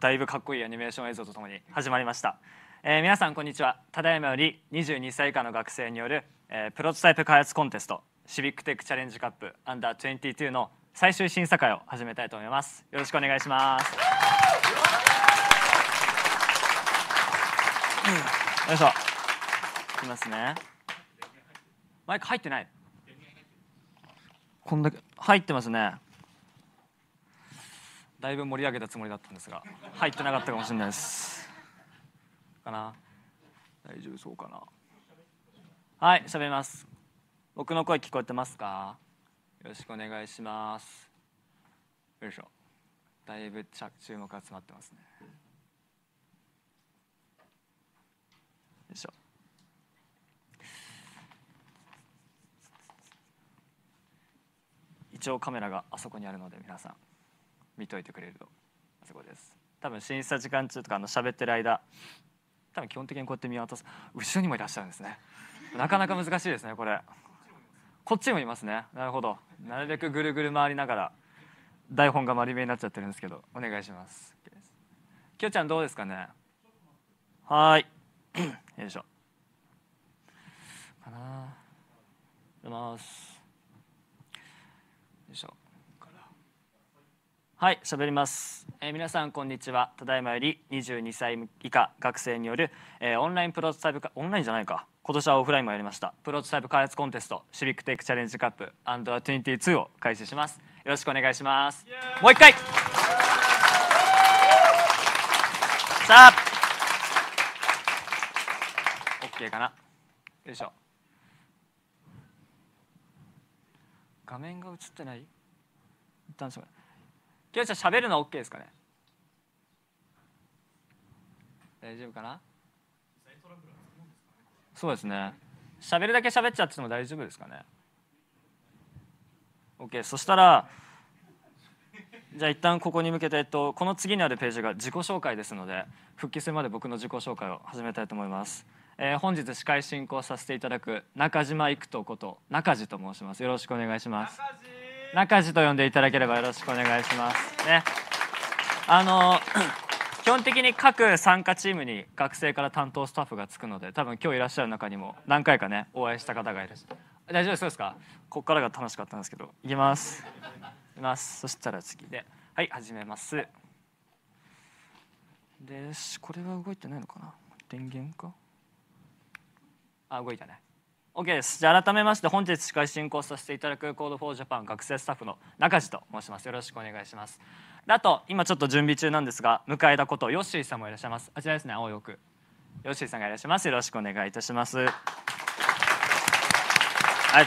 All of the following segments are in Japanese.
だいぶかっこいいアニメーション映像とともに始まりました、えー、皆さんこんにちはただいまより22歳以下の学生による、えー、プロトタイプ開発コンテストシビックテックチャレンジカップ u ン d e r 2 2の最終審査会を始めたいと思いますよろしくお願いしますよいしょいきますねマイク入ってないこんだけ入ってますねだいぶ盛り上げたつもりだったんですが入ってなかったかもしれないですかな大丈夫そうかなはい喋ります僕の声聞こえてますかよろしくお願いしますよいしょだいぶ注目集まってますねよいしょ一応カメラがあそこにあるので皆さん見といてくれるとすごいです多分審査時間中とかあの喋ってる間多分基本的にこうやって見渡す後ろにもいらっしゃるんですねなかなか難しいですねこれこっちもいますねなるほどなるべくぐるぐる回りながら台本が丸めになっちゃってるんですけどお願いしますきよちゃんどうですかねはい よいしょかなますよいしょはい喋ります、えー、皆さんこんにちはただいまより22歳以下学生による、えー、オンラインプロトタイプオンラインじゃないか今年はオフラインもやりましたプロトタイプ開発コンテストシビックテックチャレンジカップアトゥニティ2を開始しますよろしくお願いしますもう一回さあ OK かなよいしょ画面が映ってない一旦し今日ちゃん喋るのは OK ですかね大丈夫かなそうですね喋るだけ喋っちゃっても大丈夫ですかね OK そしたらじゃあ一旦ここに向けて、えっと、この次にあるページが自己紹介ですので復帰するまで僕の自己紹介を始めたいと思います。えー、本日司会進行させていただく中島育人こと中地と申します。よろしくお願いします。中地と呼んでいただければよろしくお願いします。ね、あの 基本的に各参加チームに学生から担当スタッフがつくので多分今日いらっしゃる中にも何回かねお会いした方がいる大丈夫そうですかここからが楽しかったんですけどいきますいますそしたら次ではい始めますでこれは動いてないのかな電源かあ動いたね OK です。じゃあ改めまして本日司会進行させていただく Code4Japan 学生スタッフの中地と申します。よろしくお願いします。あと今ちょっと準備中なんですが迎えたことヨッシーさんもいらっしゃいます。あちらですね青い奥ヨッシーさんがいらっしゃいます。よろしくお願いいたします。あり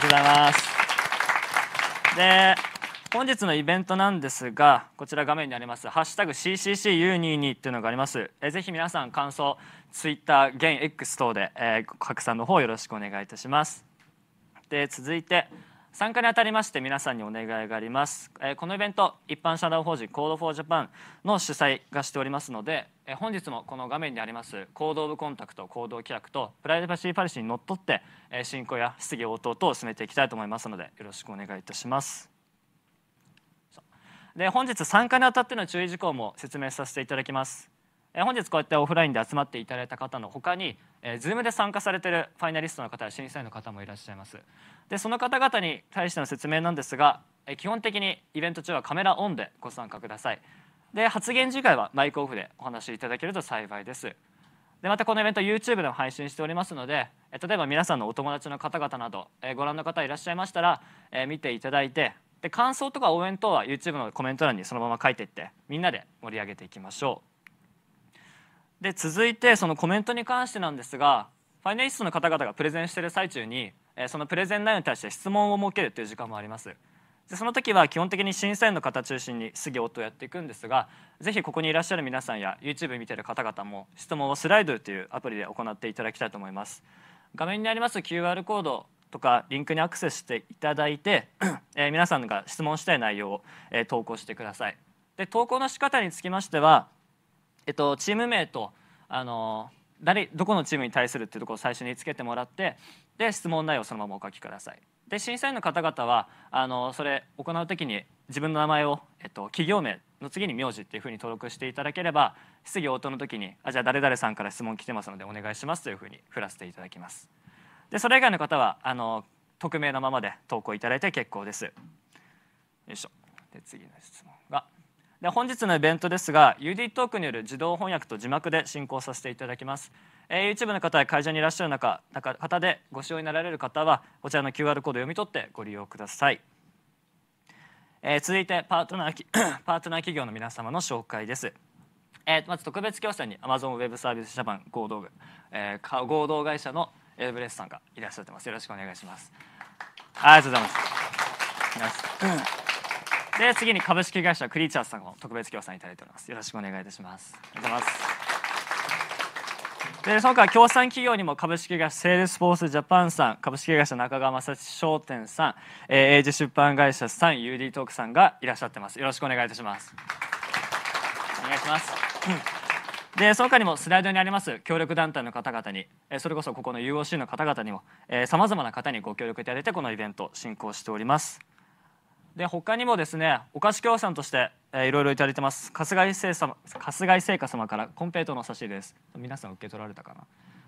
がとうございます。で本日のイベントなんですがこちら画面にあります「ハッシュタグ #CCCU22」っていうのがありますえぜひ皆さん感想ツイッター現 X 等で、えー、拡散の方よろしくお願いいたしますで続いて参加にあたりまして皆さんにお願いがあります、えー、このイベント一般社団法人 Code for Japan の主催がしておりますので、えー、本日もこの画面にありますコードオブコンタクト行動規約とプライバシーパリシーにのっとって、え進行や質疑応答等を進めていきたいと思いますのでよろしくお願いいたしますで本日参加にあたっての注意事項も説明させていただきます。え本日こうやってオフラインで集まっていただいた方の他に、えー、Zoom で参加されているファイナリストの方や審査員の方もいらっしゃいますでその方々に対しての説明なんですが、え基本的にイベント中はカメラオンでご参加くださいで発言次回はマイクオフでお話しいただけると幸いですでまたこのイベント YouTube でも配信しておりますので、え例えば皆さんのお友達の方々など、えご覧の方いらっしゃいましたら、え見ていただいてで感想とか応援等は YouTube のコメント欄にそのまま書いていってみんなで盛り上げていきましょうで続いてそのコメントに関してなんですがファイナリストの方々がプレゼンしてる最中にそのプレゼン内容に対して質問を設けるという時間もありますでその時は基本的に審査員の方中心に質疑応答をやっていくんですがぜひここにいらっしゃる皆さんや YouTube 見てる方々も質問をスライドというアプリで行っていただきたいと思います画面にあります QR コードとかリンクにアクセスしていただいて、えー、皆さんが質問したい内容を、えー、投稿してください。で投稿の仕方につきましては、えっと、チーム名とあの誰どこのチームに対するっていうところを最初につけてもらってで質問内容をそのままお書きください。で審査員の方々はあのそれ行う時に自分の名前を、えっと、企業名の次に名字っていうふうに登録していただければ質疑応答の時にあ「じゃあ誰々さんから質問来てますのでお願いします」というふうに振らせていただきます。でそれ以外の方はあの匿名のままで投稿いただいて結構ですよいしょで次の質問がで本日のイベントですが UD トークによる自動翻訳と字幕で進行させていただきます、えー、YouTube の方や会場にいらっしゃる中方でご使用になられる方はこちらの QR コードを読み取ってご利用くださいえー、続いてパートナー パートナー企業の皆様の紹介です。えー、まず特別協賛に Amazon ウェブサービス社版合同,、えー、合同会社のエルブレスさんがいらっしゃってます。よろしくお願いします。ありがとうございます。で次に株式会社クリーチャーズさんの特別協賛いただいております。よろしくお願いいたします。ありがとうございます。でその他協賛企業にも株式会社セールスフォースジャパンさん株式会社中川正史商店さん、えー、英字出版会社さん UD トークさんがいらっしゃってますよろしくお願いいたしますお願いしますでその他にもスライドにあります協力団体の方々にそれこそここの UOC の方々にもさまざまな方にご協力いただいてこのイベント進行しておりますで他にもですねお菓子協賛としていろいろいただいてます春日井製様春日井製菓様からコンペイトの差し入れです皆さん受け取られたかな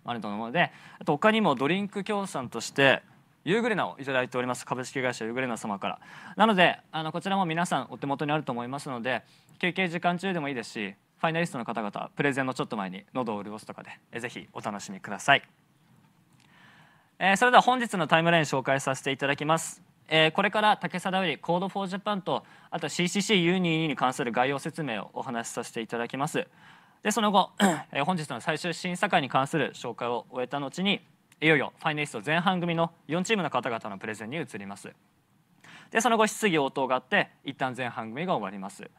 あると思うのであと他にもドリンク協賛としてユーグレナをいただいております株式会社ユーグレナ様からなのであのこちらも皆さんお手元にあると思いますので休憩時間中でもいいですしファイナリストの方々プレゼンのちょっと前に喉を潤すとかで、えぜひお楽しみください、えー、それでは本日のタイムライン紹介させていただきます、えー、これから竹貞より Code4Japan とあと CCCU22 に関する概要説明をお話しさせていただきますでその後、えー、本日の最終審査会に関する紹介を終えた後にいよいよファイナリスト前半組の4チームの方々のプレゼンに移りますでその後質疑応答があって一旦前半組が終わります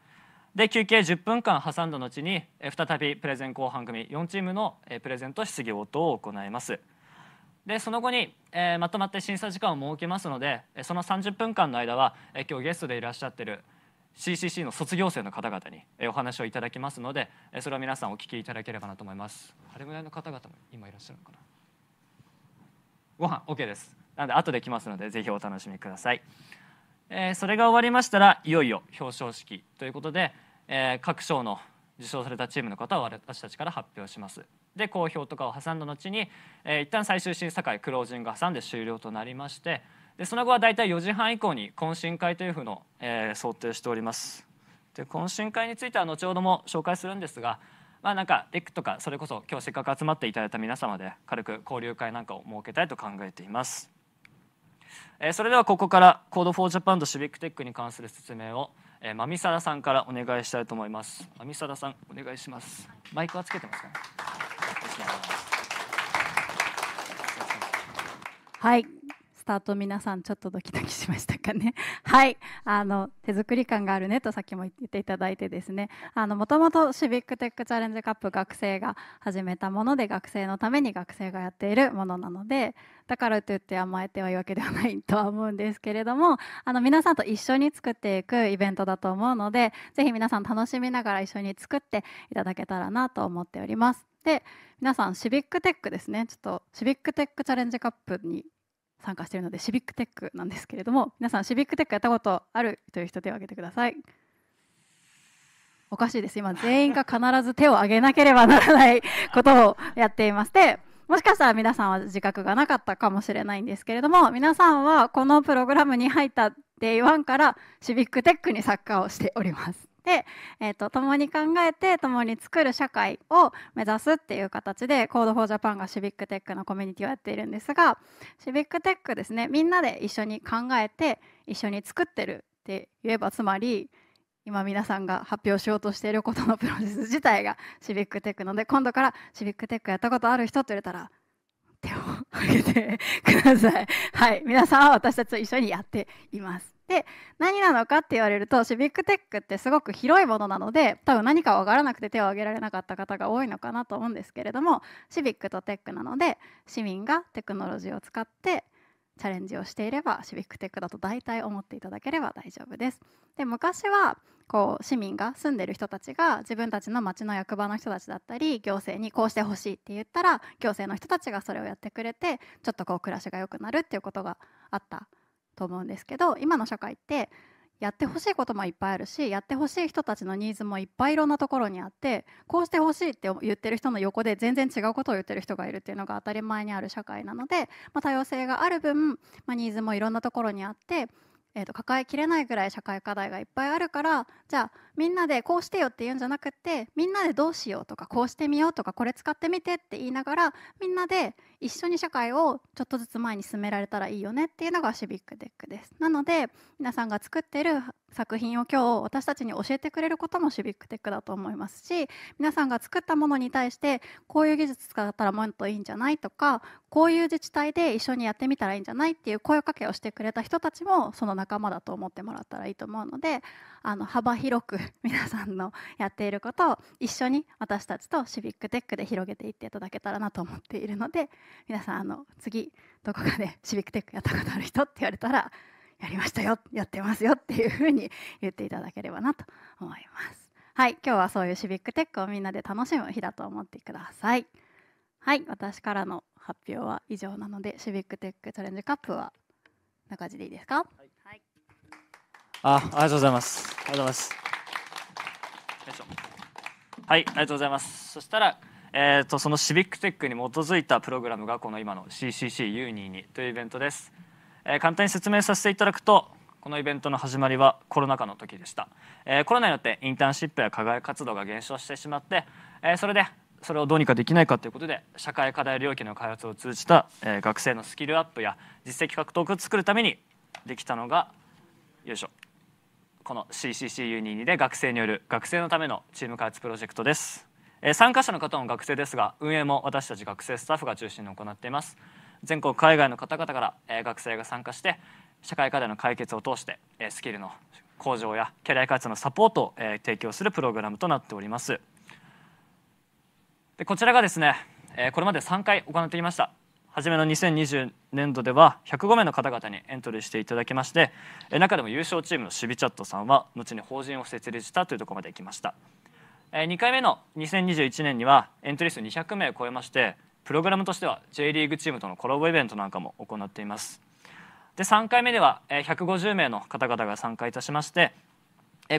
で休憩10分間挟んだ後に再びプレゼン後半組4チームのプレゼント質疑応答を行いますでその後に、えー、まとまって審査時間を設けますのでその30分間の間は今日ゲストでいらっしゃってる CCC の卒業生の方々にお話をいただきますのでそれを皆さんお聞きいただければなと思いますあれぐらいの方々も今いらっしゃるのかなご飯 OK ですなので後で来ますのでぜひお楽しみくださいえそれが終わりましたらいよいよ表彰式ということで、えー、各賞の受賞されたチームの方を私たちから発表します。で公表とかを挟んだ後に、えー、一旦最終審査会クロージング挟んで終了となりましてでその後は大体4時半以降に懇親会というふうの、えー、想定しております。で懇親会については後ほども紹介するんですが、まあ、なんかエックとかそれこそ今日せっかく集まっていただいた皆様で軽く交流会なんかを設けたいと考えています。えー、それではここから Code for Japan と Civic Tech に関する説明をえー、マミサラさんからお願いしたいと思います。マミサラさんお願いします。マイクはつけてますか、ね、はい、スタート皆さんちょっとドキドキしましたかね はいあの手作り感があるねとさっきも言っていただいてですねもともとシビックテックチャレンジカップ学生が始めたもので学生のために学生がやっているものなのでだからといって甘えてはいいわけではないとは思うんですけれどもあの皆さんと一緒に作っていくイベントだと思うのでぜひ皆さん楽しみながら一緒に作っていただけたらなと思っております。で皆さんシビックテックですねちょっとシビックテックチャレンジカップに参加しているのでシビックテックなんですけれども皆さんシビックテックやったことあるという人手を挙げてくださいおかしいです今全員が必ず手を挙げなければならない ことをやっていましてもしかしたら皆さんは自覚がなかったかもしれないんですけれども皆さんはこのプログラムに入った Day1 からシビックテックにカーをしておりますで、えーと、共に考えて共に作る社会を目指すっていう形で Code for Japan がシビックテックのコミュニティをやっているんですがシビックテックですねみんなで一緒に考えて一緒に作ってるって言えばつまり今皆さんが発表しようとしていることのプロセス自体がシビックテックので今度からシビックテックやったことある人って言われたら手を挙げてください。はい、皆さんは私たちと一緒にやっています。で何なのかって言われるとシビックテックってすごく広いものなので多分何か分からなくて手を挙げられなかった方が多いのかなと思うんですけれどもシビックとテックなので市民がテクノロジーを使ってチャレンジをしていればシビックテックだと大体思っていただければ大丈夫です。で昔はこう市民が住んでる人たちが自分たちの町の役場の人たちだったり行政にこうしてほしいって言ったら行政の人たちがそれをやってくれてちょっとこう暮らしが良くなるっていうことがあったと思うんですけど今の社会ってやってほしいこともいっぱいあるしやってほしい人たちのニーズもいっぱいいろんなところにあってこうしてほしいって言ってる人の横で全然違うことを言ってる人がいるっていうのが当たり前にある社会なので、まあ、多様性がある分、まあ、ニーズもいろんなところにあって。えー、と抱えきれないぐらい社会課題がいっぱいあるからじゃあみんなでこうしてよって言うんじゃなくてみんなでどうしようとかこうしてみようとかこれ使ってみてって言いながらみんなで一緒に社会をちょっとずつ前に進められたらいいよねっていうのがシビックテックですなので皆さんが作ってる作品を今日私たちに教えてくれることもシビックテックだと思いますし皆さんが作ったものに対してこういう技術使ったらもっといいんじゃないとかこういう自治体で一緒にやってみたらいいんじゃないっていう声かけをしてくれた人たちもその仲間だと思ってもらったらいいと思うのであの幅広く皆さんのやっていることを一緒に私たちとシビックテックで広げていっていただけたらなと思っているので 皆さんあの次どこかでシビックテックやったことある人って言われたらやりましたよやってますよっていうふうに言っていただければなと思います。はい今日はそういうシビックテックをみんなで楽しむ日だと思ってください。はい私からの発表は以上なのでシビックテックチャレンジカップはな感じでいいですか、はいあ、ありがとうございます。ありがとうございます。はい、ありがとうございます。そしたら、えっ、ー、とそのシビックテックに基づいたプログラムがこの今の CCC ユーニーにというイベントです。えー、簡単に説明させていただくと。このイベントの始まりはコロナ禍の時でした、えー、コロナによってインターンシップや課外活動が減少してしまって、えそれでそれをどうにかできないかということで社会課題領域の開発を通じた、え学生のスキルアップや実績獲得を作るためにできたのがよいしょこの CCCU22 で学生による学生のためのチーム開発プロジェクトです、えー、参加者の方も学生ですが運営も私たち学生スタッフが中心に行っています全国海外の方々から、えー、学生が参加して社会課題の解決を通して、えー、スキルの向上やキャリア開発のサポートを、えー、提供するプログラムとなっておりますでこちらがですね、えー、これまで3回行ってきました初めの2020年度では105名の方々にエントリーしていただきまして中でも優勝チームの守備チャットさんは後に法人を設立したというところまでいきました2回目の2021年にはエントリー数200名を超えましてプログラムとしては J リーグチームとのコラボイベントなんかも行っていますで3回目では150名の方々が参加いたしまして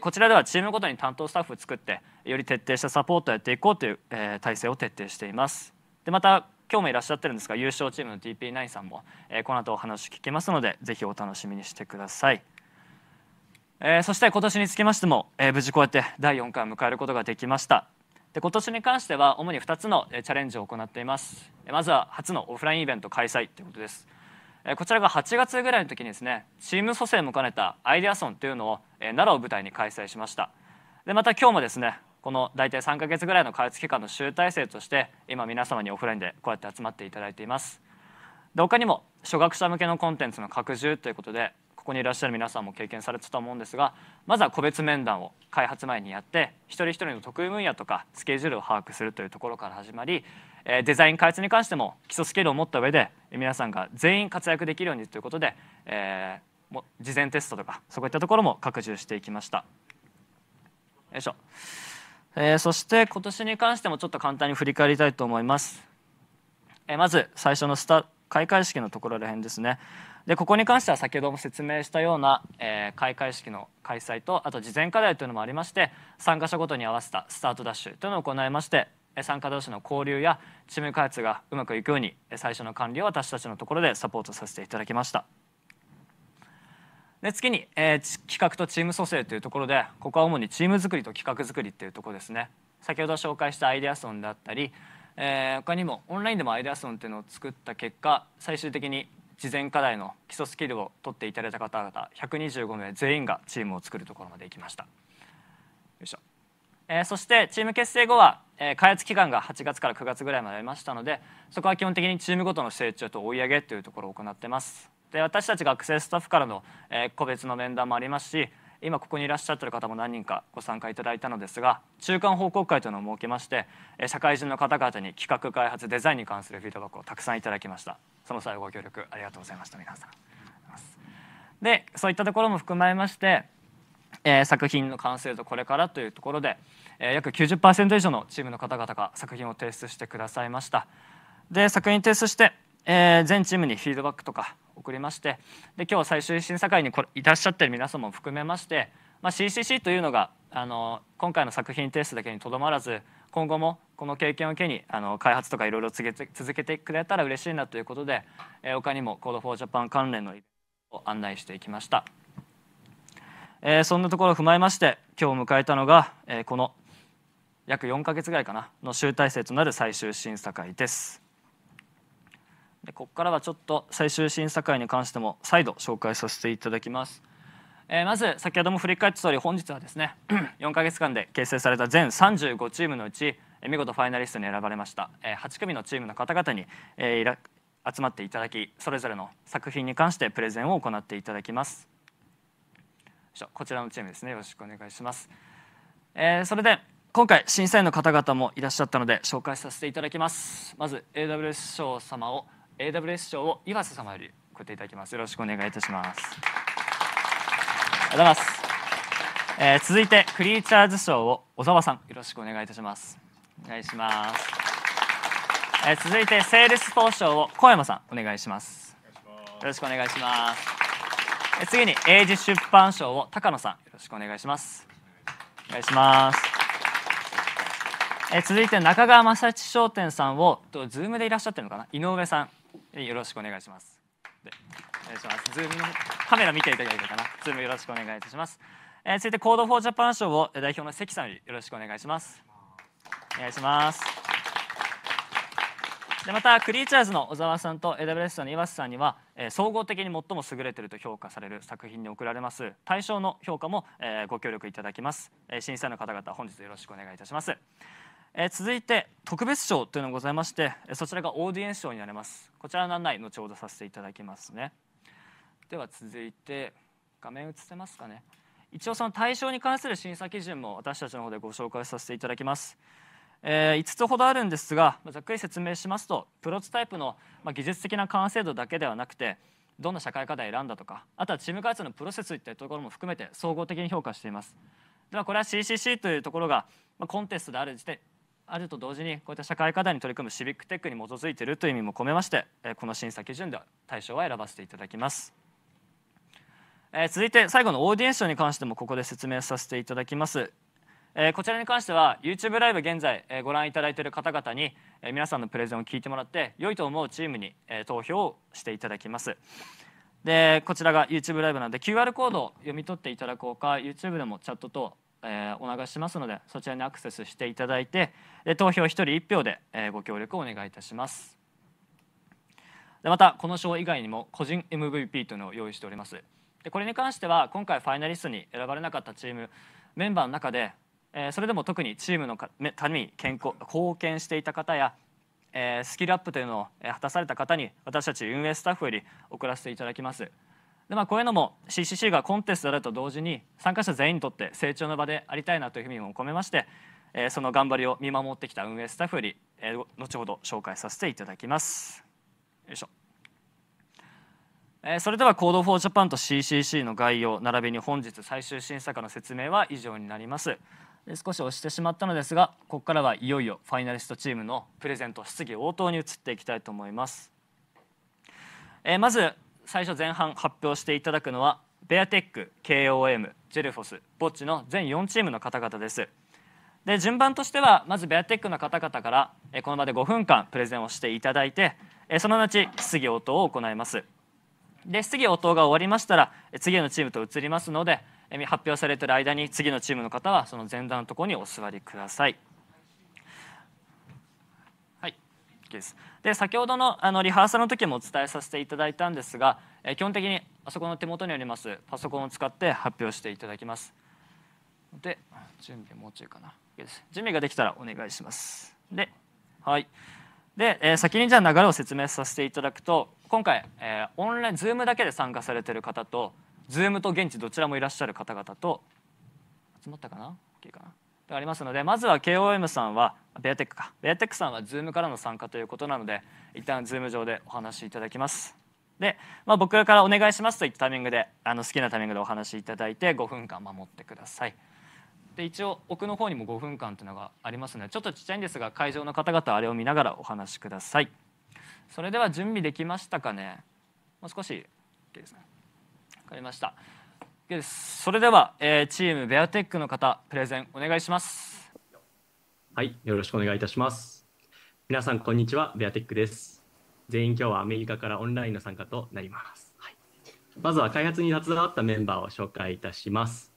こちらではチームごとに担当スタッフを作ってより徹底したサポートをやっていこうという体制を徹底していますでまた今日もいらっしゃってるんですが優勝チームの TP9 さんも、えー、この後お話聞きますのでぜひお楽しみにしてください、えー、そして今年につきましても、えー、無事こうやって第4回を迎えることができましたで今年に関しては主に2つのチャレンジを行っていますまずは初のオフラインイベント開催ということですこちらが8月ぐらいの時にですねチーム蘇生も兼ねたアイデアソンというのを奈良を舞台に開催しましたでまた今日もですねこの大体3ヶ月ぐらいの開発期間の集大成として今皆様にオフラインでこうやって集まっていただいていますで他にも初学者向けのコンテンツの拡充ということでここにいらっしゃる皆さんも経験されてたと思うんですがまずは個別面談を開発前にやって一人一人の得意分野とかスケジュールを把握するというところから始まりデザイン開発に関しても基礎スキルを持った上で皆さんが全員活躍できるようにということで、えー、事前テストとかそういったところも拡充していきました。よいしょえー、そして今年に関してもちょっと簡単に振り返りたいと思います。えー、まず最初のスタ開会式のところら辺ですね。でここに関しては先ほども説明したような、えー、開会式の開催とあと事前課題というのもありまして参加者ごとに合わせたスタートダッシュというのを行いまして参加同士の交流やチーム開発がうまくいくように最初の管理を私たちのところでサポートさせていただきました。で次に、えー、企画とチーム組成というところでここは主にチーム作りと企画作りっていうところですね先ほど紹介したアイデアソンだったり、えー、他にもオンラインでもアイデアソンっていうのを作った結果最終的に事前課題の基礎スキルを取っていただいた方々125名全員がチームを作るところまでいきましたよいしょ、えー、そしてチーム結成後は、えー、開発期間が8月から9月ぐらいまでありましたのでそこは基本的にチームごとの成長と追い上げというところを行ってますで私たち学生スタッフからの、え個別の面談もありますし今ここにいらっしゃってる方も何人かご参加いただいたのですが中間報告会というのを設けまして社会人の方々に企画開発デザインに関するフィードバックをたくさんいただきましたその際ご協力ありがとうございました皆さんでそういったところも含まれまして、えー、作品の完成度これからというところで、えー、約90%以上のチームの方々が作品を提出してくださいましたで作品提出して、えー、全チームにフィードバックとか送りましてで今日最終審査会にいらっしゃってる皆様も含めまして、まあ、CCC というのがあの今回の作品提出だけにとどまらず今後もこの経験を機にあの開発とかいろいろ続けてくれたら嬉しいなということで、えー、他にも Code for Japan 関連のイベントを案内していきました、えー、そんなところを踏まえまして今日迎えたのが、えー、この約4か月ぐらいかなの集大成となる最終審査会です。でここからはちょっと最終審査会に関しても再度紹介させていただきます、えー、まず先ほども振り返った通り本日はですね4か 月間で形成された全35チームのうち見事ファイナリストに選ばれました8組のチームの方々に集まっていただきそれぞれの作品に関してプレゼンを行っていただきますこちらのチームですねよろしくお願いします、えー、それで今回審査員の方々もいらっしゃったので紹介させていただきますまず AWS 賞様を AWS 賞を岩瀬様よりご提いただきますよろしくお願いいたしますありがとうございます、えー、続いてクリーチャーズ賞を小沢さんよろしくお願いいたしますお願いします、えー、続いてセールスフォー賞を小山さんお願いしますよろしくお願いします、え次に英字出版賞を高野さんよろしくお願いしますお願いしますえ続いて中川正一商店さんをとズームでいらっしゃってるのかな井上さんよろしくお願いします。でお願いします。ズームのカメラ見ていただけたかな。ズームよろしくお願いいたします。えー、続いてコードフォージャパン賞を代表の関さんよろしくお願いします。お願いします。でまたクリーチャーズの小沢さんと AWS の岩瀬さんには、えー、総合的に最も優れていると評価される作品に贈られます対象の評価も、えー、ご協力いただきます、えー、審査の方々本日よろしくお願いいたしますえー、続いて特別賞というのがございまして、えそちらがオーディエンス賞になりますこちらの案内後ほどさせていただきますねでは続いて画面映せますかね一応その対象に関する審査基準も私たちの方でご紹介させていただきます、えー、5つほどあるんですがざっくり説明しますとプロトタイプの、ま技術的な完成度だけではなくてどんな社会課題を選んだとかあとはチーム開発のプロセスといったところも含めて総合的に評価していますではこれは CCC というところが、まコンテストである時点あると同時にこういった社会課題に取り組むシビックテックに基づいているという意味も込めましてこの審査基準では対象は選ばせていただきます。え続いて最後のオーディエンス賞に関してもここで説明させていただきます。えこちらに関しては YouTube ライブ現在、えご覧いただいている方々に、え皆さんのプレゼンを聞いてもらって良いと思うチームに、え投票をしていただきます。でこちらが YouTube ライブなので QR コードを読み取っていただこうか YouTube でもチャット等えお流ししますのでそちらにアクセスしていただいてで投票1人1票で、えご協力をお願いいたします。でまたこの賞以外にも個人 MVP というのを用意しておりますでこれに関しては今回ファイナリストに選ばれなかったチームメンバーの中で、えー、それでも特にチームのために健康貢献していた方や、えー、スキルアップというのを果たされた方に私たち運営スタッフより送らせていただきますでまあ、こういうのも CCC がコンテストであると同時に参加者全員にとって成長の場でありたいなという意味も込めまして、えー、その頑張りを見守ってきた運営スタッフより、えー、後ほど紹介させていただきます。よいしょえー、それでは Code4Japan と CCC の概要並びに本日最終審査会の説明は以上になります。で少し押してしまったのですがここからはいよいよファイナリストチームのプレゼント質疑応答に移っていきたいと思います。えー、まず最初前半発表していただくのはベアテック KOM ジェルフォスボッチの全4チームの方々ですで順番としてはまずベアテックの方々からこの場で5分間プレゼンをしていただいてその後質疑応答を行いますで質疑応答が終わりましたら次のチームと移りますので発表されてる間に次のチームの方はその前段のところにお座りください。です。で先ほどのあのリハーサルの時もお伝えさせていただいたんですが、え基本的にあそこの手元にありますパソコンを使って発表していただきます。で準備もうちょいかな。準備ができたらお願いします。ではい。で、え先にじゃあ流れを説明させていただくと今回、えオンライン Zoom だけで参加されてる方と Zoom と現地どちらもいらっしゃる方々と集まったかな ?OK かなありますのでまずは KOM さんはベアテックかベアテックさんは Zoom からの参加ということなので一旦 Zoom 上でお話しいただきますで、まあ、僕からお願いしますといったタイミングであの好きなタイミングでお話しいただいて5分間守ってくださいで一応奥の方にも5分間というのがありますのでちょっとちっちゃいんですが会場の方々あれを見ながらお話しくださいそれでは準備できましたかねもう少し OK ですね分かりましたでそれでは、えー、チームベアテックの方プレゼンお願いしますはい、よろしくお願いいたします。皆さん、こんにちは。ベアテックです。全員今日はアメリカからオンラインの参加となります。はい、まずは開発に携わったメンバーを紹介いたします。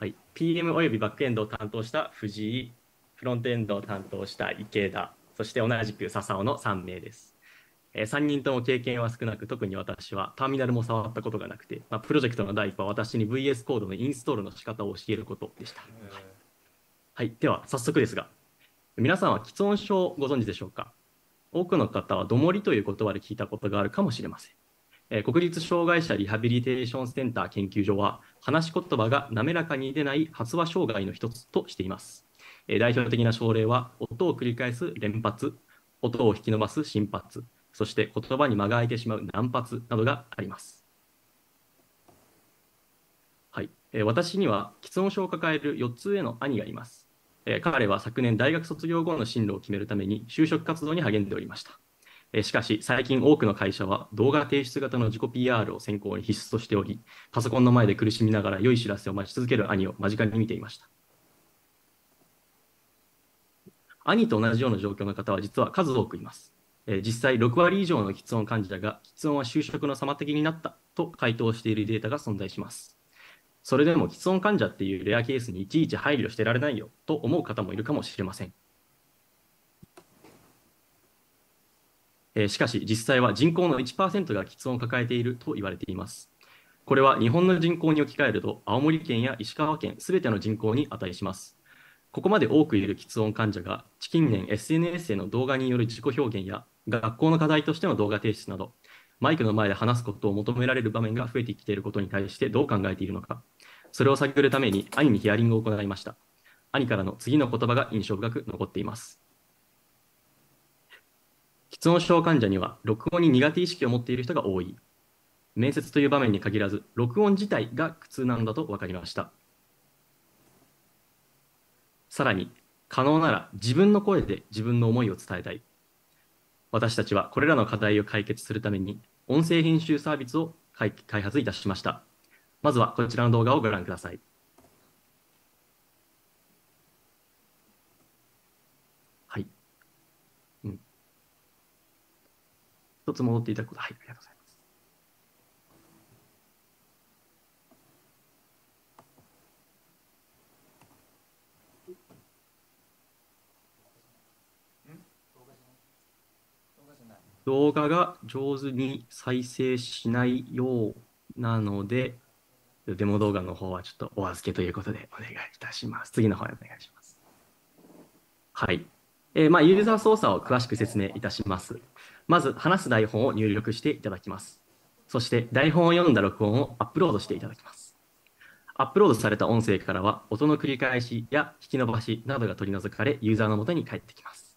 はい、PM およびバックエンドを担当した藤井、フロントエンドを担当した池田、そして同じく笹尾の3名です。えー、3人とも経験は少なく、特に私はターミナルも触ったことがなくて、まあ、プロジェクトの第一歩は私に VS コードのインストールの仕方を教えることでした。はい、はい、では、早速ですが、皆さんは既存症ご存知でしょうか多くの方はどもりという言葉で聞いたことがあるかもしれません、えー、国立障害者リハビリテーションセンター研究所は話し言葉が滑らかに出ない発話障害の一つとしていますえ代表的な症例は音を繰り返す連発音を引き伸ばす心発そして言葉に間が空いてしまう難発などがあります、はい、私には既存症を抱える4つ上の兄がいますえ彼は昨年大学卒業後の進路を決めるために就職活動に励んでおりました。えしかし、最近多くの会社は動画提出型の自己 PR を先行に必須としており、パソコンの前で苦しみながら良い知らせを待ち続ける兄を間近に見ていました。兄と同じような状況の方は実は数多くいます。え実際、6割以上の喫音患者が、喫音は就職の妨げになったと回答しているデータが存在します。それでも既存患者っていうレアケースにいちいち配慮してられないよと思う方もいるかもしれません。えー、しかし実際は人口の1%が既存を抱えていると言われています。これは日本の人口に置き換えると青森県や石川県すべての人口に値します。ここまで多くいる喫音患者が近年 SNS への動画による自己表現や学校の課題としての動画提出などマイクの前で話すことを求められる場面が増えてきていることに対してどう考えているのか、それを探るために兄にヒアリングを行いました。兄からの次の言葉が印象深く残っています。喫音症患者には録音に苦手意識を持っている人が多い。面接という場面に限らず、録音自体が苦痛なんだと分かりました。さらに、可能なら自分の声で自分の思いを伝えたい。私たちはこれらの課題を解決するために、音声編集サービスを開発いたしました。まずはこちらの動画をご覧ください。はい。うん。一つ戻っていただくこと、はい、ありがとうございます。動画が上手に再生しないようなので、デモ動画の方はちょっとお預けということでお願いいたします。次の方へお願いします。はい。えー、まあ、ユーザー操作を詳しく説明いたします。まず、話す台本を入力していただきます。そして、台本を読んだ録音をアップロードしていただきます。アップロードされた音声からは、音の繰り返しや引き伸ばしなどが取り除かれ、ユーザーの元に返ってきます。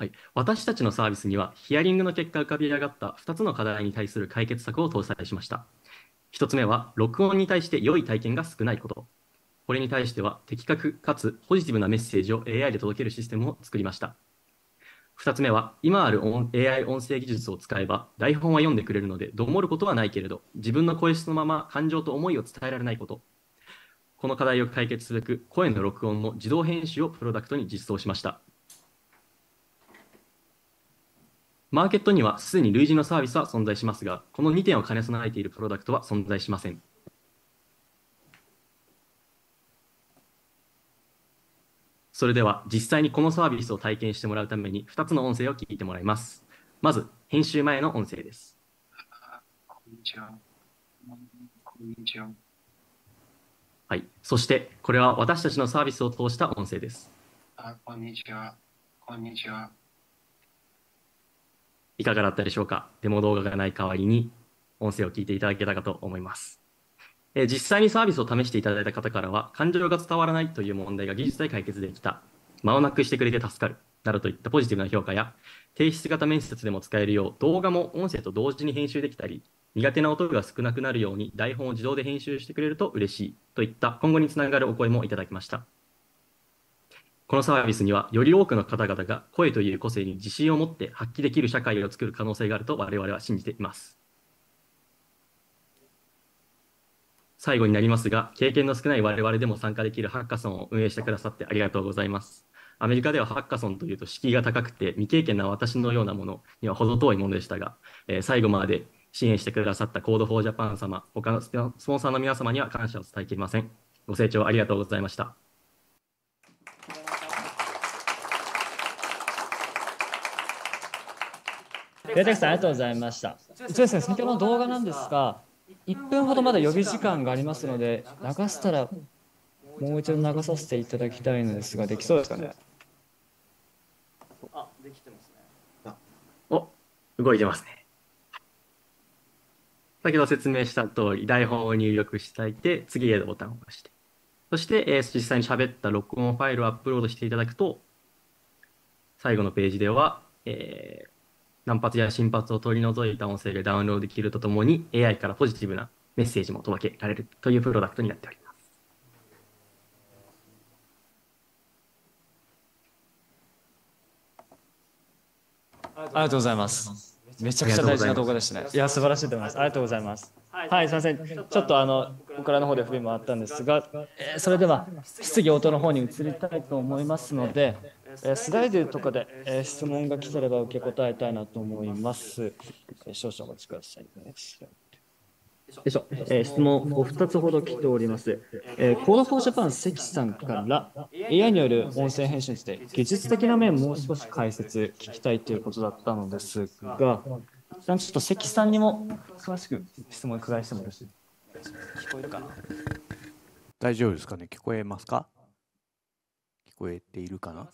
はい、私たちのサービスにはヒアリングの結果浮かび上がった2つの課題に対する解決策を搭載しました1つ目は録音に対して良い体験が少ないことこれに対しては的確かつポジティブなメッセージを AI で届けるシステムを作りました2つ目は今ある AI 音声技術を使えば台本は読んでくれるのでどもることはないけれど自分の声質のまま感情と思いを伝えられないことこの課題を解決すべく声の録音の自動編集をプロダクトに実装しましたマーケットにはすでに類似のサービスは存在しますが、この2点を兼ね備えているプロダクトは存在しません。それでは実際にこのサービスを体験してもらうために2つの音声を聞いてもらいます。まず、編集前の音声です。こんにちは。こんにちは。はい。そして、これは私たちのサービスを通した音声です。あ、こんにちは。こんにちは。いかがだったでしょうか。デモ動画がない代わりに、音声を聞いていただけたかと思います。え実際にサービスを試していただいた方からは、感情が伝わらないという問題が技術で解決できた、間をなくしてくれて助かる、などといったポジティブな評価や、提出型面接でも使えるよう、動画も音声と同時に編集できたり、苦手な音が少なくなるように台本を自動で編集してくれると嬉しいといった今後につながるお声もいただきました。このサービスにはより多くの方々が声という個性に自信を持って発揮できる社会を作る可能性があると我々は信じています。最後になりますが、経験の少ない我々でも参加できるハッカソンを運営してくださってありがとうございます。アメリカではハッカソンというと敷居が高くて未経験な私のようなものには程遠いものでしたが、えー、最後まで支援してくださった Code for Japan 様、他のスポンサーの皆様には感謝を伝えきれません。ご清聴ありがとうございました。宮崎さん、ありがとうございました。そうですね、先ほどの動画なんですが、1分ほどまだ予備時間がありますので、流したら、もう一度流させていただきたいのですが、できそうですかね。あ、できてますね。お、動いてますね。先ほど説明した通り、台本を入力していて、次へのボタンを押して、そして、えー、実際に喋った録音ファイルをアップロードしていただくと、最後のページでは、えー、難発や心発を取り除いた音声でダウンロードできるとともに AI からポジティブなメッセージも届けられるというプロダクトになっております。ありがとうございます。めちゃくちゃ大事な動画でしたね。いや、素晴らしいと思います。ありがとうございます。はい、すみません。ちょっとあの、僕らの方で不備もあったんですが、えー、それでは質疑応答の方に移りたいと思いますので、スライドとかで質問が来てれば受け答えたいなと思います。少々お待ちください、よいしょ、え質問を2つほど来ております。えー、コードフォージャパン関さんから AI による音声編集について技術的な面もう少し解説聞きたいということだったのですが、ちょっと関さんにも詳しく質問を伺いしてもよろしい聞こえるかな大丈夫ですかね聞こえますか聞こえているかな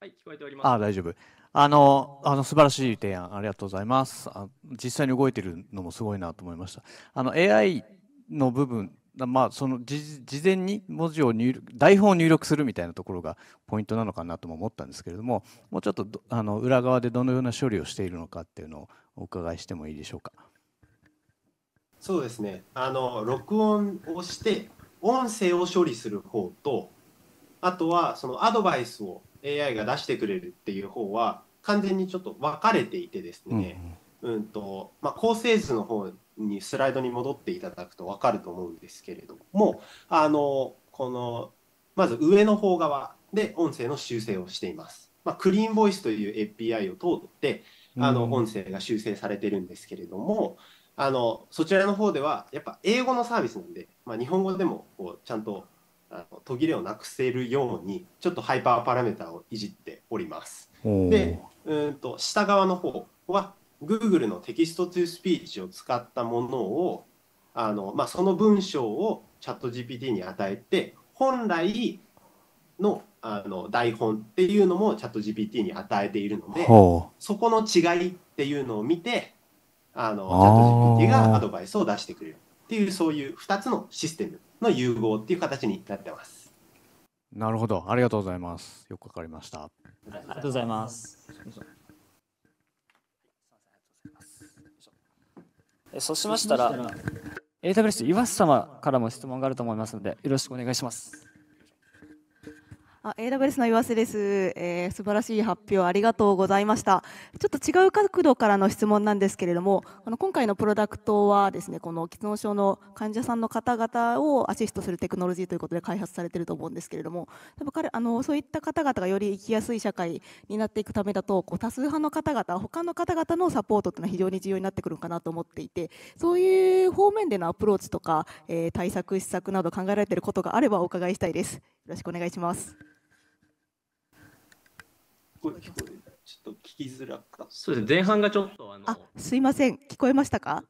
はい、聞こえております。あ、大丈夫。あの、あの素晴らしい提案、ありがとうございます。あ実際に動いてるのもすごいなと思いました。あの AI の部分、まあ、その事前に文字を入台本を入力するみたいなところがポイントなのかなとも思ったんですけれども、もうちょっとあの裏側でどのような処理をしているのかっていうのをお伺いしてもいいでしょうか。そうですね。あの録音をして音声を処理する方と、あとはそのアドバイスを AI が出してくれるっていう方は完全にちょっと分かれていてですね、うん、うん、とまあ、構成図の方にスライドに戻っていただくと分かると思うんですけれどもあのこのまず上の方側で音声の修正をしています。まあ、クリーンボイスという API を通ってあの音声が修正されてるんですけれども、あのそちらの方ではやっぱ英語のサービスなんで、まあ、日本語でもこうちゃんとあの途切れをなくせるようにちょっとハイパーパラメータをいじっております。でうんと下側の方は Google のテキスト・2スピーチを使ったものをあの、まあ、その文章をチャット GPT に与えて本来のあの台本っていうのもチャット GPT に与えているのでそこの違いっていうのを見てあのチャット GPT がアドバイスを出してくれるっていうそういう2つのシステムの融合っていう形になってます。なるほど、ありがとうございます。よくわかりました。ありがとうございます。そうしましたら、AWS 岩瀬様からも質問があると思いますので、よろしくお願いします。あ AWS の岩瀬です、えー、素晴らしい発表ありがとうございましたちょっと違う角度からの質問なんですけれどもあの今回のプロダクトはですねこの既存症の患者さんの方々をアシストするテクノロジーということで開発されていると思うんですけれども多分彼あのそういった方々がより生きやすい社会になっていくためだとこう多数派の方々他の方々のサポートというのは非常に重要になってくるかなと思っていてそういう方面でのアプローチとか、えー、対策施策など考えられていることがあればお伺いしたいですよろしくお願いします。聞こえ聞こえちょっと聞きづらかそうですね、前半がちょっとあのあすいません、聞こえましたか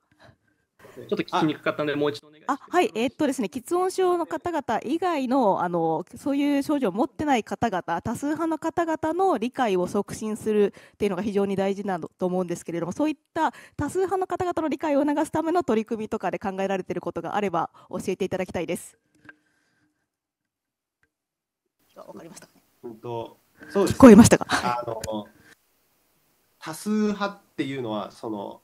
ちょっと聞きにくかったので、もう一度お願いします。あはい、えー、っとですね、喫音症の方々以外のあの、そういう症状を持ってない方々、多数派の方々の理解を促進するっていうのが非常に大事なと思うんですけれども、そういった多数派の方々の理解を促すための取り組みとかで考えられていることがあれば、教えていただきたいです。わかりました、本当そうです、ね、聞こえましたかあの多数派っていうのはその、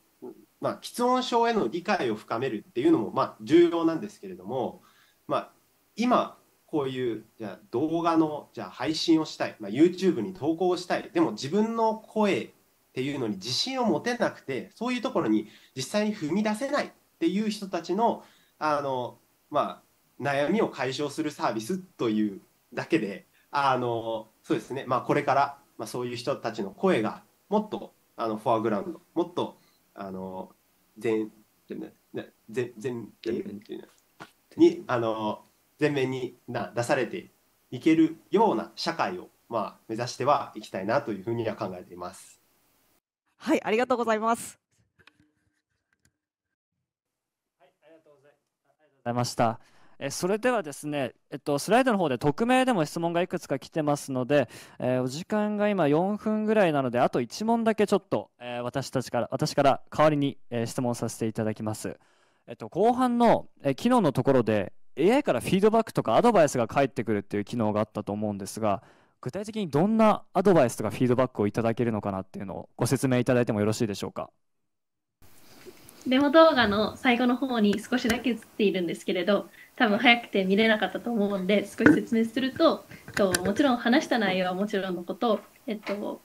まあ、喫音症への理解を深めるっていうのも、まあ、重要なんですけれども、まあ、今こういうじゃ動画のじゃ配信をしたい、まあ、YouTube に投稿したいでも自分の声っていうのに自信を持てなくてそういうところに実際に踏み出せないっていう人たちのあの、まあ、悩みを解消するサービスというだけであのそうですね、まあ、これから、まあ、そういう人たちの声がもっとあのフォアグラウンドもっとあの全全全にあの全面にな出されていけるような社会を、まあ、目指してはいきたいなというふうには考えています。はい、ありがとうございます。はい、ありがとうございました。えそれではですね、えっと、スライドの方で匿名でも質問がいくつか来てますので、えー、お時間が今4分ぐらいなので、あと1問だけちょっと、えー、私たちから、私から代わりに、えー、質問させていただきます。えっと、後半の、え機能のところで、AI からフィードバックとかアドバイスが返ってくるっていう機能があったと思うんですが、具体的にどんなアドバイスとかフィードバックをいただけるのかなっていうのをご説明いただいてもよろしいでしょうか。デモ動画の最後の方に少しだけ映っているんですけれど、多分早くて見れなかったと思うんで少し説明すると、えっと、もちろん話した内容はもちろんのこと、えっと、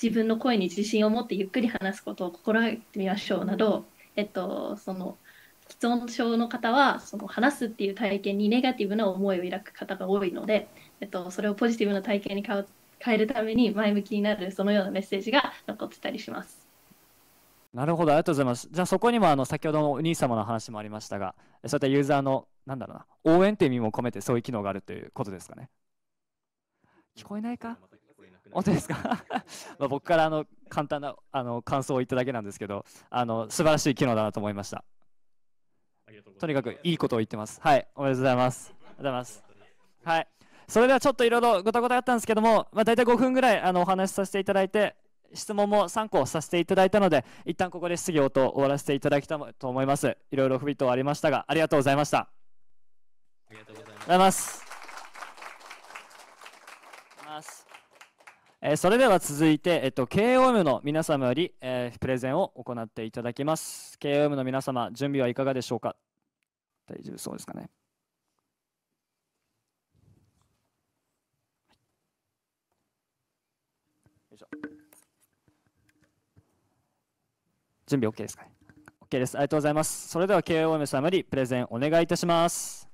自分の声に自信を持ってゆっくり話すことを心がけてみましょうなど、えっと、その既存症の方はその話すっていう体験にネガティブな思いを抱く方が多いので、えっと、それをポジティブな体験に変えるために前向きになるそのようなメッセージが残ってたりします。なるほど、ありがとうございます。じゃあそこにもあの先ほどのお兄様の話もありましたが、そういったユーザーのなんだろうな、応援という意味も込めてそういう機能があるということですかね。聞こえないか本当ですか ま僕からあの簡単なあの感想を言っただけなんですけど、あの素晴らしい機能だなと思いました。ととにかくいいことを言ってます。はい、おめでとうございます。ありがとうございます。はい、それではちょっといろいろごたごたあったんですけども、まあ、大体5分ぐらいあのお話しさせていただいて、質問も3個させていただいたので、一旦ここで質疑応答終わらせていただきたいと思います。いろいろ不備等ありましたが、ありがとうございました。ありがとうございます。ますますえー、それでは続いて、えっと、KOM の皆様より、えー、プレゼンを行っていただきます。KOM の皆様、準備はいかがでしょうか大丈夫そうですかね。よいしょ準備 OK ですかね OK ですありがとうございますそれでは KOM 様よりプレゼンお願いいたします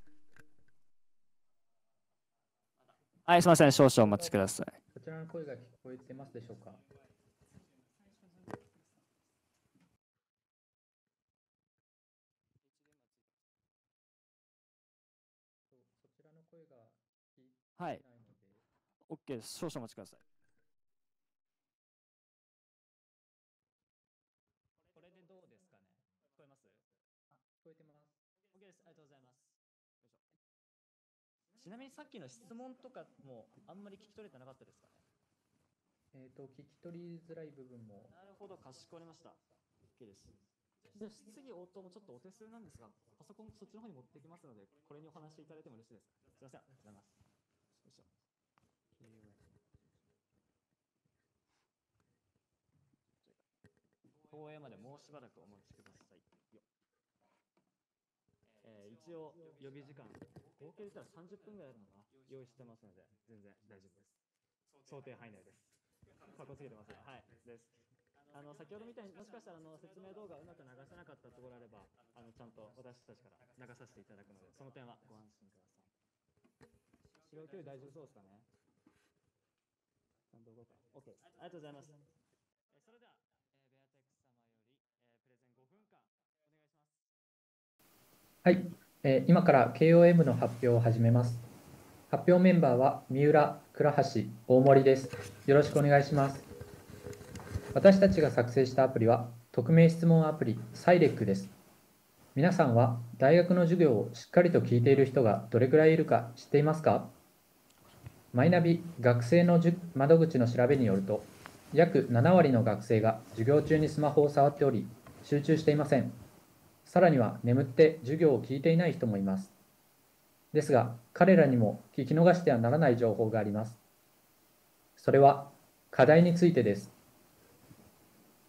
はい、すみません、少々お待ちください。こちらの声が聞こえてますでしょうか。はい。OK です。少々お待ちください。ちなみにさっきの質問とかもあんまり聞き取れてなかったですかねえっ、と聞き取りづらい部分もなるほどかしこまりました OK ですじゃあ質疑応答もちょっとお手数なんですがパソコンそっちの方に持ってきますのでこれにお話しいただいてもよろしいですかすいませんありがとうございますよいしょ放までもうしばらくお待ちください。えー、一応予備時間合計でたら30分ぐらいあるのかな用意してますので、全然大丈夫です。想定範囲内です。かっこつけてますね。はい。です。あの先ほどみたいにもしかしたらあの説明動画をうまく流せなかったところあればあのちゃんと私たちから流させていただくのでその点はご安心ください。使用距離大丈夫そうですかね。ちゃんと動くか。OK。ありがとうございます。えそれでは、えベアテックス様より、えプレゼン5分間お願いします。はい。え今から KOM の発表を始めます。発表メンバーは三浦、倉橋、大森です。よろしくお願いします。私たちが作成したアプリは匿名質問アプリサイレックです。皆さんは大学の授業をしっかりと聞いている人がどれくらいいるか知っていますかマイナビ学生のじ窓口の調べによると約7割の学生が授業中にスマホを触っており集中していません。さらには眠って授業を聞いていない人もいます。ですが、彼らにも聞き逃してはならない情報があります。それは、課題についてです。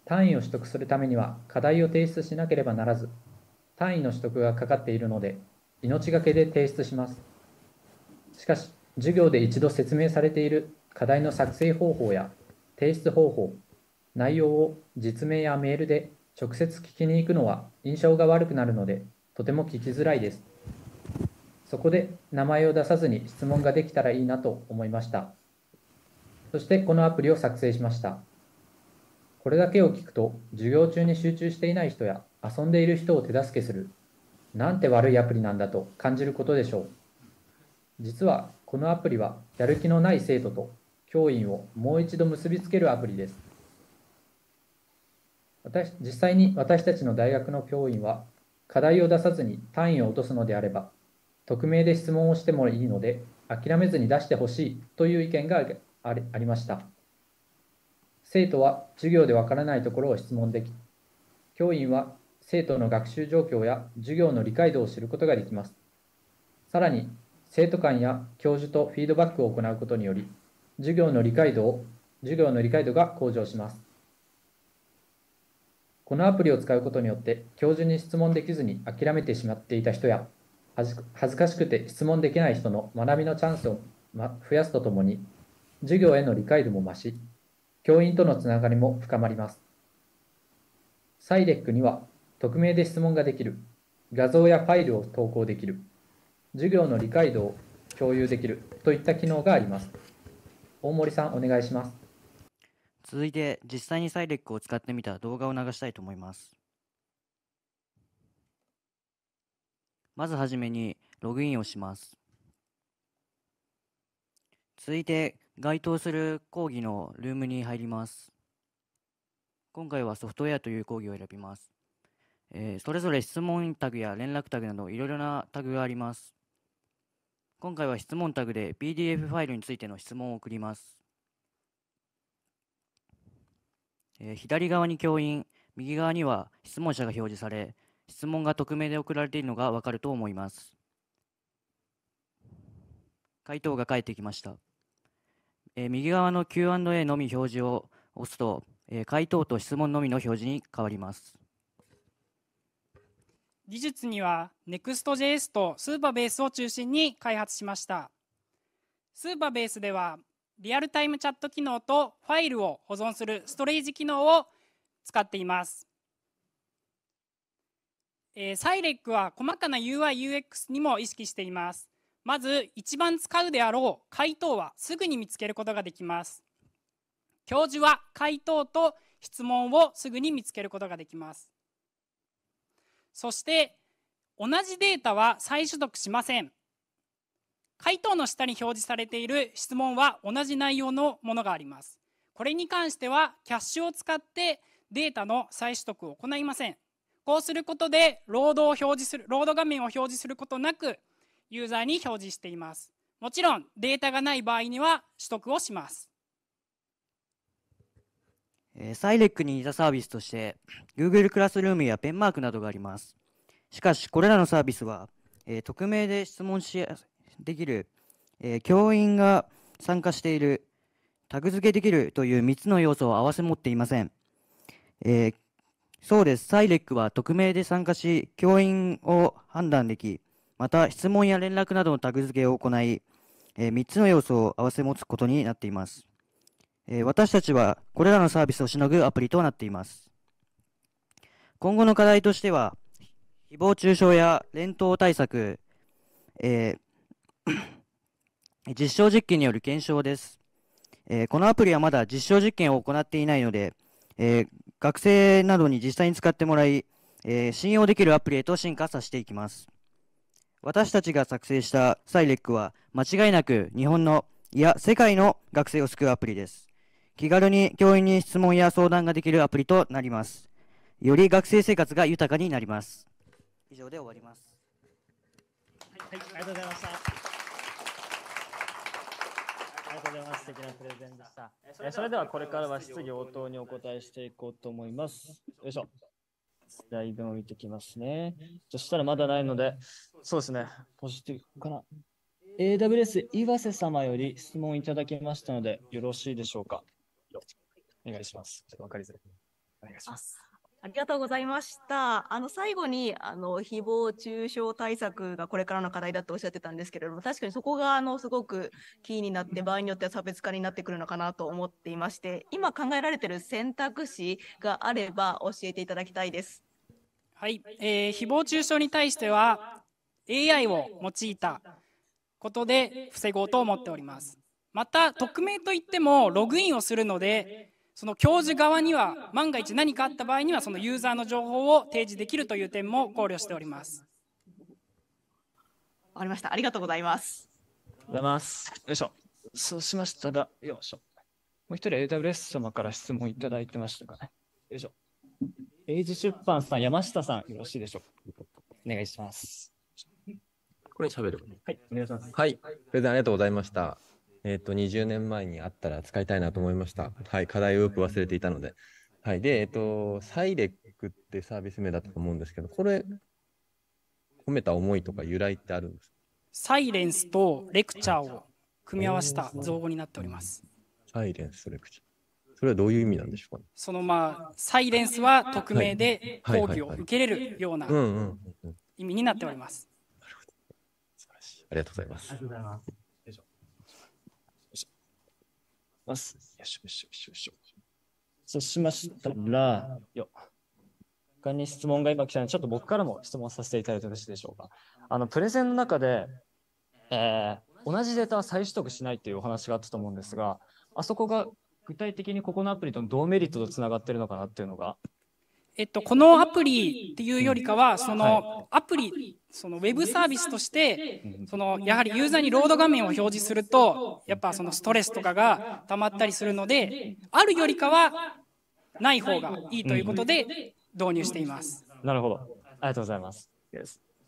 単位を取得するためには課題を提出しなければならず、単位の取得がかかっているので、命がけで提出します。しかし、授業で一度説明されている課題の作成方法や提出方法、内容を実名やメールで直接聞きに行くのは印象が悪くなるので、とても聞きづらいです。そこで名前を出さずに質問ができたらいいなと思いました。そしてこのアプリを作成しました。これだけを聞くと、授業中に集中していない人や遊んでいる人を手助けする、なんて悪いアプリなんだと感じることでしょう。実はこのアプリはやる気のない生徒と教員をもう一度結びつけるアプリです。私実際に私たちの大学の教員は課題を出さずに単位を落とすのであれば匿名で質問をしてもいいので諦めずに出してほしいという意見がありました生徒は授業でわからないところを質問でき教員は生徒の学習状況や授業の理解度を知ることができますさらに生徒間や教授とフィードバックを行うことにより授業の理解度を授業の理解度が向上しますこのアプリを使うことによって教授に質問できずに諦めてしまっていた人や恥ずかしくて質問できない人の学びのチャンスを増やすとともに授業への理解度も増し教員とのつながりも深まりますサイレックには匿名で質問ができる画像やファイルを投稿できる授業の理解度を共有できるといった機能があります大森さんお願いします続いて実際にサイレックを使ってみた動画を流したいと思います。まずはじめにログインをします。続いて該当する講義のルームに入ります。今回はソフトウェアという講義を選びます。えー、それぞれ質問タグや連絡タグなどいろいろなタグがあります。今回は質問タグで PDF ファイルについての質問を送ります。えー、左側に教員、右側には質問者が表示され、質問が匿名で送られているのがわかると思います。回答が返ってきました。えー、右側の Q&A のみ表示を押すと、えー、回答と質問のみの表示に変わります。技術には NEXTJS と SuperBase を中心に開発しました。スーパーベースではリアルタイムチャット機能とファイルを保存するストレージ機能を使っています。えー、サイレックは細かな UI、UX にも意識しています。まず一番使うであろう回答はすぐに見つけることができます。教授は回答と質問をすぐに見つけることができます。そして同じデータは再取得しません。回答の下に表示されている質問は同じ内容のものがあります。これに関してはキャッシュを使ってデータの再取得を行いません。こうすることでロードを表示する、ロード画面を表示することなくユーザーに表示しています。もちろんデータがない場合には取得をします。サイレックに似たサービスとして Google クラスルームやペンマークなどがあります。しかしこれらのサービスは、え匿名で質問しできる、えー、教員が参加している、タグ付けできるという3つの要素を併せ持っていません。えー、そうです。サイレックは匿名で参加し、教員を判断でき、また質問や連絡などのタグ付けを行い、えー、3つの要素を併せ持つことになっています。えー、私たちはこれらのサービスをしのぐアプリとなっています。今後の課題としては、誹謗中傷や連投対策、えー、実証実験による検証です。えー、このアプリはまだ実証実験を行っていないので、えー、学生などに実際に使ってもらい、えー、信用できるアプリへと進化させていきます。私たちが作成したサイレックは間違いなく日本の、いや世界の学生を救うアプリです。気軽に教員に質問や相談ができるアプリとなります。より学生生活が豊かになります。以上で終わります。はい、はい、ありがとうございました。がとうございます。素敵なプレゼンでした。えそれではこれからは質疑応答にお答えしていこうと思います。よいしょ。スライドを見てきますね。そしたらまだないので、そうですね。ポジティブかな。AWS 岩瀬様より質問いただきましたので、よろしいでしょうか。お願いします。ちょっと分かりづらい。お願いします。ありがとうございました。あの、最後に、あの、誹謗中傷対策がこれからの課題だとおっしゃってたんですけれども、確かにそこが、あの、すごくキーになって、場合によっては差別化になってくるのかなと思っていまして、今考えられてる選択肢があれば教えていただきたいです。はい、えー、誹謗中傷に対しては、AI を用いたことで防ごうと思っております。また、匿名といっても、ログインをするので、その教授側には万が一何かあった場合にはそのユーザーの情報を提示できるという点も考慮しております。わかりました。ありがとうございます。ございます。よいしょ。そうしましたら、よいしょ。もう一人 AWS 様から質問いただいてましたかね。よいしょ。英字出版さん、山下さん、よろしいでしょうお願いします。これ喋る。はい、お願いします。はい、プレゼンありがとうございました。えっ、ー、と、20年前にあったら使いたいなと思いました。はい、課題をよく忘れていたので。はい、で、えっ、ー、と、サイレックってサービス名だったと思うんですけど、これ、込めた思いとか由来ってあるんですかサイレンスとレクチャーを組み合わせた造語になっております。サイレンスとレクチャー。それはどういう意味なんでしょうか、ね、そのまあ、サイレンスは匿名で講義を受けれるような意味になっております。ありがとうございます。ます。よしよしよしよし。そうしましたら、よ他に質問が今来たので、ちょっと僕からも質問させていただいてよろしいでしょうか。あの、プレゼンの中で、えー、同じデータは再取得しないというお話があったと思うんですが、あそこが具体的にここのアプリとの同メリットとつながってるのかなっていうのがえっと、このアプリっていうよりかは、そのアプリ、そのウェブサービスとして、そのやはりユーザーにロード画面を表示すると、やっぱそのストレスとかが溜まったりするので、あるよりかはない方がいいということで導入しています。なるほど。ありがとうございます。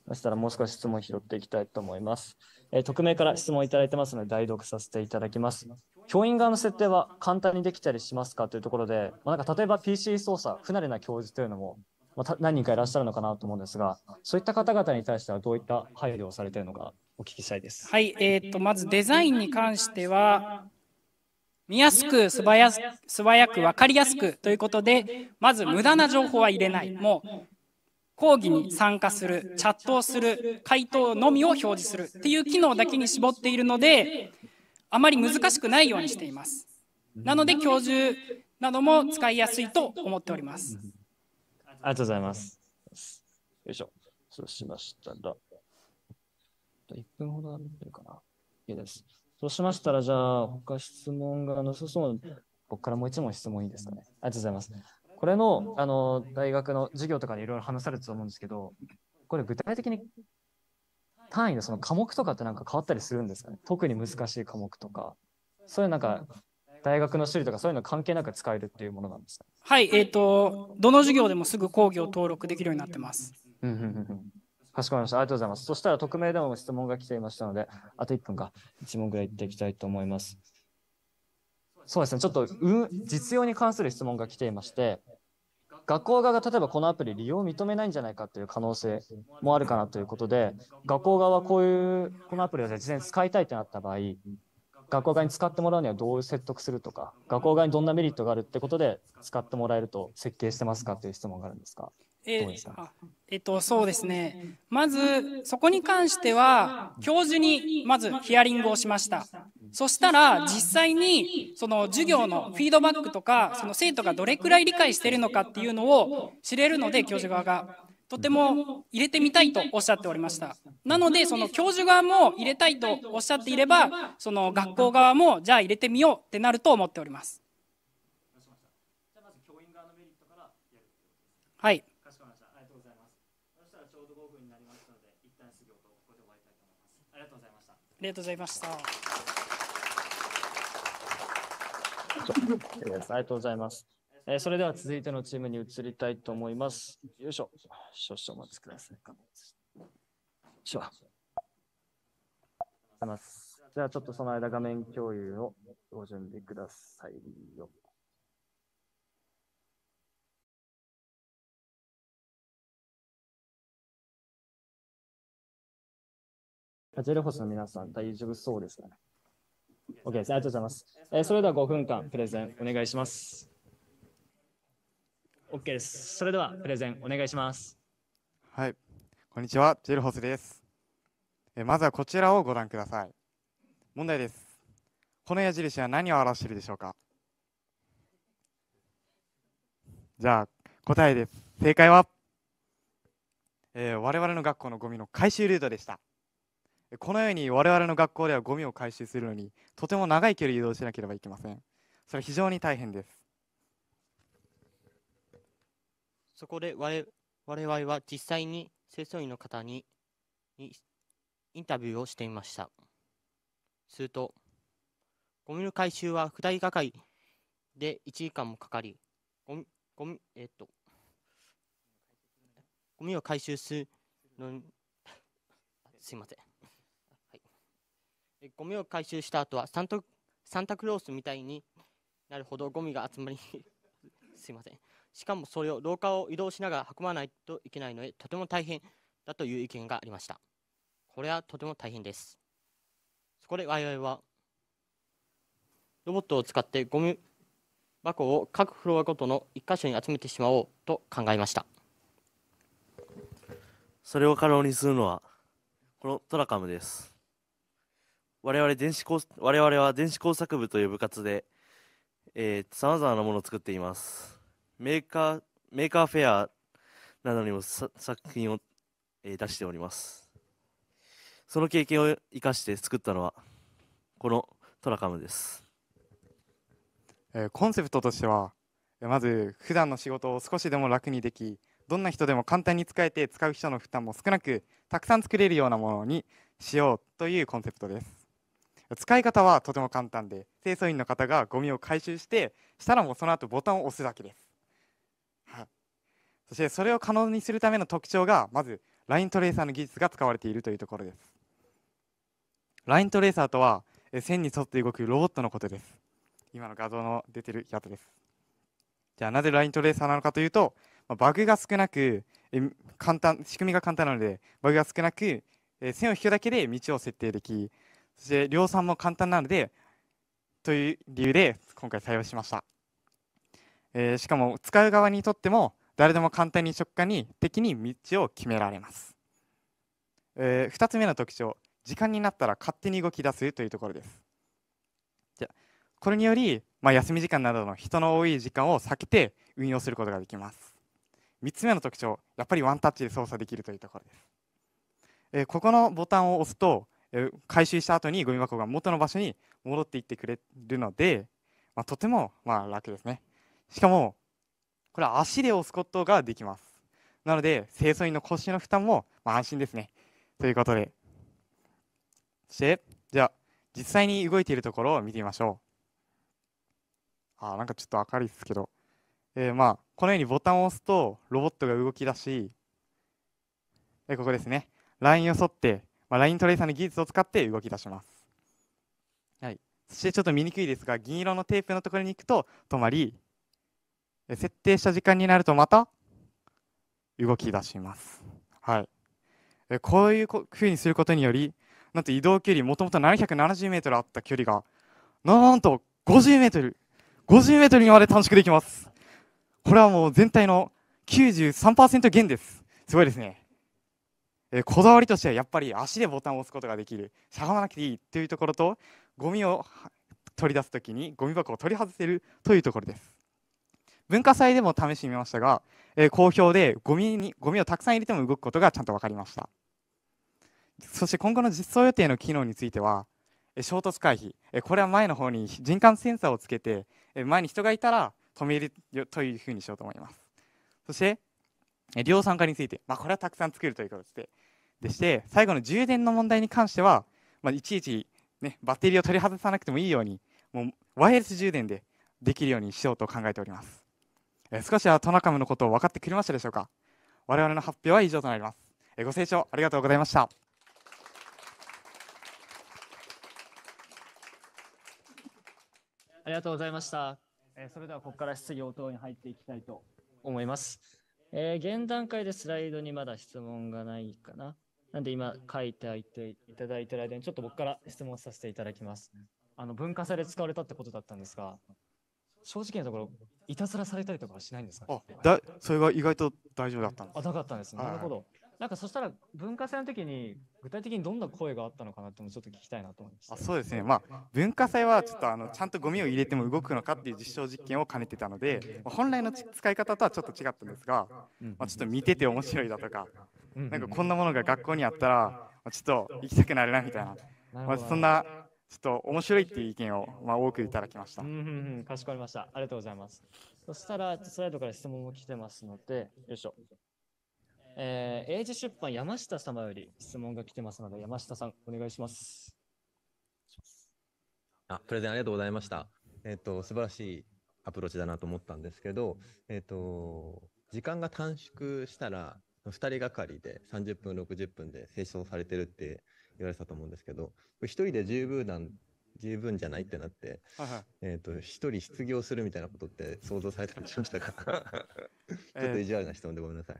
そしたらもう少し質問拾っていきたいと思います。え匿名から質問いただいてますので、代読させていただきます。教員側の設定は簡単にできたりしますかというところで、まあ、なんか例えば PC 操作、不慣れな教授というのも、まあ、何人かいらっしゃるのかなと思うんですが、そういった方々に対してはどういった配慮をされているのか、お聞きしたいです。はい、えーと、とまずデザインに関しては、見やすく素早素早く分かりやすくということでまず無駄な情報は入れないもう講義に参加する、チャットをする、回答のみを表示するっていう機能だけに絞っているので、あまり難しくないようにしています。なので、教授なども使いやすいと思っております。ありがとうございます。よいしょ。そうしましたら、1分ほど歩いてるかな。いいです。そうしましたら、じゃあ、他質問がなさそうな僕からもう1問質問いいですかね。ありがとうございます。これのあの大学の授業とかでいろいろ話されてたと思うんですけど、これ具体的に単位でその科目とかってなんか変わったりするんですかね特に難しい科目とか。そういうなんか大学の種類とかそういうの関係なく使えるっていうものなんですかはい、えっ、ー、と、どの授業でもすぐ講義を登録できるようになってます。うんうんうんかしこまりました。ありがとうございます。そしたら匿名でも質問が来ていましたので、あと1分か、1問ぐらい行っていきたいと思います。そうですね、ちょっと、うん、実用に関する質問が来ていまして、学校側が例えばこのアプリ利用を認めないんじゃないかという可能性もあるかなということで、学校側はこういう、このアプリを事前に使いたいとなった場合、学校側に使ってもらうにはどう説得するとか、学校側にどんなメリットがあるってことで使ってもらえると設計してますかという質問があるんですか。ええっと、そうですね。まず、そこに関しては、教授にまずヒアリングをしました。そしたら、実際に、その授業のフィードバックとか、その生徒がどれくらい理解してるのかっていうのを知れるので、教授側が。とても入れてみたいとおっしゃっておりました。なので、その教授側も入れたいとおっしゃっていれば、その学校側も、じゃあ入れてみようってなると思っております。はい。ありがとうございました。ありがとうございます。えー、それでは続いてのチームに移りたいと思います。よいしょ。少々お待ちください。しょ。じゃあちょっとその間画面共有をご準備くださいよ。ジェルホスの皆さん、大丈夫そうですかね。OK です。ありがとうございます。えー、それでは5分間、プレゼンお願いします。OK です。それでは、プレゼンお願いします。はい。こんにちは。ジェルホスです。えまずはこちらをご覧ください。問題です。この矢印は何を表しているでしょうかじゃあ、答えです。正解は、えー、我々の学校のゴミの回収ルートでした。このように我々の学校ではゴミを回収するのにとても長い距離移動しなければいけませんそれは非常に大変ですそこで我我々は実際に清掃員の方にインタビューをしてみましたするとゴミの回収は2りがかりで1時間もかかりゴミゴミえっとゴミを回収するのに すいませんゴミを回収した後はサントサンタクロースみたいになるほどゴミが集まり すいませんしかもそれを廊下を移動しながら運ばないといけないのでとても大変だという意見がありましたこれはとても大変ですそこで我々はロボットを使ってゴミ箱を各フロアごとの1箇所に集めてしまおうと考えましたそれを可能にするのはこのトラカムです我々電子工、我々は電子工作部という部活で、えまざまなものを作っています。メーカー、メーカーフェアなどにもさ作品を、えー、出しております。その経験を生かして作ったのは、このトラカムです。えー、コンセプトとしては、まず普段の仕事を少しでも楽にでき、どんな人でも簡単に使えて使う人の負担も少なく、たくさん作れるようなものにしようというコンセプトです。使い方はとても簡単で清掃員の方がゴミを回収してしたらもうその後ボタンを押すだけです、はい、そしてそれを可能にするための特徴がまずライントレーサーの技術が使われているというところですライントレーサーとは線に沿って動くロボットのことです今の画像の出てるやつですじゃあなぜライントレーサーなのかというとバグが少なく簡単仕組みが簡単なのでバグが少なく線を引くだけで道を設定できそして量産も簡単なのでという理由で今回採用しました、えー、しかも使う側にとっても誰でも簡単に直感に的に道を決められます、えー、2つ目の特徴時間になったら勝手に動き出すというところですじゃこれにより、まあ、休み時間などの人の多い時間を避けて運用することができます3つ目の特徴やっぱりワンタッチで操作できるというところです、えー、ここのボタンを押すと回収した後にゴミ箱が元の場所に戻っていってくれるので、まあ、とてもまあ楽ですねしかもこれは足で押すことができますなので清掃員の腰の負担もまあ安心ですねということでそしてじゃあ実際に動いているところを見てみましょうあなんかちょっと明るいですけど、えー、まあこのようにボタンを押すとロボットが動き出しここですねラインを沿ってまあ、ライントレーサーの技術を使って動き出します。はい、そしてちょっと見にくいですが銀色のテープのところに行くと止まり設定した時間になるとまた動き出します。はい、こういうふうにすることによりなんと移動距離もともと 770m あった距離がなんと5 0 m 5 0メートルにまで短縮できます。これはもう全体の93%減です。すごいですね。えこだわりとしてはやっぱり足でボタンを押すことができるしゃがまなくていいというところとゴミを取り出すときにゴミ箱を取り外せるというところです文化祭でも試してみましたが、え好評でゴミにゴミをたくさん入れても動くことがちゃんと分かりましたそして今後の実装予定の機能については衝突回避これは前の方に人感センサーをつけて前に人がいたら止めるというふうにしようと思いますそして量産化について、まあ、これはたくさん作るということででして最後の充電の問題に関しては、まあ、いちいち、ね、バッテリーを取り外さなくてもいいようにもうワイヤレス充電でできるようにしようと考えております、え少しはトナカムのことを分かってくれましたでしょうか我々の発表は以上となります、えご清聴ありがとうございましたありがとうございました、えそれではここから質疑応答に入っていきたいと思いますえー、現段階でスライドにまだ質問がないかな。なんで今書いていていただいてる間にちょっと僕から質問させていただきます。あの文化祭で使われたってことだったんですが、正直なところ、いたずらされたりとかはしないんですか、ね、あだそれは意外と大丈夫だったんです。あなかったんですね、なるほど。なんかそしたら文化祭の時に具体的にどんな声があったのかなってもちょっと聞きたいなと思いましあそうですね、まあ、文化祭はちょっとあのちゃんとゴミを入れても動くのかっていう実証実験を兼ねてたので、本来の使い方とはちょっと違ったんですが、まあ、ちょっと見てて面白いだとか、なんかこんなものが学校にあったらちょっと行きたくなるなみたいなまあ、そんなちょっと面白いっていう意見を、まあ、多くいただきました。うんうんうん、かしこまりました。ありがとうございます。そしたら、スライドから質問も来てますので、よいしょ。えー、英字出版山下様より質問が来てますので、山下さん、お願いします。あ、プレゼンありがとうございました。えっ、ー、と、素晴らしいアプローチだなと思ったんですけど、えっ、ー、と、時間が短縮したら、2人がかりで30分60分で清掃されてるって言われてたと思うんですけど1人で十分なん十分じゃないってなって、はいはい、えーと、一人失業するみたいなことって想像されたりしましたか ちょっと意地悪な質問でごめんなさい、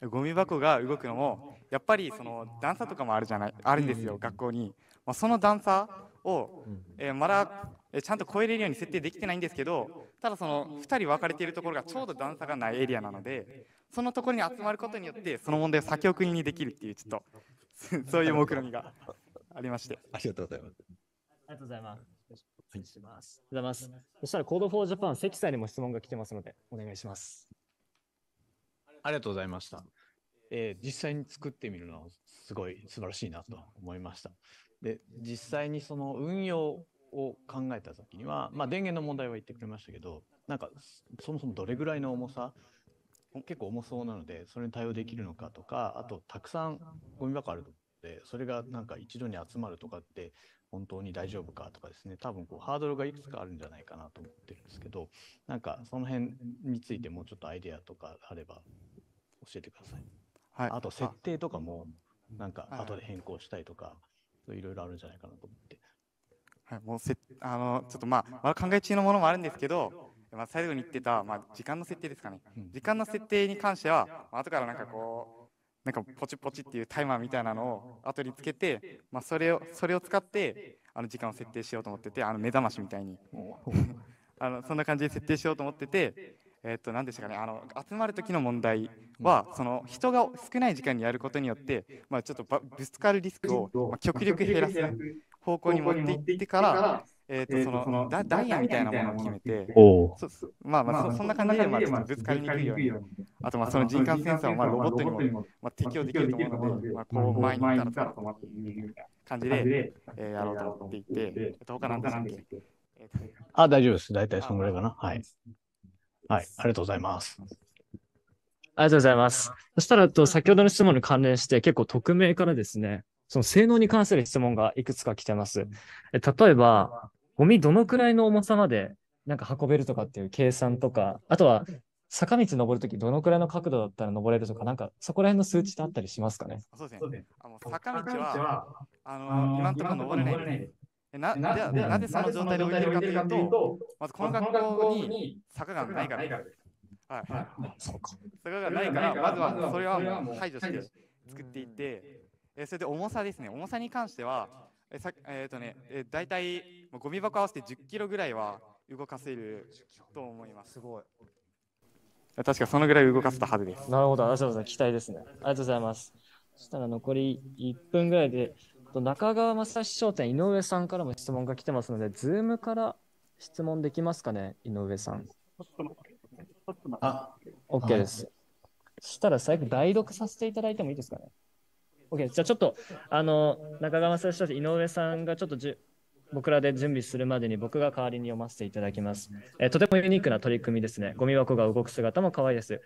はい、ゴミ箱が動くのもやっぱりその段差とかもあるじゃないあるんですよ、うん、学校にまあ、その段差を、えー、まだ、えちゃんと超えれるように設定できてないんですけどただその2人分かれているところがちょうど段差がないエリアなのでそのところに集まることによってその問題を先送りにできるっていうちょっと そういう目論みがありましてありがとうございますありがとうございますはい、します。ございます。そしたら Code for Japan 関さんにも質問が来てますのでお願いします。ありがとうございました。えー、実際に作ってみるのはすごい素晴らしいなと思いました。で、実際にその運用を考えた時には、まあ、電源の問題は言ってくれましたけど、なんかそもそもどれぐらいの重さ、結構重そうなので、それに対応できるのかとか、あとたくさんゴミ箱あると思って、それがなんか一度に集まるとかって、本当に大丈夫かとかですね、多分こうハードルがいくつかあるんじゃないかなと思ってるんですけど、なんかその辺についてもうちょっとアイデアとかあれば教えてください。はい、あと設定とかもなんか後で変更したいとか、いろいろあるんじゃないかなと思って。はい、もうせあのちょっとまあまだ考え中のものもあるんですけど、まあ、最後に言ってた、まあ、時間の設定ですかね、うん、時間の設定に関しては、まあ後からなんかこうなんかポチポチっていうタイマーみたいなのを後につけて、まあ、それをそれを使ってあの時間を設定しようと思っててあの目覚ましみたいに あのそんな感じで設定しようと思っててえっ、ー、と、何でしたかね、あの、集まる時の問題は、その、人が少ない時間にやることによって、まあ、ちょっとぶつかるリスクを、まあ、極力減らす方向に持っていってから、えっと、とそのダイヤみたいなものを決めて、そまあまあ、まあ、そんな感じでまあちょっとぶつかりにくいように、あとまあその人感センサーをまあロボットにもまあ適用できると思うので、まあ、こう前に行ったらまあ、う感じで、えー、やろうと思っていて、どうかなんですけあ、大丈夫です。大体そのぐらいかな。はい。はい、ありがとうございます。ありがとうございます。そしたら、と先ほどの質問に関連して、結構匿名からですね、その性能に関する質問がいくつか来てます。え例えば、ゴミどのくらいの重さまでなんか運べるとかっていう計算とか、あとは坂道登るときどのくらいの角度だったら登れるとか、なんかそこら辺の数値ってあったりしますかね。そうですね。あの坂道はあの今のところ登れないなでなぜその状態で置いてるかというと、まずこの学校に坂がないからです。はい、坂がないから、まずはそれは排除して作っていって、えそれで重さですね、重さに関しては、えさえーとねえー、大体ゴミ箱合わせて10キロぐらいは動かせると思います。すごい確かそのぐらい動かせたはずです。なるほど、ありがうざ期待ですね。ありがとうございます。そしたら残り1分ぐらいで。中川正史商店、井上さんからも質問が来てますので、ズームから質問できますかね、井上さん。あ、OK です。そしたら最後、代読させていただいてもいいですかね。OK じゃあちょっと、あの、中川正史商店、井上さんがちょっとじゅ僕らで準備するまでに僕が代わりに読ませていただきます。えー、とてもユニークな取り組みですね。ゴミ箱が動く姿も可愛いです。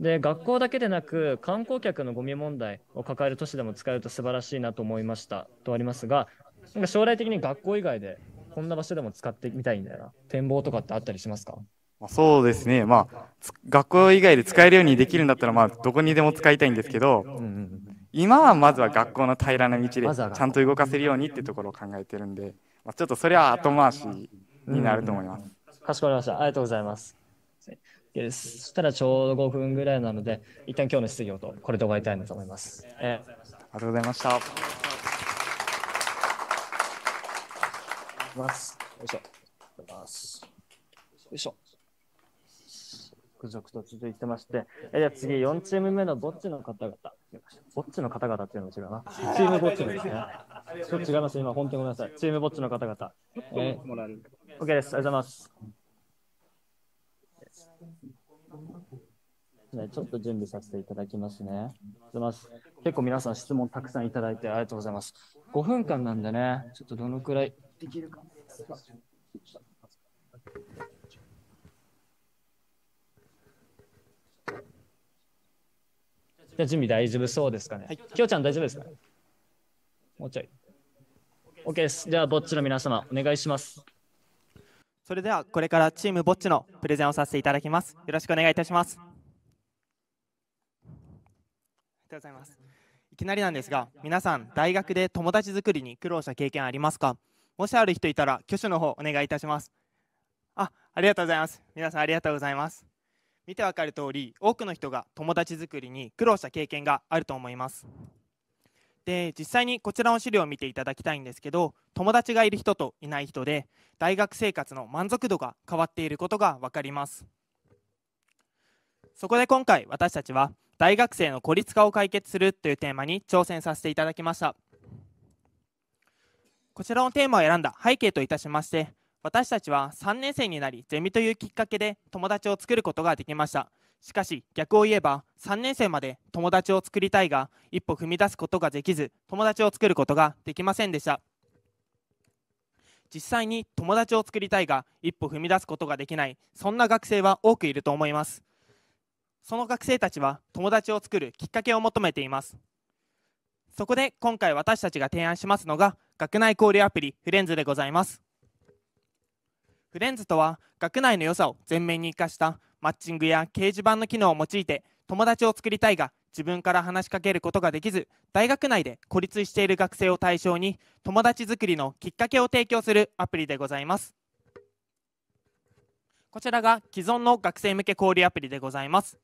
で学校だけでなく観光客のゴミ問題を抱える都市でも使えると素晴らしいなと思いましたとありますがなんか将来的に学校以外でこんな場所でも使ってみたいんだよな展望とかってあったりしますかそうですね、まあ、学校以外で使えるようにできるんだったら、まあ、どこにでも使いたいんですけど、うんうん、今はまずは学校の平らな道でちゃんと動かせるようにってところを考えてるんで、まあ、ちょっとそれは後回しになると思います。かしこまりました。ありがとうございます。です。そしたらちょうど5分ぐらいなので、一旦今日の質疑応とこれで終わりたいなと思います。ありがとうございました。ありがとうございました。よしす。よいしょ。よいしょ。続々と続いてまして、えじゃあ次、4チーム目のどっちの方々。ぼっちの方々っていうのも違うな。チームぼっちですね。ちょっと違います、今、本当にごめんなさい。チームぼっちの方々。えー、OK です。ありがとうございます。ちょっと準備させていただきますね。ませ結構皆さん質問たくさんいただいてありがとうございます。5分間なんでね、ちょっとどのくらいできるか。じゃ準備大丈夫そうですかね。はい、きょうちゃん大丈夫ですか、もうちょい。OK です。では、ぼっちの皆様、お願いします。それでは、これからチームぼっちのプレゼンをさせていただきます。よろしくお願いいたします。がとうございます。いきなりなんですが、皆さん、大学で友達作りに苦労した経験ありますかもしある人いたら、挙手の方お願いいたします。あ、ありがとうございます。皆さん、ありがとうございます。見てわかる通り、多くの人が友達作りに苦労した経験があると思います。で、実際にこちらの資料を見ていただきたいんですけど、友達がいる人といない人で、大学生活の満足度が変わっていることが分かります。そこで今回私たちは大学生の孤立化を解決するというテーマに挑戦させていただきましたこちらのテーマを選んだ背景といたしまして私たちは3年生になりゼミというきっかけで友達を作ることができましたしかし逆を言えば3年生まで友達を作りたいが一歩踏み出すことができず友達を作ることができませんでした実際に友達を作りたいが一歩踏み出すことができないそんな学生は多くいると思いますその学生たちは友達を作るきっかけを求めていますそこで今回私たちが提案しますのが学内交流アプリフレンズでございますフレンズとは学内の良さを前面に生かしたマッチングや掲示板の機能を用いて友達を作りたいが自分から話しかけることができず大学内で孤立している学生を対象に友達作りのきっかけを提供するアプリでございますこちらが既存の学生向け交流アプリでございます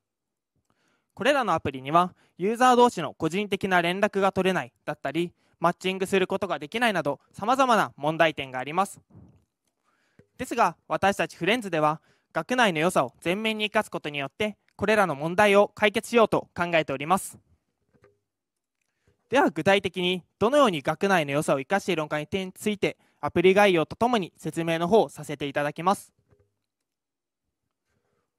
これらのアプリには、ユーザー同士の個人的な連絡が取れないだったり、マッチングすることができないなど、さまざまな問題点があります。ですが、私たちフレンズでは、学内の良さを前面に生かすことによって、これらの問題を解決しようと考えております。では、具体的にどのように学内の良さを生かしているのかについて、アプリ概要とともに説明の方をさせていただきます。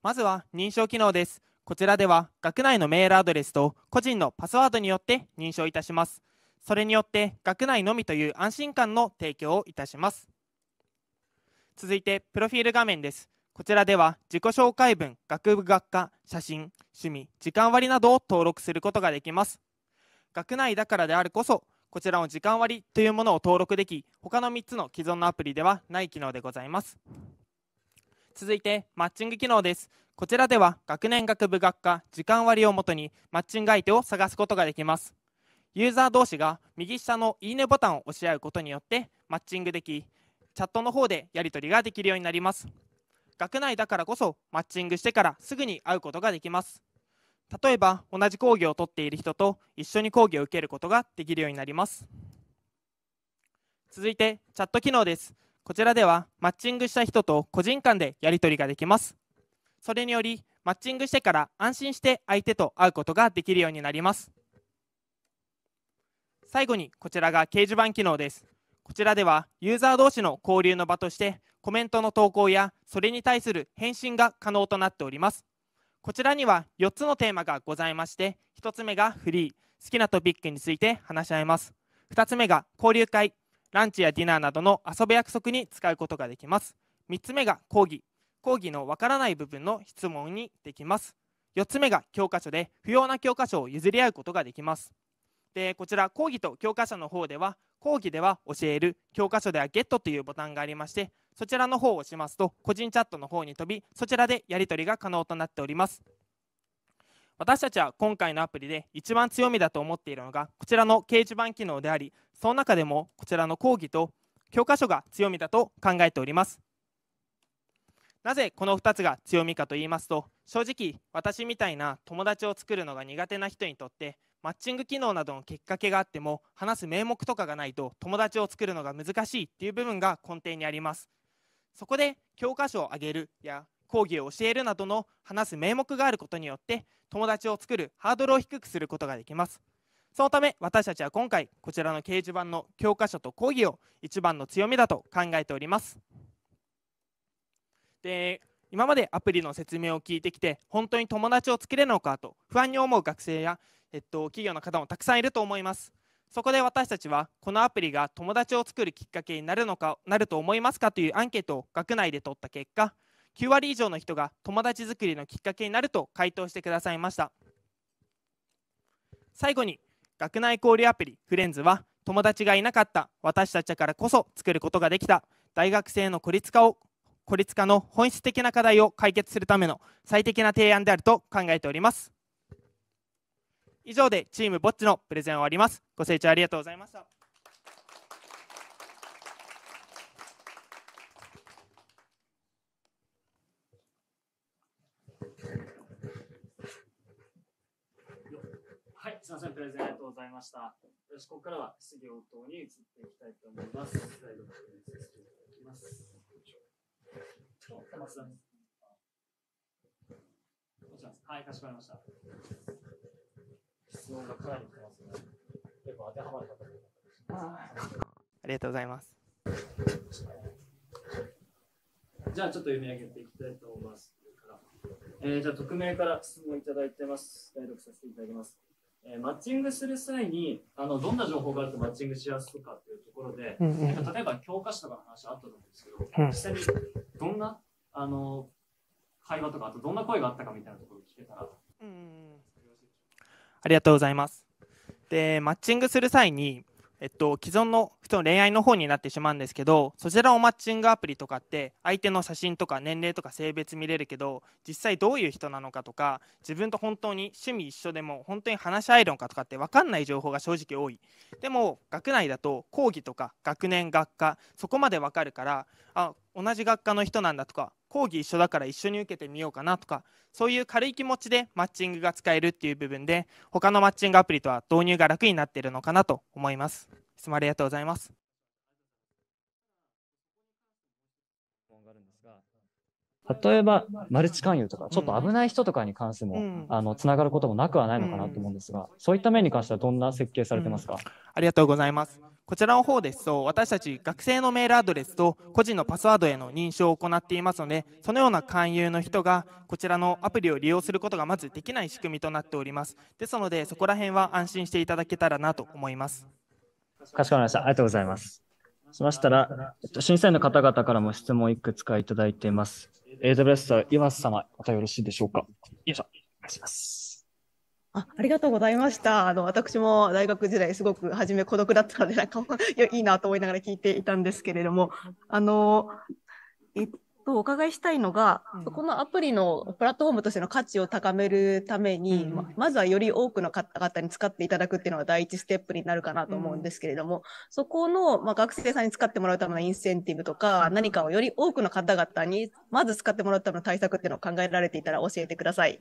まずは認証機能です。こちらでは学内のメールアドレスと個人のパスワードによって認証いたします。それによって学内のみという安心感の提供をいたします。続いて、プロフィール画面です。こちらでは自己紹介文、学部学科、写真、趣味、時間割などを登録することができます。学内だからであるこそ、こちらの時間割というものを登録でき、他の3つの既存のアプリではない機能でございます。続いて、マッチング機能です。こちらでは学年学部学科時間割をもとにマッチング相手を探すことができます。ユーザー同士が右下のいいねボタンを押し合うことによってマッチングでき、チャットの方でやり取りができるようになります。学内だからこそマッチングしてからすぐに会うことができます。例えば同じ講義を取っている人と一緒に講義を受けることができるようになります。続いてチャット機能です。こちらではマッチングした人と個人間でやり取りができます。それによりマッチングしてから安心して相手と会うことができるようになります最後にこちらが掲示板機能ですこちらではユーザー同士の交流の場としてコメントの投稿やそれに対する返信が可能となっておりますこちらには4つのテーマがございまして1つ目がフリー好きなトピックについて話し合います2つ目が交流会ランチやディナーなどの遊び約束に使うことができます3つ目が講義講義のわからない部分の質問にできます。4つ目が教科書で不要な教科書を譲り合うことができます。でこちら講義と教科書の方では講義では教える教科書ではゲットというボタンがありましてそちらの方を押しますと個人チャットの方に飛びそちらでやり取りが可能となっております。私たちは今回のアプリで一番強みだと思っているのがこちらの掲示板機能でありその中でもこちらの講義と教科書が強みだと考えておりますなぜこの2つが強みかと言いますと正直私みたいな友達を作るのが苦手な人にとってマッチング機能などのきっかけがあっても話す名目とかがないと友達を作るのが難しいっていう部分が根底にありますそこで教科書をあげるや講義を教えるなどの話す名目があることによって友達を作るハードルを低くすることができますそのため私たちは今回こちらの掲示板の教科書と講義を一番の強みだと考えておりますで今までアプリの説明を聞いてきて本当に友達を作れるのかと不安に思う学生や、えっと、企業の方もたくさんいると思いますそこで私たちはこのアプリが友達を作るきっかけになるのかなると思いますかというアンケートを学内で取った結果9割以上の人が友達作りのきっかけになると回答してくださいました最後に学内交流アプリフレンズは友達がいなかった私たちからこそ作ることができた大学生の孤立化を孤立化の本質的な課題を解決するための最適な提案であると考えております以上でチームぼっちのプレゼンを終わりますご清聴ありがとうございましたはい、すみません、プレゼンありがとうございました。よし、ここからは質疑応答に移っていきたいと思います。スライドさせていただきます。はい、かしこまりました。質問がかなり来ますね。結構当てはまる方がありがとうございます。じゃあちょっと読み上げていきたいと思います。えー、じゃあ匿名から質問いただいてます。代読させていただきます。えー、マッチングする際にあのどんな情報があるとマッチングしやすいかっていうところで、うんうん、例えば教科書とかの話あったと思うんですけど、うん、実際にどんなあの会話とかあとどんな声があったかみたいなところを聞けたら、うん、ありがとうございます。でマッチングする際にえっと、既存の人の恋愛の方になってしまうんですけどそちらをマッチングアプリとかって相手の写真とか年齢とか性別見れるけど実際どういう人なのかとか自分と本当に趣味一緒でも本当に話し合えるのかとかって分かんない情報が正直多いでも学内だと講義とか学年学科そこまで分かるからあ同じ学科の人なんだとか講義一緒だから一緒に受けてみようかなとかそういう軽い気持ちでマッチングが使えるっていう部分で他のマッチングアプリとは導入が楽になっているのかなと思います質問ありがとうございます例えばマルチ勧誘とかちょっと危ない人とかに関しても、あのつながることもなくはないのかなと思うんですが、そういった面に関してはどんな設計されてますか、うん、ありがとうございますこちらの方ですと、私たち学生のメールアドレスと個人のパスワードへの認証を行っていますので、そのような勧誘の人がこちらのアプリを利用することがまずできない仕組みとなっております。ですので、そこら辺は安心していただけたらなと思います。かしこまりました。ありがとうございます。しましたら、えっと、審査員の方々からも質問をいくつかいただいています。AWS 岩瀬様、またよろしいでしょうか。よいしょ。お願いします。あありがとうございました。あの私も大学時代すごく初め孤独だったのでなんかいいなと思いながら聞いていたんですけれどもあのえっとお伺いしたいのが、うん、このアプリのプラットフォームとしての価値を高めるために、うんま、まずはより多くの方々に使っていただくっていうのが第一ステップになるかなと思うんですけれども、うん、そこの、まあ、学生さんに使ってもらうためのインセンティブとか何かをより多くの方々にまず使ってもらうための対策っていうのを考えられていたら教えてください。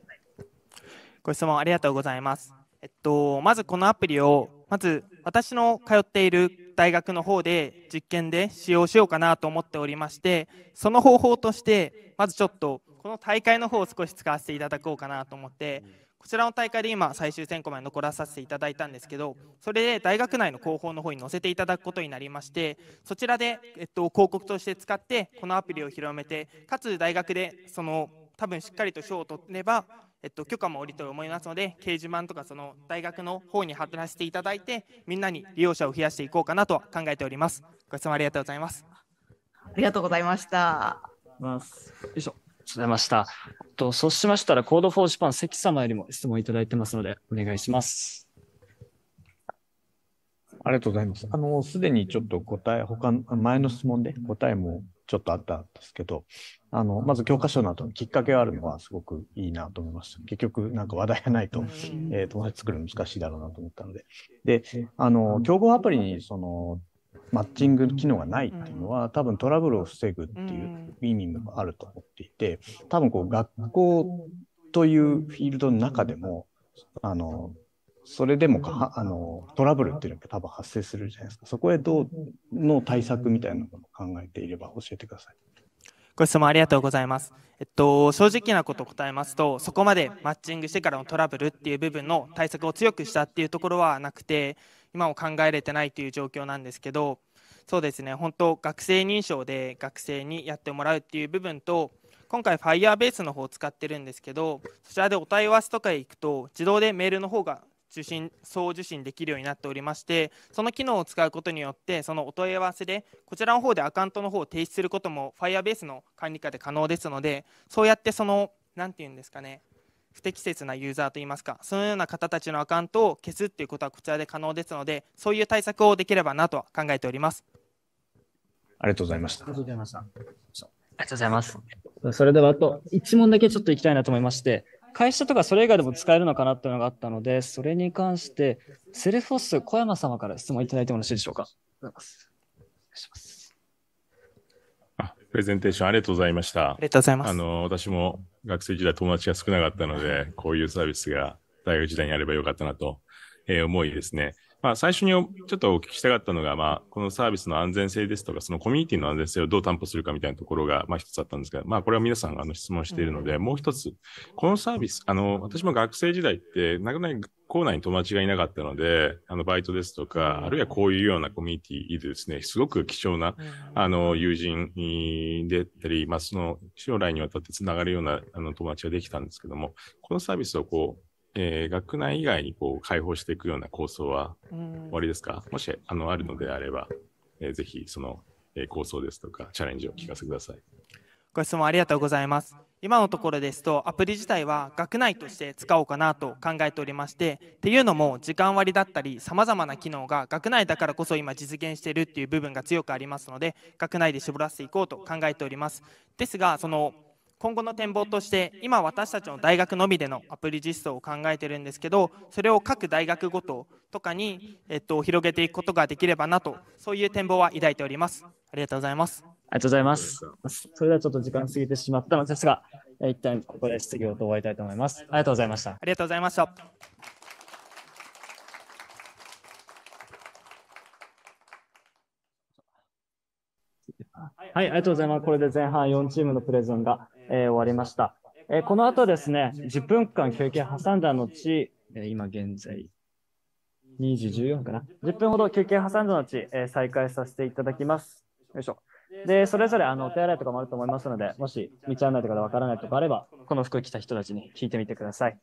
ご質問ありがとうございます。えっと、まずこのアプリを、まず私の通っている大学の方で実験で使用しようかなと思っておりまして、その方法として、まずちょっとこの大会の方を少し使わせていただこうかなと思って、こちらの大会で今、最終選考まで残らさせていただいたんですけど、それで大学内の広報の方に載せていただくことになりまして、そちらで、えっと、広告として使って、このアプリを広めて、かつ大学で、その多分しっかりと賞を取れば、えっと、許可も下りと思いますので、掲示板とかその大学の方に貼らせていただいて、みんなに利用者を増やしていこうかなと考えております。ご質問ありがとうございます。ありがとうございました。よいしょ。ございました。とそうしましたら、コードフォージパン関様よりも質問いただいてますので、お願いします。ありがとうございます。あの、すでにちょっと答え、他の、前の質問で答えもちょっとあったんですけど、あの、まず教科書の後のきっかけがあるのはすごくいいなと思いました。結局、なんか話題がないと、えー、友達作るの難しいだろうなと思ったので。で、あの、競合アプリに、その、マッチング機能がないっていうのは、多分トラブルを防ぐっていう意味もあると思っていて、多分こう、学校というフィールドの中でも、あの、それでもかあのトラブルっていうのが多分発生するじゃないですか。そこへどうの対策みたいなものを考えていれば教えてください。ご質問ありがとうございます。えっと、正直なことを答えますと、そこまでマッチングしてからのトラブルっていう部分の対策を強くしたっていうところはなくて、今も考えれてないという状況なんですけど、そうですね、本当、学生認証で学生にやってもらうっていう部分と、今回 Firebase の方を使ってるんですけど、そちらでお問い合わせとか行くと、自動でメールの方が受信送受信できるようになっておりましてその機能を使うことによってそのお問い合わせでこちらの方でアカウントの方を提出することも Firebase の管理下で可能ですのでそうやってその何て言うんですかね不適切なユーザーといいますかそのような方たちのアカウントを消すっていうことはこちらで可能ですのでそういう対策をできればなとは考えておりますありがとうございましたありがとうございましたありがとうございますそれではあと1問だけちょっといきたいなと思いまして会社とかそれ以外でも使えるのかなっていうのがあったので、それに関して、セルフォス小山様から質問いただいてもよろしいでしょうか。プレゼンテーションありがとうございました。ありがとうございます。あの、私も学生時代友達が少なかったので、こういうサービスが大学時代にあればよかったなと、え思いですね。まあ、最初にちょっとお聞きしたかったのが、まあ、このサービスの安全性ですとか、そのコミュニティの安全性をどう担保するかみたいなところが、まあ、一つあったんですが、まあ、これは皆さんあの質問しているので、うん、もう一つ、このサービス、あの、私も学生時代って、なかなか校内に友達がいなかったので、あの、バイトですとか、あるいはこういうようなコミュニティでですね、すごく貴重な、あの、友人でったり、まあ、その、将来にわたってつながるような、あの、友達ができたんですけども、このサービスをこう、えー、学内以外にこう開放していくような構想は終わりですか、うん、もしあのあるのであれば、えー、ぜひその、えー、構想ですとかチャレンジを聞かせください。ご質問ありがとうございます。今のところですとアプリ自体は学内として使おうかなと考えておりましてっていうのも時間割だったりさまざまな機能が学内だからこそ今実現しているっていう部分が強くありますので学内で絞らせていこうと考えておりますですがその今後の展望として今私たちの大学のみでのアプリ実装を考えてるんですけどそれを各大学ごととかに、えっと、広げていくことができればなとそういう展望は抱いておりますありがとうございますありがとうございますそれではちょっと時間過ぎてしまったのですが一旦ここで質疑応答を終わりたいと思いますありがとうございましたありがとうございましたはい、ありがとうございます。これで前半4チームのプレゼンが、えー、終わりました。えー、この後ですね、10分間休憩挟んだ後、えー、今現在、2時14分かな。10分ほど休憩挟んだ後、えー、再開させていただきます。よいしょ。で、それぞれあのお手洗いとかもあると思いますので、もし道案内とかでわからないとかあれば、この服着た人たちに聞いてみてください。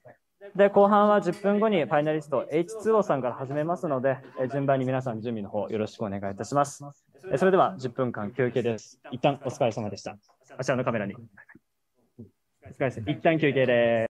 で、後半は10分後にファイナリスト H2O さんから始めますので、え順番に皆さん準備の方よろしくお願いいたします。それでは10分間休憩です。一旦お疲れ様でした。あちらのカメラに。お疲れ様。一旦休憩です。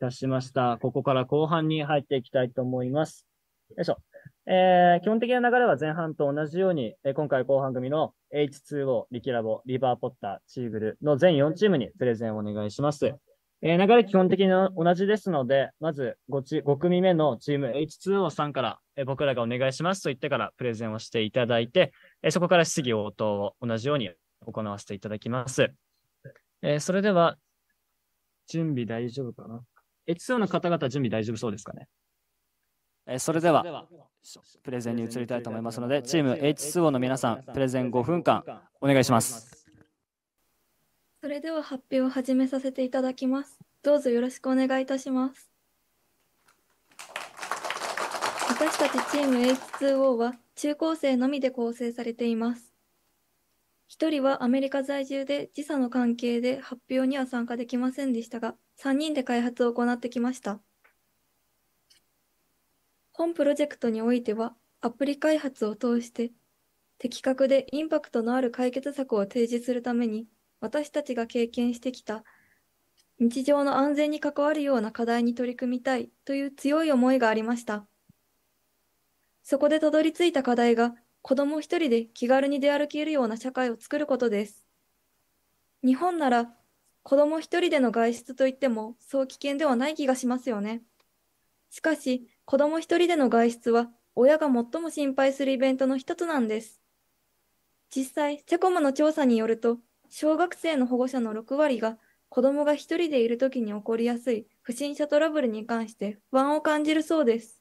たしました。ここから後半に入っていきたいと思います。よいしょ。えー、基本的な流れは前半と同じように、えー、今回後半組の H2O、リキラボ、リバーポッター、チーグルの全4チームにプレゼンをお願いします。えー、流れ基本的に同じですので、まず 5, 5組目のチーム H2O さんから、えー、僕らがお願いしますと言ってからプレゼンをしていただいて、えー、そこから質疑応答を同じように行わせていただきます。えー、それでは、準備大丈夫かなエチ必ーの方々準備大丈夫そうですかねえそれではプレゼンに移りたいと思いますのでチーム H2O の皆さんプレゼン5分間お願いしますそれでは発表を始めさせていただきますどうぞよろしくお願いいたします私たちチーム H2O は中高生のみで構成されています1人はアメリカ在住で時差の関係で発表には参加できませんでしたが、3人で開発を行ってきました。本プロジェクトにおいては、アプリ開発を通して、的確でインパクトのある解決策を提示するために、私たちが経験してきた日常の安全に関わるような課題に取り組みたいという強い思いがありました。そこでたどり着いた課題が子供一人で気軽に出歩けるような社会を作ることです。日本なら子供一人での外出といってもそう危険ではない気がしますよね。しかし、子供一人での外出は親が最も心配するイベントの一つなんです。実際、セコムの調査によると、小学生の保護者の6割が子供が一人でいる時に起こりやすい不審者トラブルに関して不安を感じるそうです。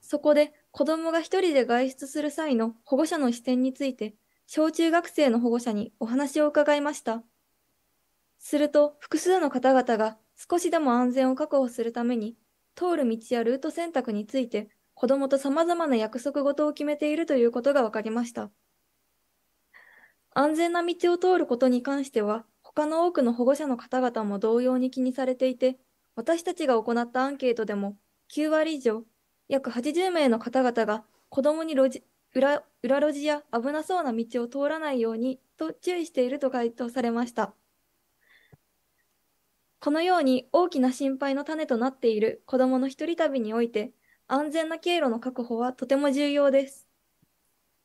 そこで子どもが一人で外出する際の保護者の視点について、小中学生の保護者にお話を伺いました。すると、複数の方々が少しでも安全を確保するために、通る道やルート選択について、子どもと様々な約束事を決めているということが分かりました。安全な道を通ることに関しては、他の多くの保護者の方々も同様に気にされていて、私たちが行ったアンケートでも9割以上約80名の方々が子供に路地裏裏路地や危なそうな道を通らないようにと注意していると回答されました。このように大きな心配の種となっている子供の一人旅において、安全な経路の確保はとても重要です。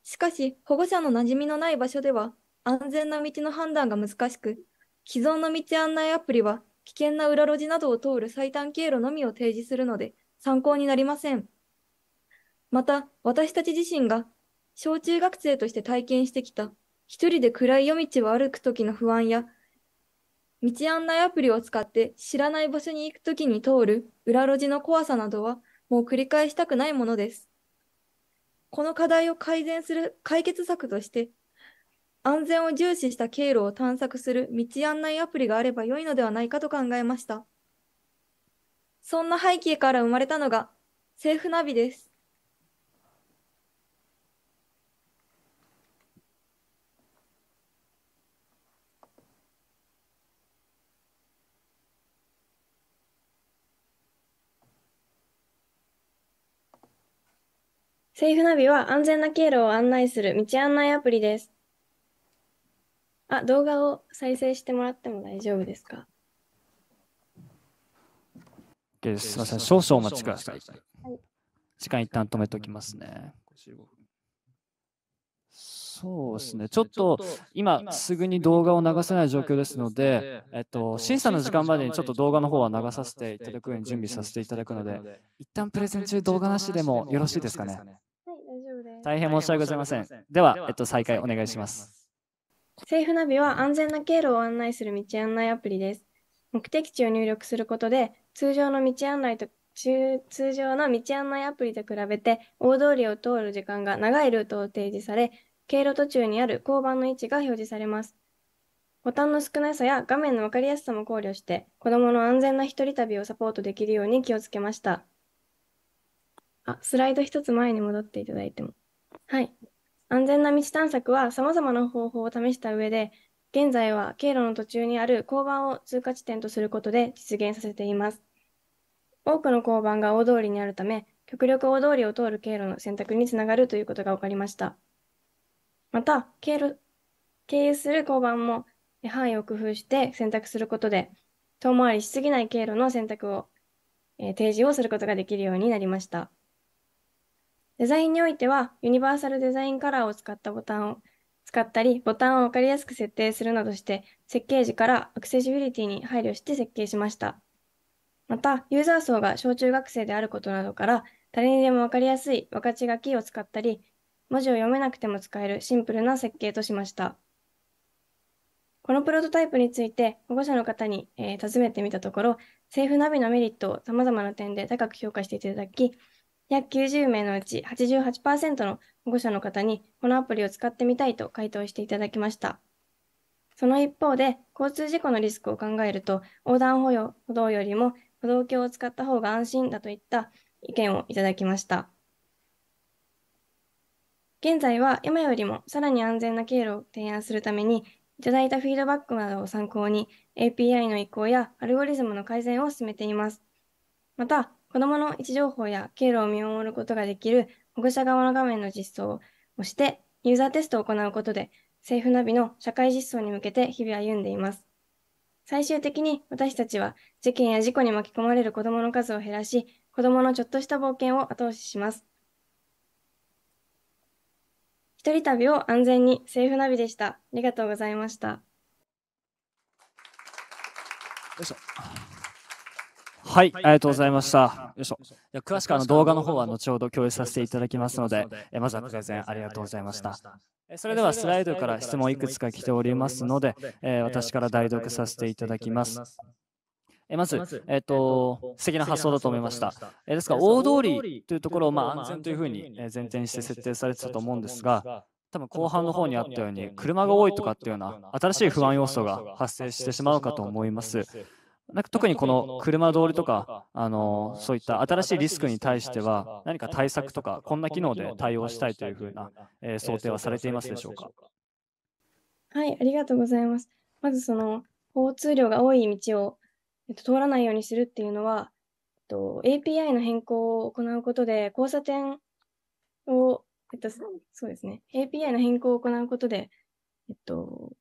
しかし、保護者の馴染みのない場所では、安全な道の判断が難しく、既存の道案内アプリは危険な裏路地などを通る最短経路のみを提示するので、参考になりません。また、私たち自身が小中学生として体験してきた一人で暗い夜道を歩く時の不安や道案内アプリを使って知らない場所に行く時に通る裏路地の怖さなどはもう繰り返したくないものです。この課題を改善する解決策として安全を重視した経路を探索する道案内アプリがあれば良いのではないかと考えました。そんな背景から生まれたのが、セーフナビです。セーフナビは安全な経路を案内する道案内アプリです。あ、動画を再生してもらっても大丈夫ですか OK です。すみません、少々お待ちください。はい、時間一旦止めておきますね。そうですね。ちょっと今すぐに動画を流せない状況ですので、えっと、審査の時間までにちょっと動画の方は流させていただくように準備させていただくので、一旦プレゼン中動画なしでもよろしいですかね。大大変申し訳ございません。では、えっと、再開お願いします。セーフナビは安全な経路を案内する道案内アプリです。目的地を入力することで通常の道案内と通常の道案内アプリと比べて大通りを通る時間が長いルートを提示され経路途中にある交番の位置が表示されますボタンの少なさや画面の分かりやすさも考慮して子どもの安全な一人旅をサポートできるように気をつけましたあスライド一つ前に戻っていただいてもはい安全な道探索は様々な方法を試した上で現在は経路の途中にある交番を通過地点とすることで実現させています。多くの交番が大通りにあるため、極力大通りを通る経路の選択につながるということが分かりました。また、経路、経由する交番も範囲を工夫して選択することで、遠回りしすぎない経路の選択を、えー、提示をすることができるようになりました。デザインにおいては、ユニバーサルデザインカラーを使ったボタンを使ったり、ボタンを分かりやすく設定するなどして、設計時からアクセシビリティに配慮して設計しました。また、ユーザー層が小中学生であることなどから、誰にでも分かりやすい分かち書きを使ったり、文字を読めなくても使えるシンプルな設計としました。このプロトタイプについて保護者の方に、えー、尋ねてみたところ、セーフナビのメリットを様々な点で高く評価していただき、約90名のうち88%の保護者の方にこのアプリを使ってみたいと回答していただきました。その一方で、交通事故のリスクを考えると、横断歩道よりも歩道橋を使った方が安心だといった意見をいただきました。現在は今よりもさらに安全な経路を提案するために、いただいたフィードバックなどを参考に API の移行やアルゴリズムの改善を進めています。また、子供の位置情報や経路を見守ることができる保護者側の画面の実装を押して、ユーザーテストを行うことで、政府ナビの社会実装に向けて日々歩んでいます。最終的に私たちは事件や事故に巻き込まれる子供の数を減らし、子供のちょっとした冒険を後押しします。一人旅を安全にセーフナビでした。ありがとうございました。よいしょ。はい、ありがとうございました。よいしょ。詳しくあの動画の方は後ほど共有させていただきますので、えまずはプレゼンありがとうございました。それではスライドから質問いくつか来ておりますので、え私から代読させていただきます。えまず、えっ、ー、と、素敵な発想だと思いました。えですから、大通りというところを、まあ、安全というふうに前提にして設定されてたと思うんですが、多分後半の方にあったように、車が多いとかっていうような、新しい不安要素が発生してしまうかと思います。なんか特にこの車通りとか、あのそういった新しいリスクに対しては、何か対策とか、こんな機能で対応したいというふうな、えー、想定はされていますでしょうか。はい、ありがとうございます。まず、その交通量が多い道を、えっと、通らないようにするっていうのは、えっと、API の変更を行うことで、交差点を、えっと、そうですね、API の変更を行うことで、えっと、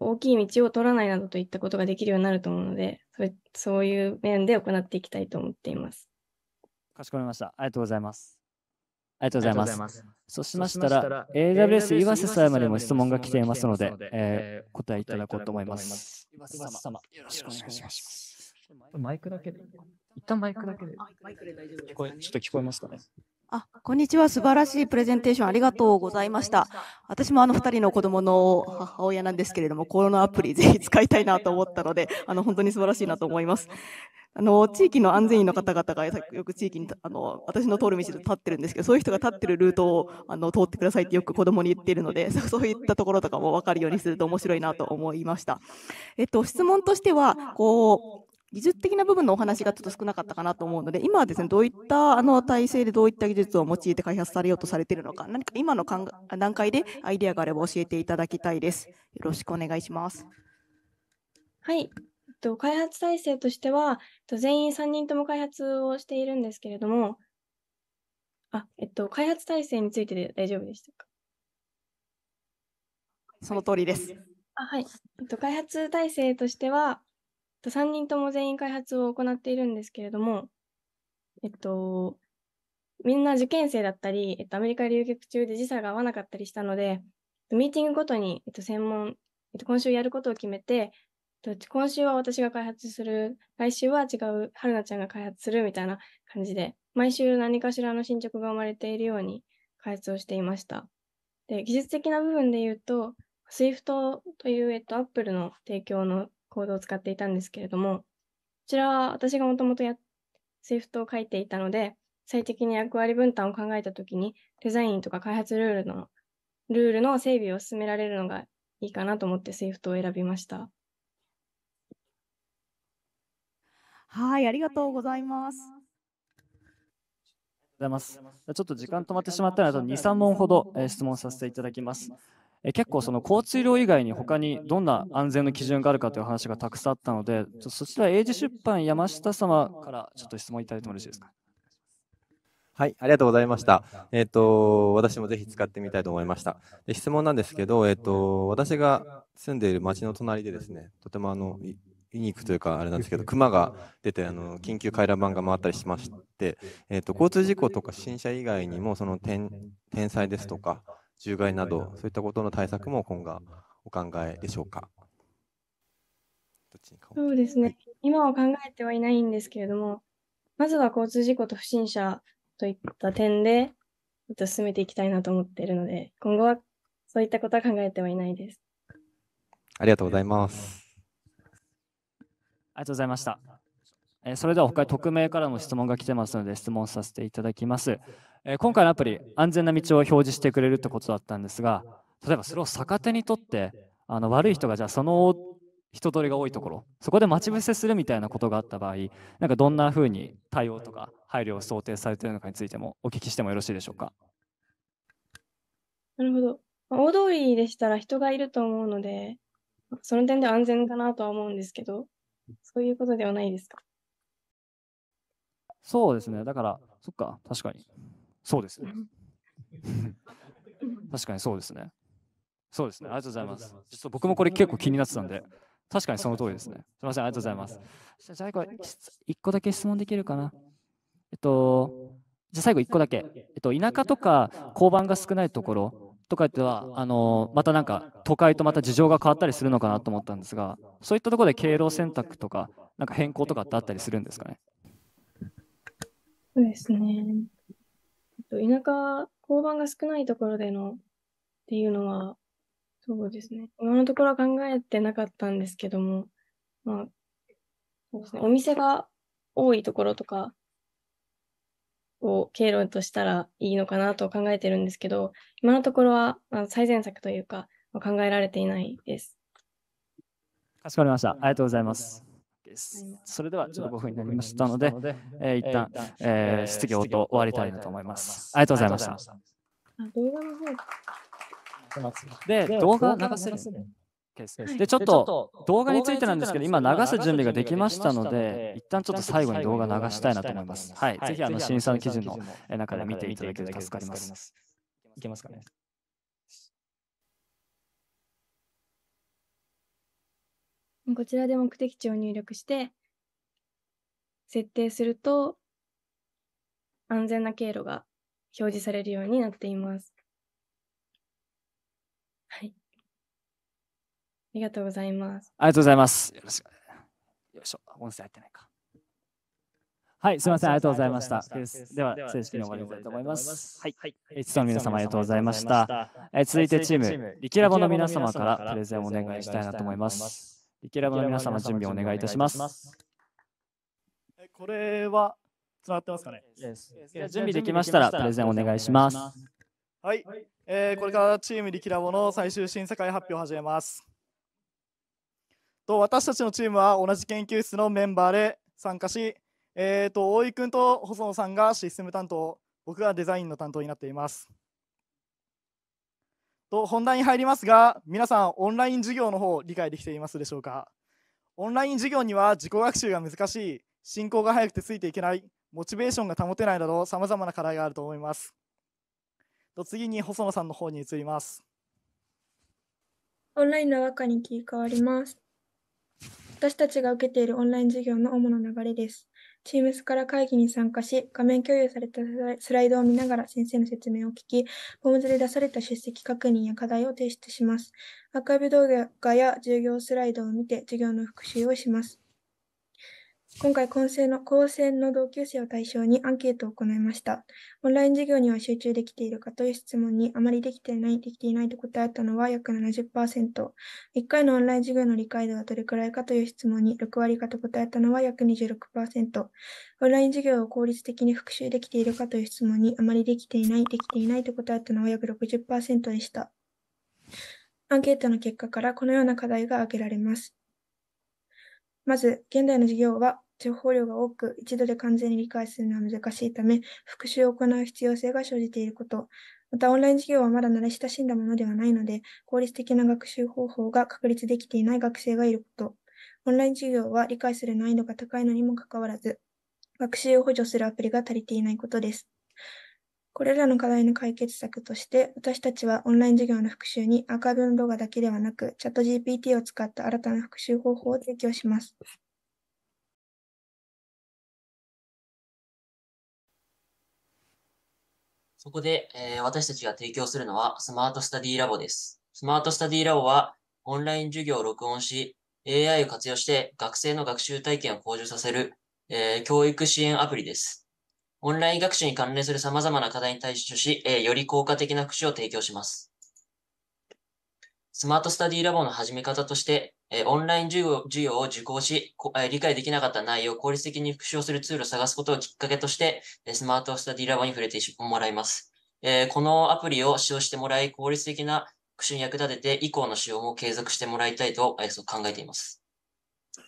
大きい道を取らないなどといったことができるようになると思うので、それそういう面で行っていきたいと思っています。かしこまりました。ありがとうございます。ありがとうございます。ますそうしましたら、たら AWS 岩瀬さんまでも質問が来ていますので、えー、答えいただこうと思います。岩瀬様、よろしくお願いします。マイクだけで。一旦マイクだけで。ちょっと聞こえますかね。あ、こんにちは。素晴らしいプレゼンテーションありがとうございました。私もあの二人の子供の母親なんですけれども、コロナアプリぜひ使いたいなと思ったので、あの本当に素晴らしいなと思います。あの地域の安全員の方々がよく地域にあの私の通る道で立ってるんですけど、そういう人が立ってるルートをあの通ってくださいってよく子供に言っているので、そういったところとかも分かるようにすると面白いなと思いました。えっと、質問としては、こう技術的な部分のお話がちょっと少なかったかなと思うので、今はですね、どういったあの体制でどういった技術を用いて開発されようとされているのか、何か今の段階でアイデアがあれば教えていただきたいです。よろしくお願いします。はい。開発体制としては、全員3人とも開発をしているんですけれども、あ、えっと、開発体制についてで大丈夫でしたかその通りです。あはい、えっと。開発体制としては、3人とも全員開発を行っているんですけれども、えっと、みんな受験生だったり、えっと、アメリカ留学中で時差が合わなかったりしたので、ミーティングごとに、えっと、専門、えっと、今週やることを決めて、えっと、今週は私が開発する、来週は違う、はるなちゃんが開発するみたいな感じで、毎週何かしらの進捗が生まれているように開発をしていました。で技術的な部分で言うと、Swift という、えっと、Apple の提供のコードを使っていたんですけれども、こちらは私がもともと Swift を書いていたので、最適に役割分担を考えたときに、デザインとか開発ルールの、ルールの整備を進められるのがいいかなと思って Swift を選びました。はい、ありがとうございます。ござちょっと時間止まってしまったので、あと2、3問ほど質問させていただきます。え結構その交通量以外に他にどんな安全の基準があるかという話がたくさんあったので、ちょそちら、英字出版山下様からちょっと質問いただいてもよろしいですか。はい、ありがとうございました。えっ、ー、と、私もぜひ使ってみたいと思いました。で質問なんですけど、えっ、ー、と、私が住んでいる町の隣でですね、とてもあの、ユニークというか、あれなんですけど、熊が出て、あの、緊急回覧板が回ったりしまして、えっ、ー、と、交通事故とか新車以外にも、その天、天災ですとか、獣害など、そういったことの対策も今後お考えでしょうか。そうですね、はい、今は考えてはいないんですけれども、まずは交通事故と不審者といった点で、ちょっと進めていきたいなと思っているので、今後はそういったことは考えてはいないです。ありがとうございます。ありがとうございました。えそれでは他に匿名からも質問が来てますので質問させていただきます。え今回のアプリ、安全な道を表示してくれるってことだったんですが、例えばそれを逆手にとって、あの悪い人がじゃあその人通りが多いところ、そこで待ち伏せするみたいなことがあった場合、なんかどんなふうに対応とか配慮を想定されているのかについてもお聞きしてもよろしいでしょうか。なるほど。大通りでしたら人がいると思うので、その点で安全かなとは思うんですけど、そういうことではないですか。そうですね。だから、そっか、確かに。そうですね。確かにそうですね。そうですね。ありがとうございます。ちょっと僕もこれ結構気になってたんで、確かにその通りですね。すみません、ありがとうございます。じゃあ最後、1個だけ質問できるかな。えっと、じゃあ最後1個だけ。えっと、田舎とか交番が少ないところとかでは、あの、またなんか都会とまた事情が変わったりするのかなと思ったんですが、そういったところで経路選択とか、なんか変更とかってあったりするんですかね。そうですね。田舎、交番が少ないところでのっていうのは、そうですね。今のところは考えてなかったんですけども、まあ、そうですね。お店が多いところとかを経路としたらいいのかなと考えてるんですけど、今のところは最善策というか、考えられていないです。かしこまりました。ありがとうございます。です。それではちょっと5分になりましたので、えー、一旦、えー、質疑応答終わりたいなと思います。ありがとうございました。動画の方で、動画流せるでちょっと動画についてなんですけど、今流す準備ができましたので、一旦ちょっと最後に動画流したいなと思います。はい、ぜひあの審査の基準の中で見ていただけると助かります。いけますかね。こちらで目的地を入力して、設定すると、安全な経路が表示されるようになっています。はい。ありがとうございます。ありがとうございます。よろしく。よいしょ。音声入ってないか。はい、すみません、ありがとうございました。では、正式に終わりたいと思います。はい、いつの皆様ありがとうございました。え続いてチーム、リキラボの皆様からプレゼンをお願いしたいなと思います。リキラボの皆様、準備をお願いいたします。これは、つながってますかね、準備できましたら、プレゼンお願いします。はい、えー、これからチームリキラボの最終審査会発表を始めます。と私たちのチームは同じ研究室のメンバーで参加し、えーと、と大井君と細野さんがシステム担当僕がデザインの担当になっていますと本題に入りますが皆さんオンライン授業の方理解できていますでしょうかオンライン授業には自己学習が難しい進行が早くてついていけないモチベーションが保てないなどさまざまな課題があると思いますと次に細野さんの方に移りますオンラインの和歌に切り替わります私たちが受けているオンライン授業の主な流れです Teams から会議に参加し、画面共有されたスライドを見ながら先生の説明を聞き、フォームズで出された出席確認や課題を提出します。アーカイブ動画や授業スライドを見て授業の復習をします。今回高専の、高専の同級生を対象にアンケートを行いました。オンライン授業には集中できているかという質問に、あまりできていない、できていないと答えたのは約70%。1回のオンライン授業の理解度はどれくらいかという質問に、6割かと答えたのは約26%。オンライン授業を効率的に復習できているかという質問に、あまりできていない、できていないと答えたのは約60%でした。アンケートの結果からこのような課題が挙げられます。まず、現代の授業は情報量が多く、一度で完全に理解するのは難しいため、復習を行う必要性が生じていること、またオンライン授業はまだ慣れ親しんだものではないので、効率的な学習方法が確立できていない学生がいること、オンライン授業は理解する難易度が高いのにもかかわらず、学習を補助するアプリが足りていないことです。これらの課題の解決策として、私たちはオンライン授業の復習にアーカイブの動画だけではなく、チャット GPT を使った新たな復習方法を提供します。そこで、えー、私たちが提供するのはスマートスタディラボです。スマートスタディラボはオンライン授業を録音し、AI を活用して学生の学習体験を向上させる、えー、教育支援アプリです。オンライン学習に関連する様々な課題に対処し、えー、より効果的な福祉を提供します。スマートスタディラボの始め方として、えー、オンライン授業授業を受講し、えー、理解できなかった内容を効率的に復習するツールを探すことをきっかけとして、えスマートスタディラボに触れてもらいます。えこのアプリを使用してもらい、効率的な復習に役立てて、以降の使用も継続してもらいたいと、えそう考えています。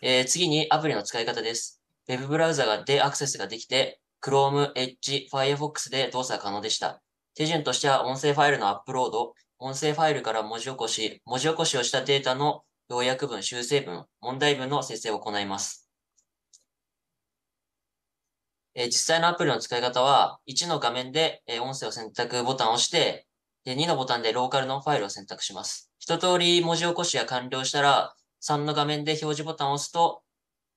え次にアプリの使い方です。Web ブブラウザでアクセスができて、Chrome、Edge、Firefox で動作可能でした。手順としては音声ファイルのアップロード、音声ファイルから文字起こし、文字起こしをしたデータの要約文、修正文、問題文の生成を行います。え実際のアプリの使い方は、1の画面で、え音声を選択ボタンを押して、で2のボタンでローカルのファイルを選択します。一通り文字起こしが完了したら、3の画面で表示ボタンを押すと、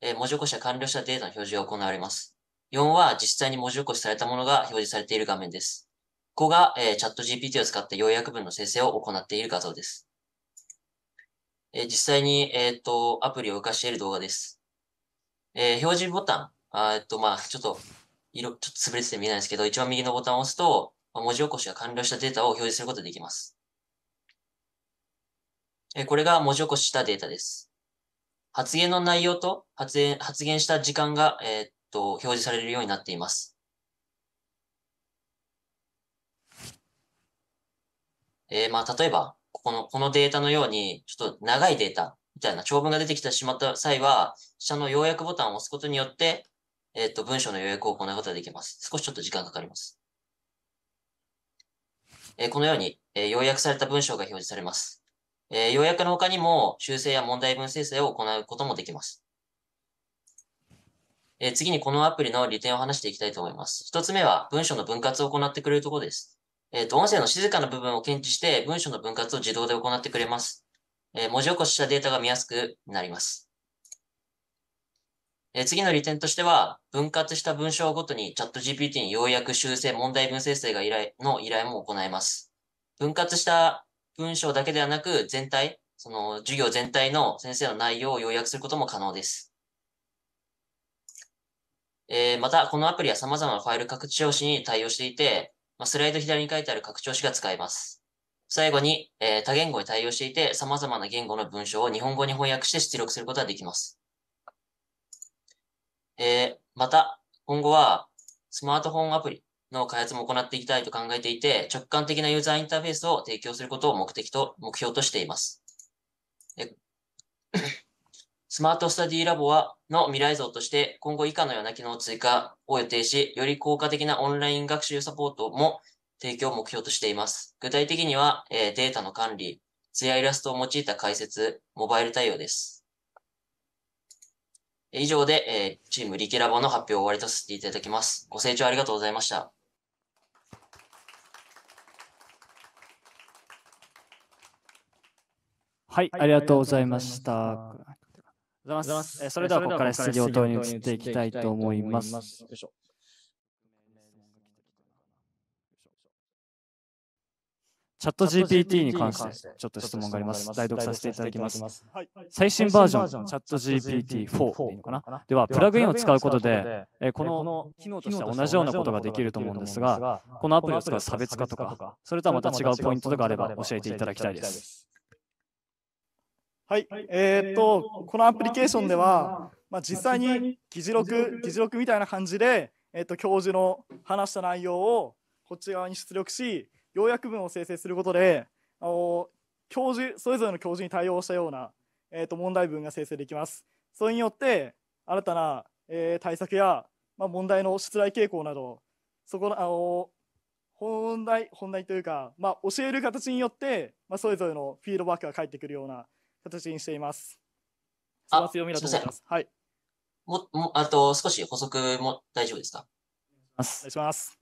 え文字起こしが完了したデータの表示が行われます。4は実際に文字起こしされたものが表示されている画面です。ここが、えー、チャット GPT を使って要約文の生成を行っている画像です。えー、実際に、えっ、ー、と、アプリを動かしている動画です。えー、表示ボタン、あえっと、まあちょっと、色、ちょっと潰れてて見えないですけど、一番右のボタンを押すと、文字起こしが完了したデータを表示することができます。えー、これが文字起こししたデータです。発言の内容と発言発言した時間が、えー、と、表示されるようになっています。えー、まあ、例えば、この、このデータのように、ちょっと長いデータみたいな長文が出てきてしまった際は、下の要約ボタンを押すことによって、えっ、ー、と、文章の要約を行うことができます。少しちょっと時間かかります。えー、このように、えー、要約された文章が表示されます。え要約の他にも、修正や問題文生成を行うこともできます。えー、次にこのアプリの利点を話していきたいと思います。一つ目は文章の分割を行ってくれるところです。えっ、ー、と、音声の静かな部分を検知して文章の分割を自動で行ってくれます。えー、文字起こししたデータが見やすくなります。え次の利点としては、分割した文章ごとにチャット GPT に要約、修正、問題文生成が依頼の依頼も行えます。分割した文章だけではなく、全体、その授業全体の先生の内容を要約することも可能です。えー、また、このアプリは様々なファイル拡張子に対応していて、まあ、スライド左に書いてある拡張子が使えます。最後に、えー、多言語に対応していて、様々な言語の文章を日本語に翻訳して出力することができます。えー、また、今後は、スマートフォンアプリの開発も行っていきたいと考えていて、直感的なユーザーインターフェースを提供することを目的と、目標としています。スマートスタディラボはの未来像として今後以下のような機能追加を予定し、より効果的なオンライン学習サポートも提供を目標としています。具体的には、えー、データの管理、ツヤイラストを用いた解説、モバイル対応です。以上で、えー、チームリケラボの発表を終わりとさせていただきます。ご清聴ありがとうございました。はい、ありがとうございました。ございます。えそれではここから質疑応答に移っていきたいと思います。チャット GPT に関してちょっと質問があります。代読させていただきます。最新バージョン、チャット GPT4 ででは、プラグインを使うことで、えこの機能としては同じようなことができると思うんですが、このアプリを使う差別化とか、それとはまた違うポイントとかあれば教えていただきたいです。はい、えー、と、このアプリケーションでは、まあ、実際に議事録、議事録みたいな感じで、えー、と教授の話した内容をこっち側に出力し、要約文を生成することで、あの教授、それぞれの教授に対応したような、えー、と問題文が生成できます。それによって、新たな、えー、対策や、まあ、問題の出題傾向など、そこの、あの本題、本題というか、まあ、教える形によって、まあ、それぞれのフィードバックが返ってくるような形にしています。その強みだと思います。はい。も、も、あと、少し補足も大丈夫ですかお願いします。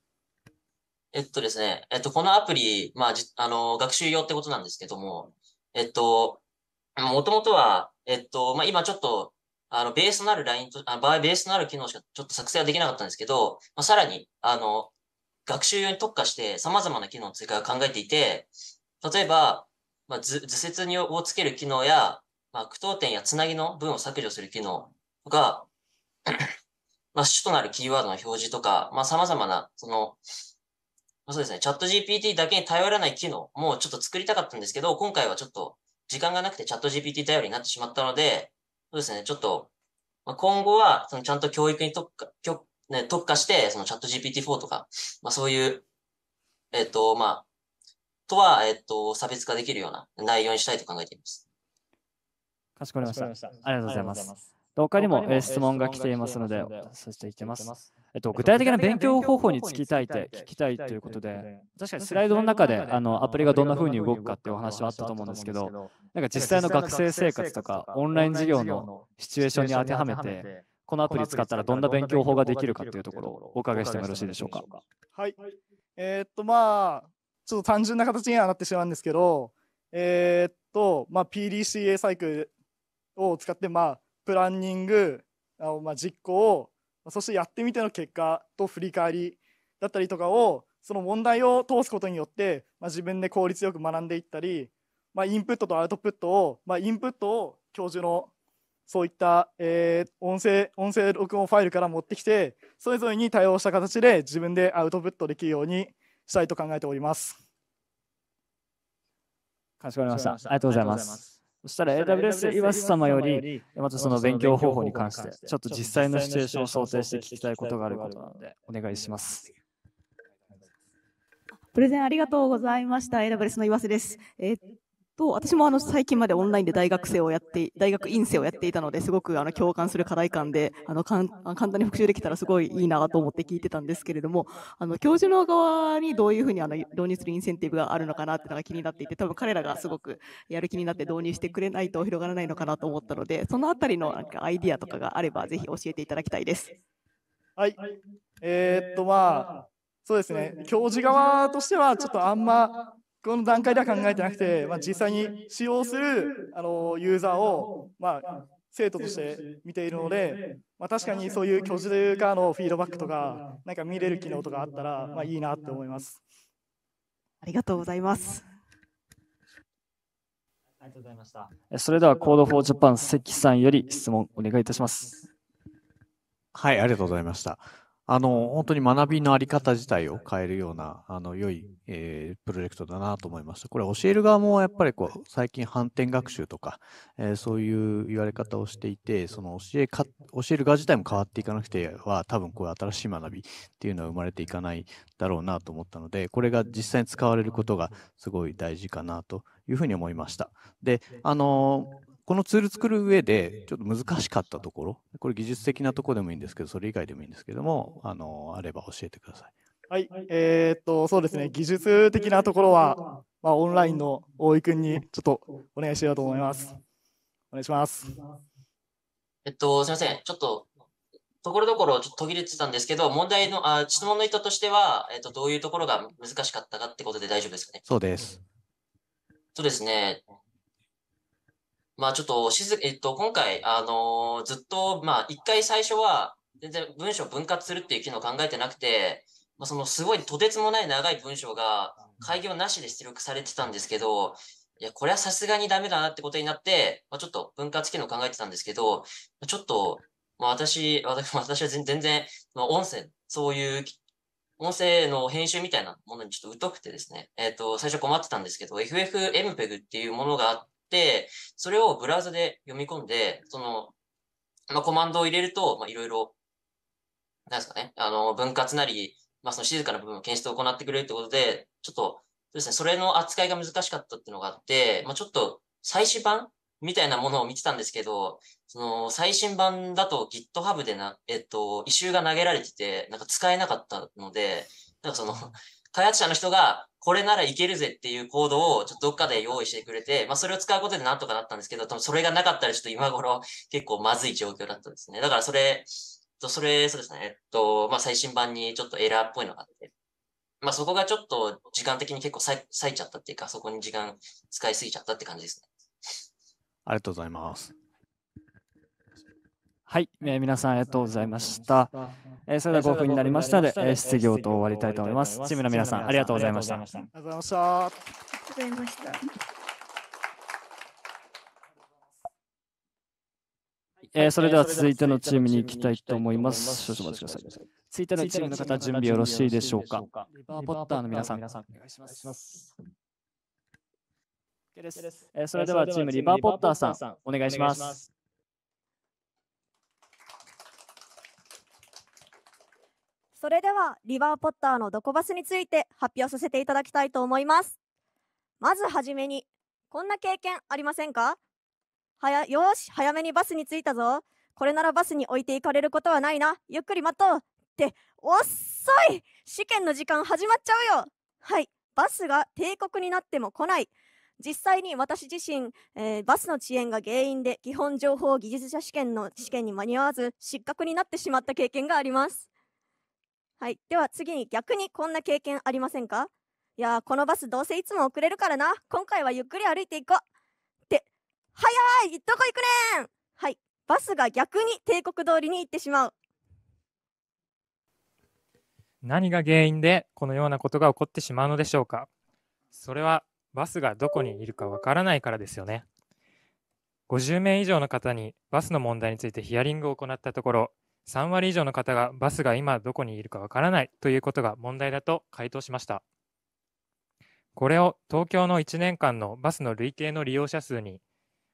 えっとですね、えっと、このアプリ、まあ、じ、あの、学習用ってことなんですけども、えっと、もともとは、えっと、まあ、今ちょっと、あの、ベースのあるラインと、あ場合ベースのある機能しかちょっと作成はできなかったんですけど、まあ、さらに、あの、学習用に特化して様々な機能の追加を考えていて、例えば、まあ、図図説にをつける機能や、まあ、句読点やつなぎの文を削除する機能が、まあ、主となるキーワードの表示とか、まあ、様々な、その、まあ、そうですね、チャット GPT だけに頼らない機能もちょっと作りたかったんですけど、今回はちょっと時間がなくてチャット GPT 頼りになってしまったので、そうですね、ちょっと、まあ、今後は、そのちゃんと教育に特化、ね、特化して、そのチャット GPT-4 とか、まあ、そういう、えっ、ー、と、まあ、とは、えっと、差別化できるような内容にしたいと考えています。かしこまりました。ありがとうございます。他にも質問が来ていますので、そしていきます。えっと、具体的な勉強方法につきたいって聞きたいということで、確かにスライドの中であのアプリがどんなふうに動くかっていうお話はあったと思うんですけど、なんか実際の学生生活とかオンライン授業のシチュエーションに当てはめて、このアプリ使ったらどんな勉強法ができるかっていうところをお伺いしてもよろしいでしょうか。はい。えー、っと、まあ、ちょっと単純な形にはなってしまうんですけど、えー、っと、まあ、PDCA サイクルを使って、まあ、プランニング、あのまあ、実行、そしてやってみての結果と振り返りだったりとかを、その問題を通すことによって、まあ、自分で効率よく学んでいったり、まあ、インプットとアウトプットを、まあ、インプットを教授のそういった、えー、音声音声録音ファイルから持ってきてそれぞれに対応した形で自分でアウトプットできるようにしたいと考えております。かしこまりました。ありがとうございます。そしたら AWS 岩瀬様より、またその勉強方法に関して、ちょっと実際のシチュエーションを想定して聞きたいことがあることなので、お願いします。プレゼンありがとうございました。AWS の岩瀬です。えー、と、私もあの最近までオンラインで大学生をやって、大学院生をやっていたのですごくあの共感する課題感で、あの簡単に復習できたらすごいいいなと思って聞いてたんですけれども、あの教授の側にどういうふうにあの導入するインセンティブがあるのかなっていうのが気になっていて、多分彼らがすごくやる気になって導入してくれないと広がらないのかなと思ったので、そのあたりのなんかアイディアとかがあればぜひ教えていただきたいです。はい、えー、っとまあそうですね教授側としてはちょっとあんまこの段階では考えてなくて、まあ、実際に使用するあのユーザーを、まあ、生徒として見ているので、まあ、確かにそういう教授というかのフィードバックとか、なんか見れる機能とかあったら、まあ、いいなって思います。ありがとうございます。ありがとうございました。それでは Code for Japan 関さんより質問お願いいたします。はい、ありがとうございました。あの、本当に学びのあり方自体を変えるような、あの、良い、えー、プロジェクトだなと思いました。これ教える側もやっぱりこう、最近反転学習とか、えー、そういう言われ方をしていて、その教えか、教える側自体も変わっていかなくては、多分こういう新しい学びっていうのは生まれていかないだろうなと思ったので、これが実際に使われることがすごい大事かなというふうに思いました。で、あの、このツール作る上で、ちょっと難しかったところ、これ技術的なところでもいいんですけど、それ以外でもいいんですけども、あのあれば教えてください。はい、えー、っと、そうですね、技術的なところは、まあ、オンラインの大井君にちょっとお願いしようと思います。お願いします。えっと、すみません、ちょっと、ところどころちょっと途切れてたんですけど、問題の、あ質問の意図としては、えっと、どういうところが難しかったかってことで大丈夫ですかね。そうです。そうですね。まあちょっと、しず、えっと、今回、あのー、ずっと、まあ一回最初は、全然文章分割するっていう機能を考えてなくて、まあ、そのすごいとてつもない長い文章が、開業なしで出力されてたんですけど、いや、これはさすがにダメだなってことになって、まあ、ちょっと分割機能を考えてたんですけど、ちょっと、まあ私、私、私は全然、まあ音声、そういう音声の編集みたいなものにちょっと疎くてですね、えっ、ー、と、最初困ってたんですけど、FFmpeg っていうものがあって、、それをブラウザで読み込んで、その、まあ、コマンドを入れると、まいろいろ、なんですかね、あの、分割なり、まあ、その静かな部分を検出を行ってくれるってことで、ちょっと、ですね、それの扱いが難しかったっていうのがあって、まあ、ちょっと、最新版みたいなものを見てたんですけど、その、最新版だと GitHub でな、えっと、異臭が投げられてて、なんか使えなかったので、なんかその、開発者の人が、これならいけるぜっていうコードをちょっとどっかで用意してくれて、まあ、それを使うことでなんとかなったんですけど、多分それがなかったらちょっと今頃結構まずい状況だったですね。だからそれ、と、それ、そうですね。えっと、まあ、最新版にちょっとエラーっぽいのがあって、まあ、そこがちょっと時間的に結構割いちゃったっていうか、そこに時間使いすぎちゃったって感じですね。ありがとうございます。はい、えー、皆さんありがとうございました。えー、それでは5分になりましたので、えー、質疑応答終わりたいと思います。チームの皆さん、ありがとうございました。ありがとうございました。ありがとうございました。えー、それでは続いてのチームに行きたいと思います。少々お待ちください。続いてのチームの方、準備よろしいでしょうか。リバーポッターの皆さん、お願いします。えそれではチームリバーポッターさん、お願いします。それではリバーポッターのドコバスについて発表させていただきたいと思いますまずはじめにこんな経験ありませんかはやよし早めにバスに着いたぞこれならバスに置いていかれることはないなゆっくり待とうって遅い試験の時間始まっちゃうよはいバスが定刻になっても来ない実際に私自身、えー、バスの遅延が原因で基本情報技術者試験の試験に間に合わず失格になってしまった経験がありますはい。では次に逆にこんな経験ありませんかいやこのバスどうせいつも遅れるからな。今回はゆっくり歩いていこう。って、早いどこ行くねんはい。バスが逆に帝国通りに行ってしまう。何が原因でこのようなことが起こってしまうのでしょうかそれはバスがどこにいるかわからないからですよね。50名以上の方にバスの問題についてヒアリングを行ったところ、3割以上の方がバスが今どこにいるかわからないということが問題だと回答しました。これを東京の1年間のバスの累計の利用者数に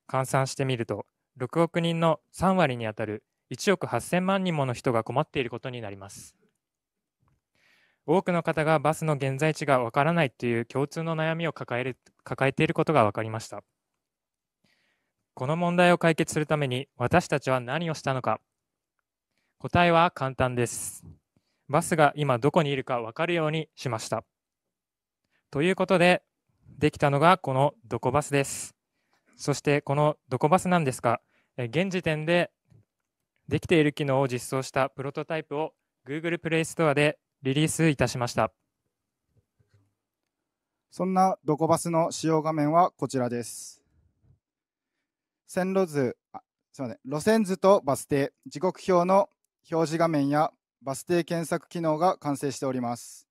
換算してみると、6億人の3割にあたる1億8000万人もの人が困っていることになります。多くの方がバスの現在地がわからないという共通の悩みを抱える抱えていることが分かりました。この問題を解決するために私たちは何をしたのか答えは簡単です。バスが今どこにいるかわかるようにしました。ということで、できたのがこのドコバスです。そしてこのドコバスなんですが、現時点でできている機能を実装したプロトタイプを Google プレイストアでリリースいたしました。そんなドコバスの使用画面はこちらです。線路図、すみません、路線図とバス停、時刻表の表示画面やバス停検索機能が完成しております。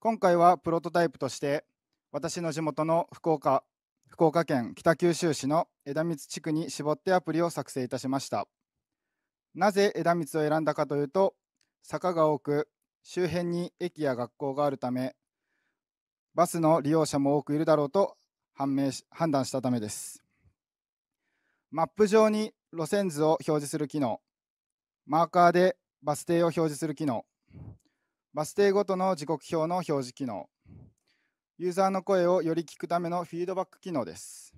今回はプロトタイプとして私の地元の福岡福岡県北九州市の枝光地区に絞ってアプリを作成いたしました。なぜ枝光を選んだかというと坂が多く周辺に駅や学校があるためバスの利用者も多くいるだろうと判明し判断したためです。マップ上に路線図を表示する機能マーカーでバス停を表示する機能、バス停ごとの時刻表の表示機能、ユーザーの声をより聞くためのフィードバック機能です。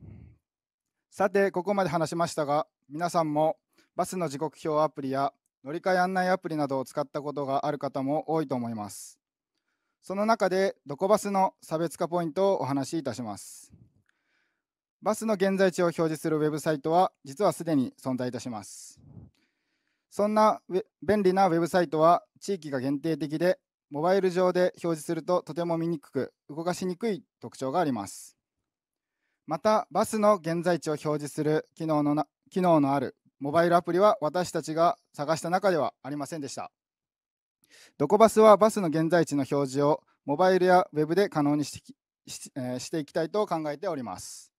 さて、ここまで話しましたが、皆さんもバスの時刻表アプリや乗り換え案内アプリなどを使ったことがある方も多いと思います。その中で、ドコバスの差別化ポイントをお話しいたします。バスの現在地を表示するウェブサイトは、実はすでに存在いたします。そんな便利なウェブサイトは地域が限定的で、モバイル上で表示するととても見にくく、動かしにくい特徴があります。また、バスの現在地を表示する機能のな機能のあるモバイルアプリは私たちが探した中ではありませんでした。ドコバスはバスの現在地の表示をモバイルやウェブで可能にしてし,、えしていきたいと考えております。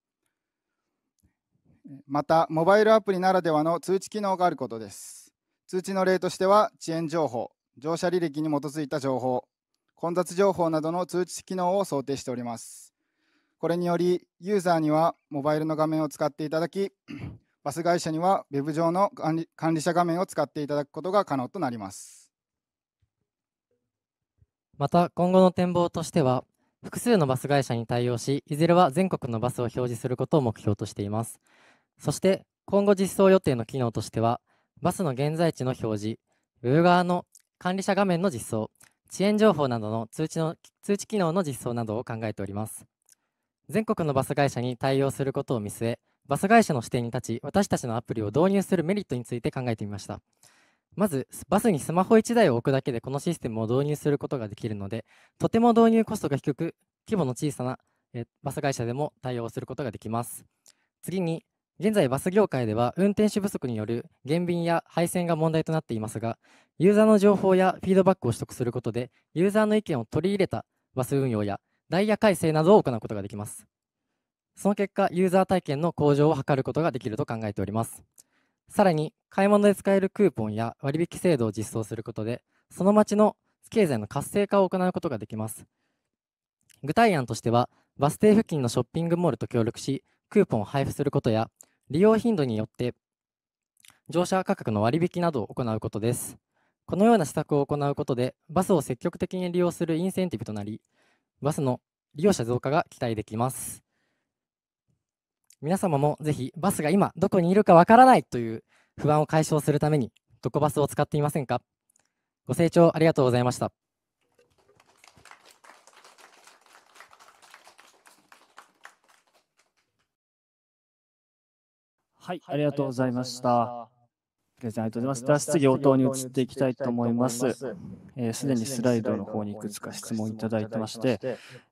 また、モバイルアプリならではの通知機能があることです。通知の例としては、遅延情報、乗車履歴に基づいた情報、混雑情報などの通知機能を想定しております。これにより、ユーザーにはモバイルの画面を使っていただき、バス会社には Web 上の管理者画面を使っていただくことが可能となります。また、今後の展望としては、複数のバス会社に対応し、いずれは全国のバスを表示することを目標としています。そして、今後実装予定の機能としては、バスの現在地の表示、ウェブ側の管理者画面の実装、遅延情報などの通知の通知機能の実装などを考えております。全国のバス会社に対応することを見据え、バス会社の視点に立ち、私たちのアプリを導入するメリットについて考えてみました。まず、バスにスマホ1台を置くだけでこのシステムを導入することができるので、とても導入コストが低く、規模の小さなえバス会社でも対応することができます。次に、現在バス業界では運転手不足による減便や配線が問題となっていますが、ユーザーの情報やフィードバックを取得することで、ユーザーの意見を取り入れたバス運用やダイヤ改正などを行うことができます。その結果、ユーザー体験の向上を図ることができると考えております。さらに、買い物で使えるクーポンや割引制度を実装することで、その町の経済の活性化を行うことができます。具体案としては、バス停付近のショッピングモールと協力し、クーポンを配布することや、利用頻度によって乗車価格の割引などを行うことです。このような施策を行うことで、バスを積極的に利用するインセンティブとなり、バスの利用者増加が期待できます。皆様もぜひ、バスが今どこにいるかわからないという不安を解消するために、どこバスを使っていませんかご清聴ありがとうございました。はい、ありがとうございました。プレゼンありがとうございます。では質疑応答に移っていきたいと思います。すで、えー、にスライドの方にいくつか質問いただいてまして、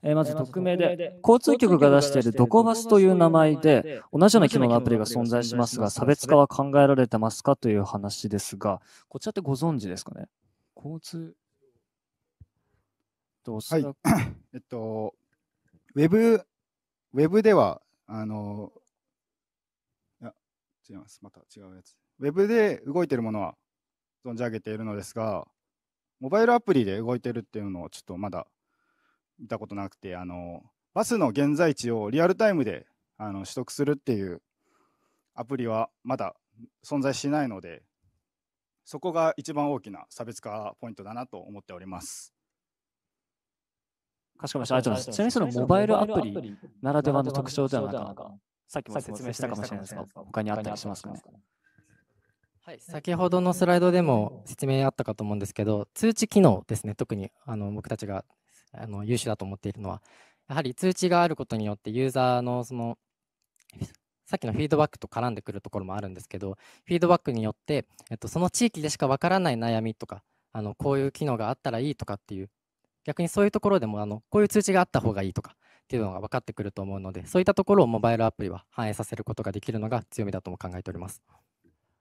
えー、まず匿名で、交通局が出しているドコバスという名前で、同じような機能のアプリが存在しますが、差別化は考えられてますかという話ですが、こちらってご存知ですかね交通と、はい、えっと、ウェブ、ウェブでは、あの、違います。また違うやつ。ウェブで動いてるものは存じ上げているのですが、モバイルアプリで動いてるっていうのをちょっとまだ見たことなくて、あのバスの現在地をリアルタイムであの取得するっていうアプリはまだ存在しないので、そこが一番大きな差別化ポイントだなと思っております。かしこまりました。ありがとうございます。ちなみにそのモバイルアプリならではの特徴ではななかさっきも説明したかもしれないですが、他にあったりしますかね。はい、先ほどのスライドでも説明あったかと思うんですけど、通知機能ですね、特にあの僕たちがあの優秀だと思っているのは、やはり通知があることによってユーザーのそのさっきのフィードバックと絡んでくるところもあるんですけど、フィードバックによって、えっと、その地域でしかわからない悩みとか、あのこういう機能があったらいいとかっていう、逆にそういうところでもあのこういう通知があった方がいいとか、っていうのが分かってくると思うので、そういったところをモバイルアプリは反映させることができるのが強みだとも考えております。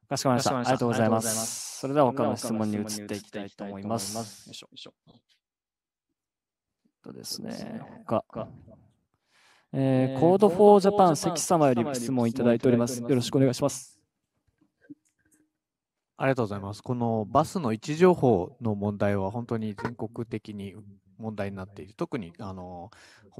かしこまりました。ありがとうございます。それでは他の質問に移っていきたいと思います。よいしょ。よいしょとですね、他。えー、コードフォージャパン関様より質問いただいております。よろしくお願いします。ありがとうございます。このバスの位置情報の問題は本当に全国的に問題になっている。特にあの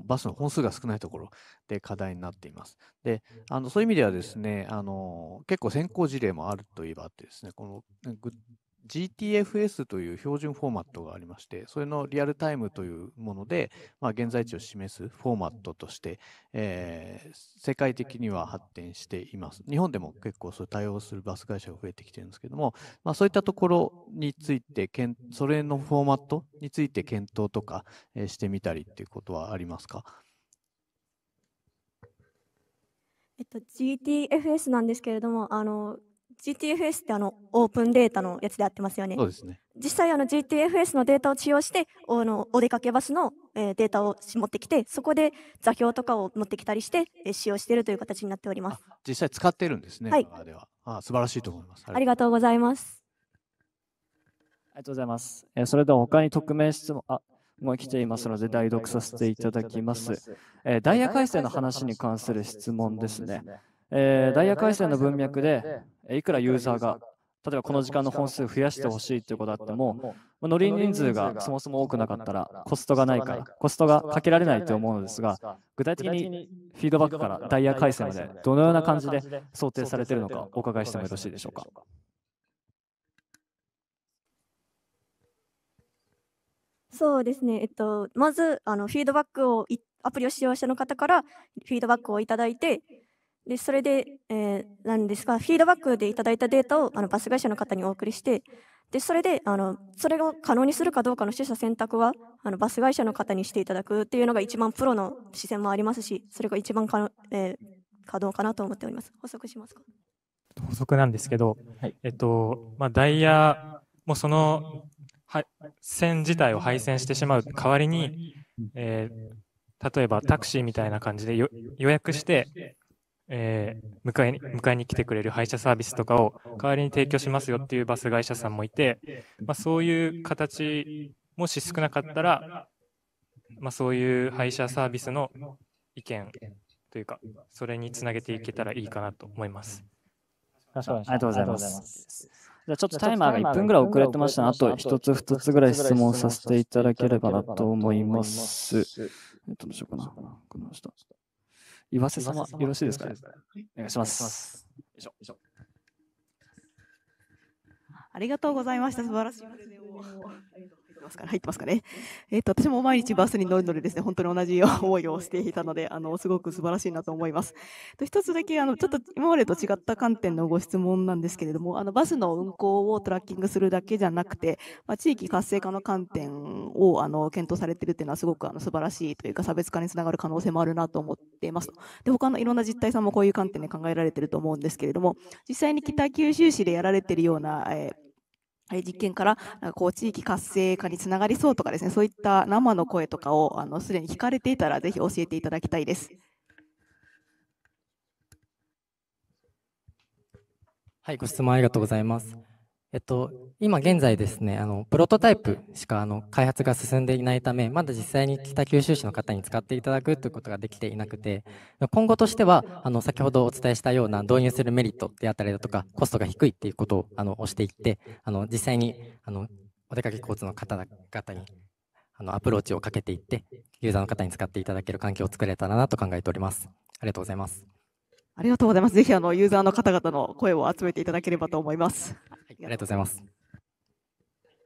バスの本数が少ないところで課題になっています。で、あのそういう意味ではですね、あの結構先行事例もあるといえばあってですね、この GTFS という標準フォーマットがありまして、それのリアルタイムというもので、まあ、現在地を示すフォーマットとして、えー、世界的には発展しています。日本でも結構それ対応するバス会社が増えてきてるんですけども、まあ、そういったところについてけん、それのフォーマットについて検討とか、えしてみたりっていうことはありますかえっと、GTFS なんですけれども、あの GTFS ってあのオープンデータのやつでやってますよね。そうですね実際あの GTFS のデータを使用しておのお出かけバスの、えー、データを持ってきてそこで座標とかを持ってきたりして、えー、使用しているという形になっております。実際使ってるんですね。はい。ではあ素晴らしいと思います。ありがとうございます。ありがとうございます。えー、それでは他に匿名質問あも来ていますので、代読させていただきます。えー、ダイヤ改正の話に関する質問ですね。えー、ダイヤ回線の文脈で、いくらユーザーが、例えばこの時間の本数増やしてほしいということあっても、乗り人数がそもそも多くなかったら、コストがないから、コストがかけられないと思うのですが、具体的にフィードバックからダイヤ回線まで、どのような感じで想定されているのか、お伺いしてもよろしいでしょうか。そうですね、えっと、まずあのフィードバックをアプリを使用者の方からフィードバックをいただいてでそれで、えー、なんですが、フィードバックでいただいたデータをあのバス会社の方にお送りして、でそれであのそれを可能にするかどうかの取捨選択はあのバス会社の方にしていただくっていうのが一番プロの視線もありますし、それが一番可能、えー、可能かなと思っております。補足しますか補足なんですけど、はい、えっとまあ、ダイヤもその線自体を配線してしまう代わりに、えー、例えばタクシーみたいな感じで予約して、えー、迎えに迎えに来てくれる配車サービスとかを代わりに提供しますよっていうバス会社さんもいて、まあ、そういう形もし少なかったら、まあ、そういう配車サービスの意見というかそれにつなげていけたらいいかなと思います。ありがとうございます。じゃちょっとタイマーが1分ぐらい遅れてましたので、あと1つ2つぐらい質問させていただければなと思います。えっと、どうしようかな。この下。岩瀬様、よろしいですかね。お願いします。ありがとうございました。素晴らしい。ってますかね入ってますかね。えっ、と、私も毎日バスに乗り乗りですね、本当に同じ思いをしていたので、あの、すごく素晴らしいなと思います。と、一つだけ、あの、ちょっと今までと違った観点のご質問なんですけれども、あの、バスの運行をトラッキングするだけじゃなくて、まあ、地域活性化の観点を、あの、検討されてるっていうのはすごく、あの、素晴らしいというか、差別化につながる可能性もあるなと思っています。で、他のいろんな実態さんもこういう観点で考えられてると思うんですけれども、実際に北九州市でやられてるような、えー実験からこう地域活性化につながりそうとかですねそういった生の声とかをあのすでに聞かれていたらぜひ教えていただきたいです。はい、ご質問ありがとうございます。えっと、今現在ですね、あのプロトタイプしかあの開発が進んでいないため、まだ実際に北九州市の方に使っていただくということができていなくて、今後としては、あの先ほどお伝えしたような導入するメリットであったりだとか、コストが低いっていうことをあの押していって、あの実際にあのお出かけ交通の方々にあのアプローチをかけていって、ユーザーの方に使っていただける環境を作れたらなと考えております。ありがとうございます。ありがとうございます。ぜひあのユーザーの方々の声を集めていただければと思います。はい、ありがとうございます。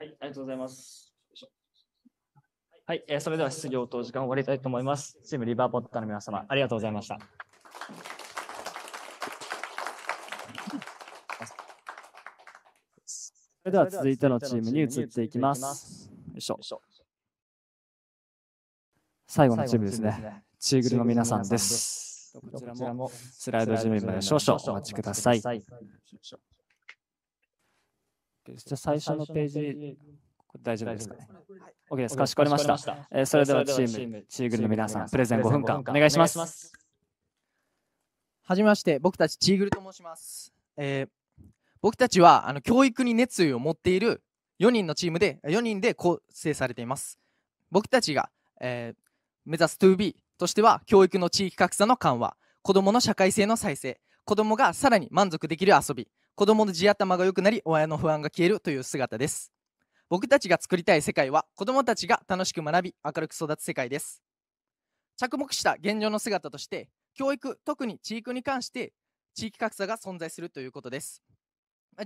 はい、ありがとうございます。はい、えー、それでは質疑応答時間を終わりたいと思います。チームリバーポッターの皆様、ありがとうございました。それでは続いてのチームに移っていきます。よいしょ。最後のチームですね。チーグルの皆さんです。こちらもスライド準備まで少々お待ちください。じゃ最初のページ、大丈夫ですかね。OK です。かしこまりました。えそれではチーム、チーグルの皆さん、プレゼン5分間お願いします。はじめまして、僕たちチーグルと申します。えー、僕たちはあの教育に熱意を持っている4人のチームで4人で構成されています僕たちが、えー、目指す 2B としては、教育の地域格差の緩和、子どもの社会性の再生、子どもがさらに満足できる遊び、子どもの地頭が良くなり、親の不安が消えるという姿です。僕たちが作りたい世界は、子どもたちが楽しく学び、明るく育つ世界です。着目した現状の姿として、教育、特に地域に関して、地域格差が存在するということです。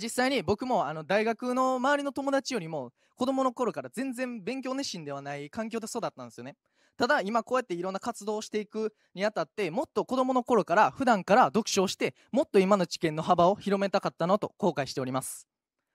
実際に僕もあの大学の周りの友達よりも子供の頃から全然勉強熱心ではない環境で育ったんですよね。ただ今こうやっていろんな活動をしていくにあたってもっと子どもの頃から普段から読書をしてもっと今の知見の幅を広めたかったのと後悔しております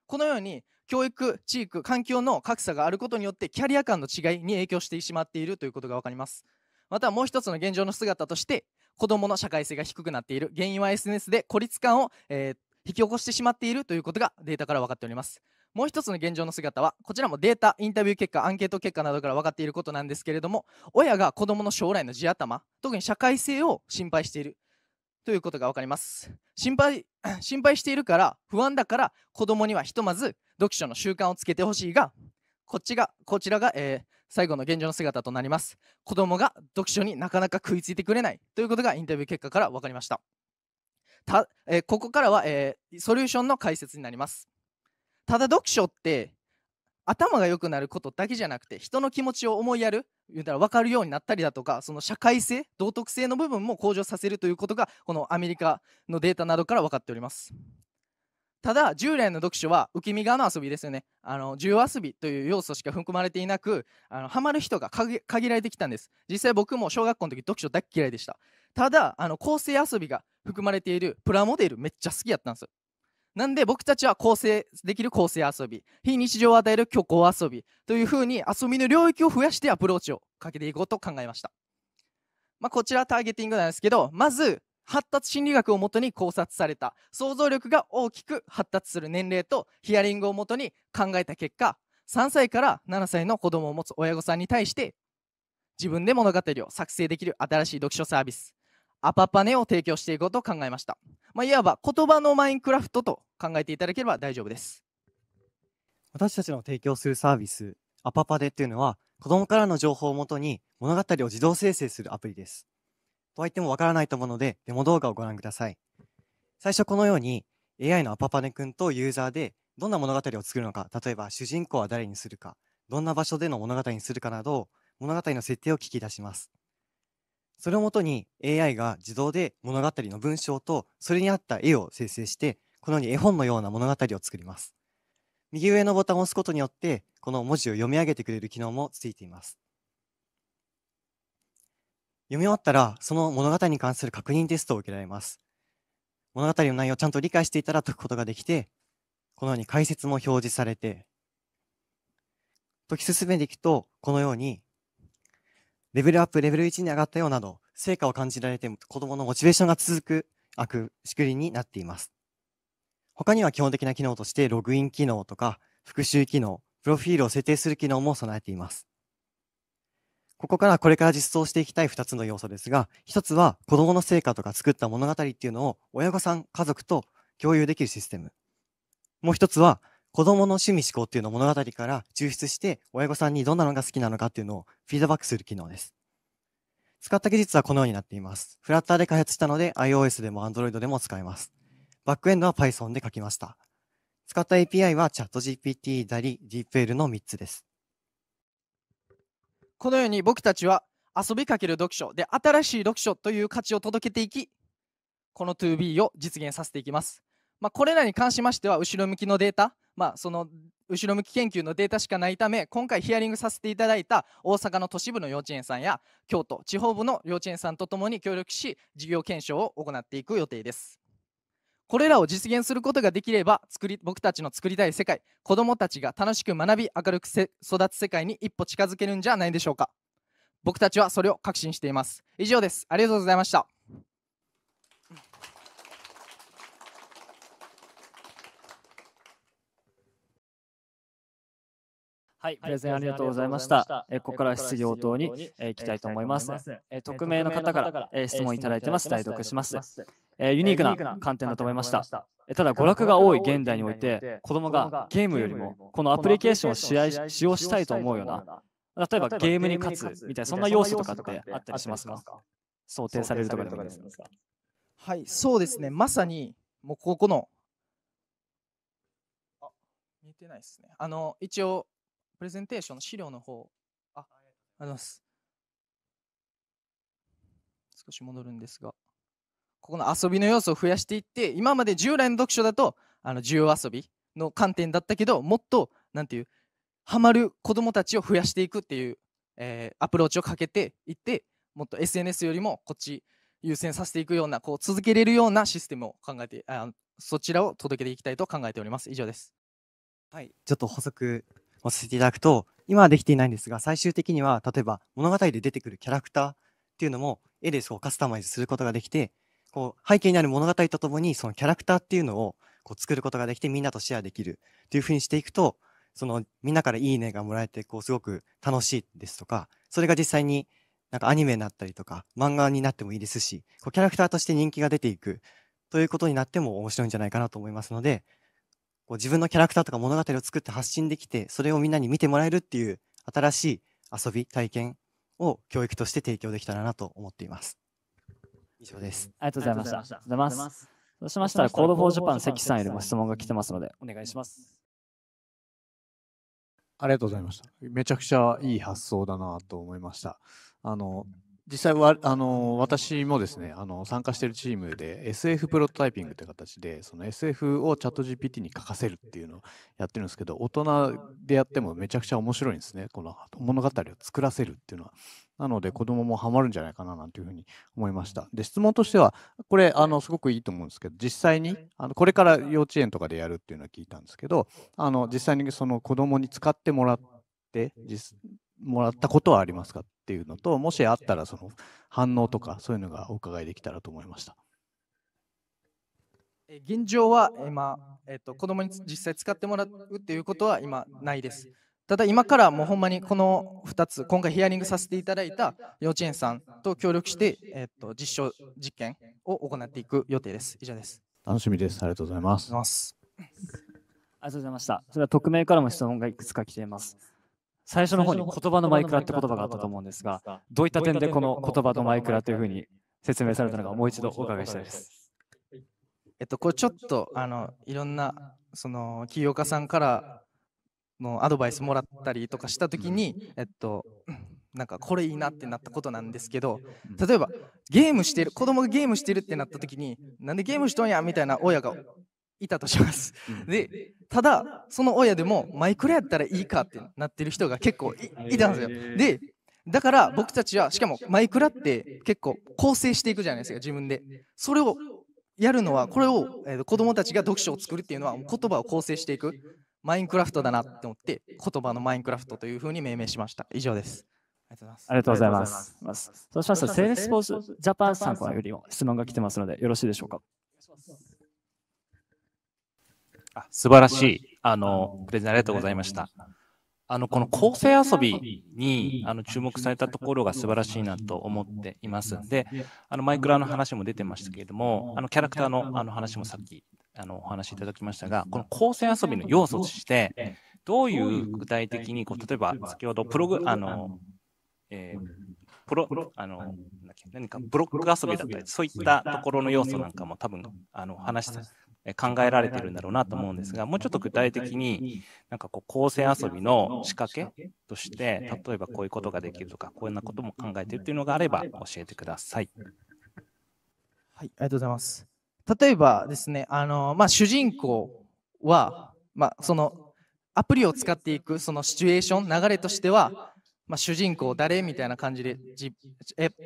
このように教育地域環境の格差があることによってキャリア間の違いに影響してしまっているということが分かりますまたもう一つの現状の姿として子どもの社会性が低くなっている原因は SNS で孤立感を、えー、引き起こしてしまっているということがデータから分かっておりますもう一つの現状の姿は、こちらもデータ、インタビュー結果、アンケート結果などから分かっていることなんですけれども、親が子供の将来の地頭、特に社会性を心配しているということが分かります。心配、心配しているから、不安だから、子供にはひとまず読書の習慣をつけてほしいが、こっちが、こちらが、えー、最後の現状の姿となります。子供が読書になかなか食いついてくれないということがインタビュー結果から分かりました。たえー、ここからは、えー、ソリューションの解説になります。ただ読書って頭が良くなることだけじゃなくて人の気持ちを思いやる言うたら分かるようになったりだとかその社会性道徳性の部分も向上させるということがこのアメリカのデータなどから分かっておりますただ従来の読書は受け身側の遊びですよねあの自由遊びという要素しか含まれていなくあのハマる人が限られてきたんです実際僕も小学校の時読書大嫌いでしたただあの構成遊びが含まれているプラモデルめっちゃ好きやったんですなんで僕たちは構成できる構成遊び、非日常を与える虚構遊びというふうに遊びの領域を増やしてアプローチをかけていこうと考えました。まあ、こちらターゲティングなんですけど、まず発達心理学をもとに考察された想像力が大きく発達する年齢とヒアリングをもとに考えた結果、3歳から7歳の子供を持つ親御さんに対して自分で物語を作成できる新しい読書サービスアパパネを提供していこうと考えました。まあ、いわば言葉のマインクラフトと考えていただければ大丈夫です。私たちの提供するサービス、アパパネっていうのは、子供からの情報をもとに物語を自動生成するアプリです。とは言ってもわからないと思うので、デモ動画をご覧ください。最初このように AI のアパパネ君とユーザーでどんな物語を作るのか、例えば主人公は誰にするか、どんな場所での物語にするかなど、物語の設定を聞き出します。それをもとに AI が自動で物語の文章とそれに合った絵を生成して、このように絵本のような物語を作ります。右上のボタンを押すことによって、この文字を読み上げてくれる機能もついています。読み終わったら、その物語に関する確認テストを受けられます。物語の内容をちゃんと理解していたら解くことができて、このように解説も表示されて、解き進めていくと、このようにレベルアップ、レベル1に上がったよなど、成果を感じられて子供のモチベーションが続く悪仕組みになっています。他には基本的な機能として、ログイン機能とか、復習機能、プロフィールを設定する機能も備えています。ここからこれから実装していきたい2つの要素ですが、1つは子供の成果とか作った物語っていうのを親御さん、家族と共有できるシステム。もう1つは子供の趣味思考っていうのを物語から抽出して、親御さんにどんなのが好きなのかっていうのをフィードバックする機能です。使った技術はこのようになっています。フラッターで開発したので iOS でも Android でも使えます。バックエンドは Python で書きました。使った API は ChatGPT、DALI、DeepL の3つです。このように僕たちは遊びかける読書で新しい読書という価値を届けていき、この 2B を実現させていきます。まあ、これらに関しましては、後ろ向きのデータ、まあ、その後ろ向き研究のデータしかないため今回ヒアリングさせていただいた大阪の都市部の幼稚園さんや京都地方部の幼稚園さんとともに協力し事業検証を行っていく予定ですこれらを実現することができれば作り僕たちの作りたい世界子どもたちが楽しく学び明るく育つ世界に一歩近づけるんじゃないでしょうか僕たちはそれを確信しています以上ですありがとうございましたはい、プレゼンありがとうございました。えここから質疑応答に、えきたいと思います。え匿名の方から、え質問いただいてます。代読します。えユニークな観点だと思いました。ただ、娯楽が多い現代において、子供がゲームよりも、このアプリケーションを試合使用したいと思うような、例えばゲームに勝つみたいな、そんな要素とかってあったりしますか想定されるとかでもいいですかはい、そうですね。まさに、もうここの、あ、見てないですね。あの、一応、プレゼンテーションの資料の方、あ、ありがとうございます。少し戻るんですが、ここの遊びの要素を増やしていって、今まで従来の読書だと、あの、自由遊びの観点だったけど、もっと、なんていう、ハマる子供たちを増やしていくっていう、えー、アプローチをかけていって、もっと SNS よりもこっち優先させていくような、こう続けれるようなシステムを考えて、あそちらを届けていきたいと考えております。以上です。はい、ちょっと補足載せていただくと、今はできていないんですが、最終的には、例えば物語で出てくるキャラクターっていうのも、絵でカスタマイズすることができて、こう、背景にある物語とともに、そのキャラクターっていうのを、こう、作ることができて、みんなとシェアできるっていうふうにしていくと、その、みんなからいいねがもらえて、こう、すごく楽しいですとか、それが実際になんかアニメになったりとか、漫画になってもいいですし、こう、キャラクターとして人気が出ていくということになっても面白いんじゃないかなと思いますので、こう自分のキャラクターとか物語を作って発信できて、それをみんなに見てもらえるっていう新しい遊び、体験を教育として提供できたらなと思っています。以上です。ありがとうございました。ありがとうございます。そうしましたら、コードフォージャパン関さんよりも質問が来てますので、お願いします。ありがとうございました。めちゃくちゃいい発想だなと思いました。あの、実際はあの私もですねあの参加しているチームで SF プロトタイピングという形でその SF をチャット GPT に書かせるっていうのをやってるんですけど大人でやってもめちゃくちゃ面白いんですねこの物語を作らせるっていうのは。なので子供もハマるんじゃないかななんていうふうに思いました。で質問としてはこれあのすごくいいと思うんですけど実際にあのこれから幼稚園とかでやるっていうのは聞いたんですけどあの実際にその子供に使ってもらって実もらったことはありますかっていうのと、もしあったらその反応とか、そういうのがお伺いできたらと思いました。現状は今、えー、っと、子供に実際使ってもらうっていうことは今ないです。ただ今からもうほんまにこの2つ、今回ヒアリングさせていただいた幼稚園さんと協力して、えっと、実証実験を行っていく予定です。以上です。楽しみです。ありがとうございます。ありがとうございました。それは匿名からも質問がいくつか来ています。最初の方に言葉のマイクラって言葉があったと思うんですが、どういった点でこの言葉のマイクラというふうに説明されたのか、もう一度お伺いしたいです。えっと、これちょっとあのいろんなその起家さんからのアドバイスもらったりとかしたときに、えっと、なんかこれいいなってなったことなんですけど例えばゲームしてる子供がゲームしてるってなったときになんでゲームしとんやみたいな親がいたとします。で、ただ、その親でもマイクラやったらいいかってなってる人が結構いたんですよ。で、だから僕たちは、しかもマイクラって結構構成していくじゃないですか、自分で。それをやるのは、これを、えー、子供たちが読書を作るっていうのは、言葉を構成していく、マインクラフトだなって思って、言葉のマインクラフトというふうに命名しました。以上です。ありがとうございます。まますそうしますと、セールスポーツジャパンさんからよりも質問が来てますので、よろしいでしょうか。あ素晴らしい、あの、プレゼンありがとうございました。あの、この構成遊びに、あの、注目されたところが素晴らしいなと思っていますんで、あの、マイクラの話も出てましたけれども、あの、キャラクターのあの話もさっき、あの、お話しいただきましたが、この構成遊びの要素として、どういう具体的に、こう、例えば、先ほど、プログ、あの、えープロあの何かブロック遊びだったり、そういったところの要素なんかも多分あの話考えられてるんだろうなと思うんですが、もうちょっと具体的に、なんかこう、構成遊びの仕掛けとして、例えばこういうことができるとか、こううなことも考えてるっていうのがあれば教えてください。はい、ありがとうございます。例えばですね、あのまあ、主人公は、まあ、そのアプリを使っていくそのシチュエーション、流れとしては、まあ、主人公誰みたいな感じで、G、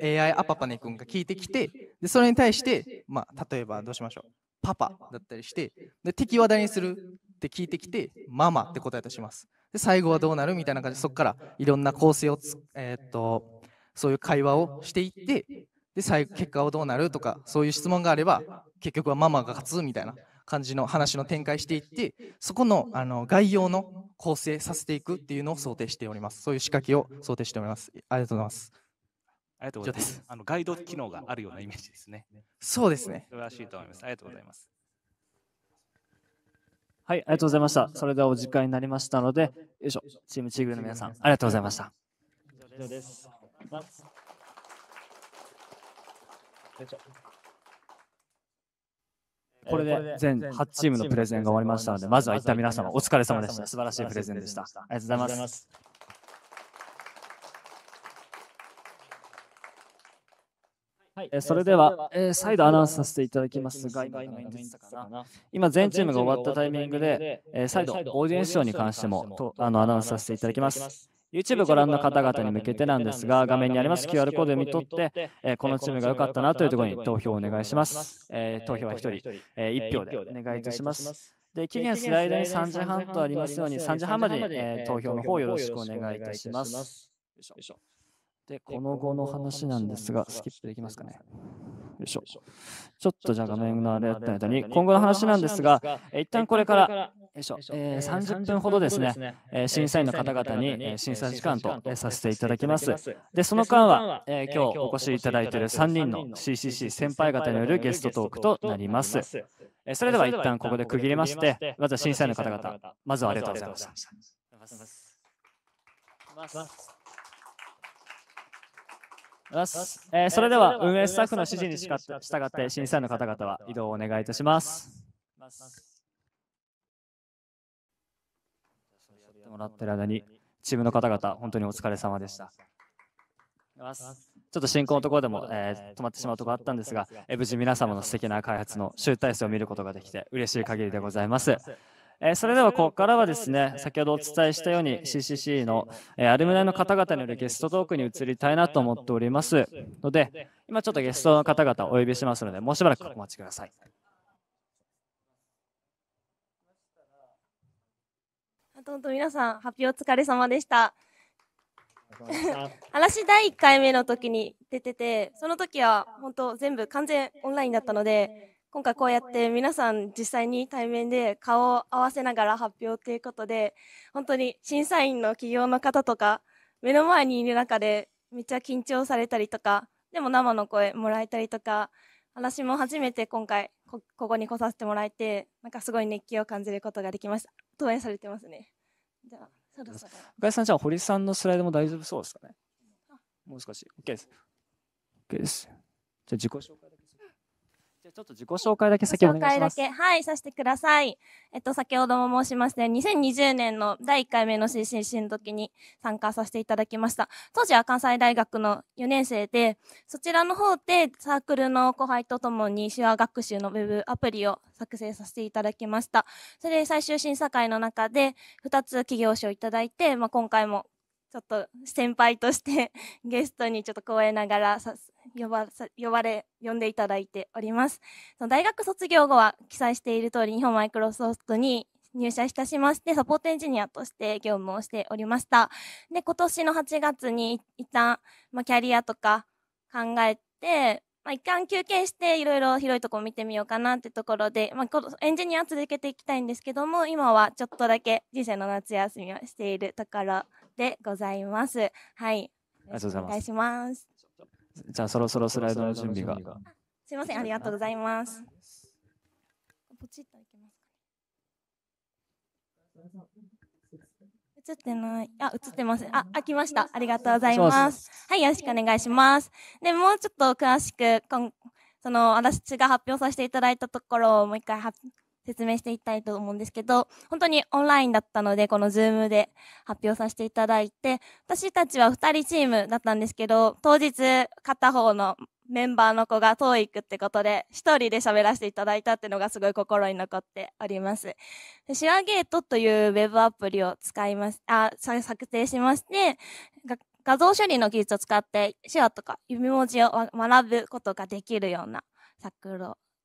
AI アパパネ君が聞いてきてでそれに対して、まあ、例えばどうしましょうパパだったりしてで敵は誰にするって聞いてきてママって答えたしますで最後はどうなるみたいな感じでそこからいろんな構成をえー、っとそういう会話をしていってで最後結果はどうなるとかそういう質問があれば結局はママが勝つみたいな感じの話の展開していってそこのあの概要の構成させていくっていうのを想定しておりますそういう仕掛けを想定しておりますありがとうございますありがとうございます。あのガイド機能があるようなイメージですね。そうですね。素晴らしいと思います。ありがとうございます。はい、ありがとうございました。それではお時間になりましたので、よいしょ、チームチーグの皆さん、ありがとうございました。以上です。これで全8チームのプレゼンが終わりましたので、まずは一旦皆様お疲れ様でした。素晴らしいプレゼンでした。ありがとうございます。はい、えー、それでは、えー、再度アナウンスさせていただきますが、今全チームが終わったタイミングで、えー、再度オーディエンスショーに関してもとあのアナウンスさせていただきます。YouTube ご覧の方々に向けてなんですが、画面にあります QR コードを読み取って、えー、このチームが良かったなというところに投票をお願いします。えー、投票は1人、えー、1票でお願いいたします。で期限スライドに3時半とありますように、3時半までに、え投票の方よろしくお願いいたします。よいしょで、この後の話なんですが、スキップできますかね。よいしょ。ちょっとじゃあ画面のあれやった間に、今後の話なんですが、一旦これから、よいしょ、えー、30分ほどですね、えー、審査員の方々に、えー、審査時間と、えさせていただきます。で、その間は、えー、今日お越しいただいている3人の CCC 先輩方によるゲストトークとなります。えー、それでは一旦ここで区切りまして、まずは審査員の方々、まずはありがとうございました。ます、えー、それでは運営スタッフの指示に従って審査員の方々は移動をお願いいたします。もらってる間にチームの方々本当にお疲れ様でした。ちょっと進行のところでも、えー、止まってしまうところあったんですが、えー、無事皆様の素敵な開発の集大成を見ることができて嬉しい限りでございます。えそれではここからはですね、先ほどお伝えしたように CCC の、えアルムナイの方々によるゲストトークに移りたいなと思っておりますので、今ちょっとゲストの方々お呼びしますので、もうしばらくお待ちください。どうも皆さん、発表お疲れ様でした。嵐第1回目の時に出てて、その時は本当全部完全オンラインだったので、今回こうやって皆さん実際に対面で顔を合わせながら発表ということで本当に審査員の企業の方とか目の前にいる中でめっちゃ緊張されたりとかでも生の声もらえたりとか私も初めて今回こここに来させてもらえてなんかすごい熱気を感じることができました投影されてますねじゃあそろそろガイさんじゃあ堀さんのスライドも大丈夫そうですかねもう少し OK です OK ですじゃあ自己紹介ちょっと自己紹介だけ先お願いします。紹介だけ、はい、させてください。えっと、先ほども申しまして、2020年の第1回目の CCC の時に参加させていただきました。当時は関西大学の4年生で、そちらの方でサークルの後輩とともに手話学習のウェブアプリを作成させていただきました。それで最終審査会の中で2つ企業賞をいただいて、まあ、今回もちょっと先輩としてゲストにちょっと光栄ながら呼ば呼ばれ、呼んでいただいております。その大学卒業後は記載している通り、日本マイクロソフトに入社いたしまして、サポートエンジニアとして業務をしておりました。で、今年の8月に一旦、まあ、キャリアとか考えて、まあ、一旦休憩していろいろ広いとこ見てみようかなってところで、まあ、エンジニア続けていきたいんですけども、今はちょっとだけ人生の夏休みをしているところでございます。はい。ありがとうございます。お願いします。じゃあそろそろスライドの準備が。すみません、ありがとうございます。ポチッといけますか映ってない。あ、映ってます。あ、開きました。ありがとうございます。はい、よろしくお願いします。で、もうちょっと詳しく、その私が発表させていただいたところをもう一回説明していきたいと思うんですけど、本当にオンラインだったので、このズームで発表させていただいて、私たちは二人チームだったんですけど、当日片方のメンバーの子が遠いくってことで、一人で喋らせていただいたっていうのがすごい心に残っております。シュアゲートというウェブアプリを使います、あ、作成しまして、画像処理の技術を使って手話とか指文字を学ぶことができるような作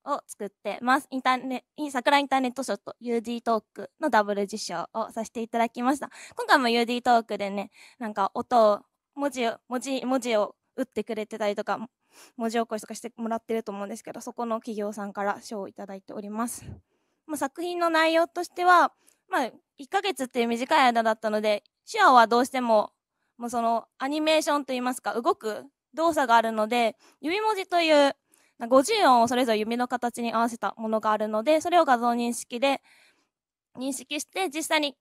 を作ってます。インターネ、桜インターネットショット UD トークのダブル受賞をさせていただきました。今回も UD トークでね、なんか音を、文字を、文字、文字を打ってくれてたりとか、文字起こしとかしてもらってると思うんですけど、そこの企業さんから賞をいただいております。まあ、作品の内容としては、まあ、1ヶ月っていう短い間だったので、手話はどうしても、もうそのアニメーションといいますか、動く動作があるので、指文字という50音をそれぞれ指の形に合わせたものがあるので、それを画像認識で認識して、実際に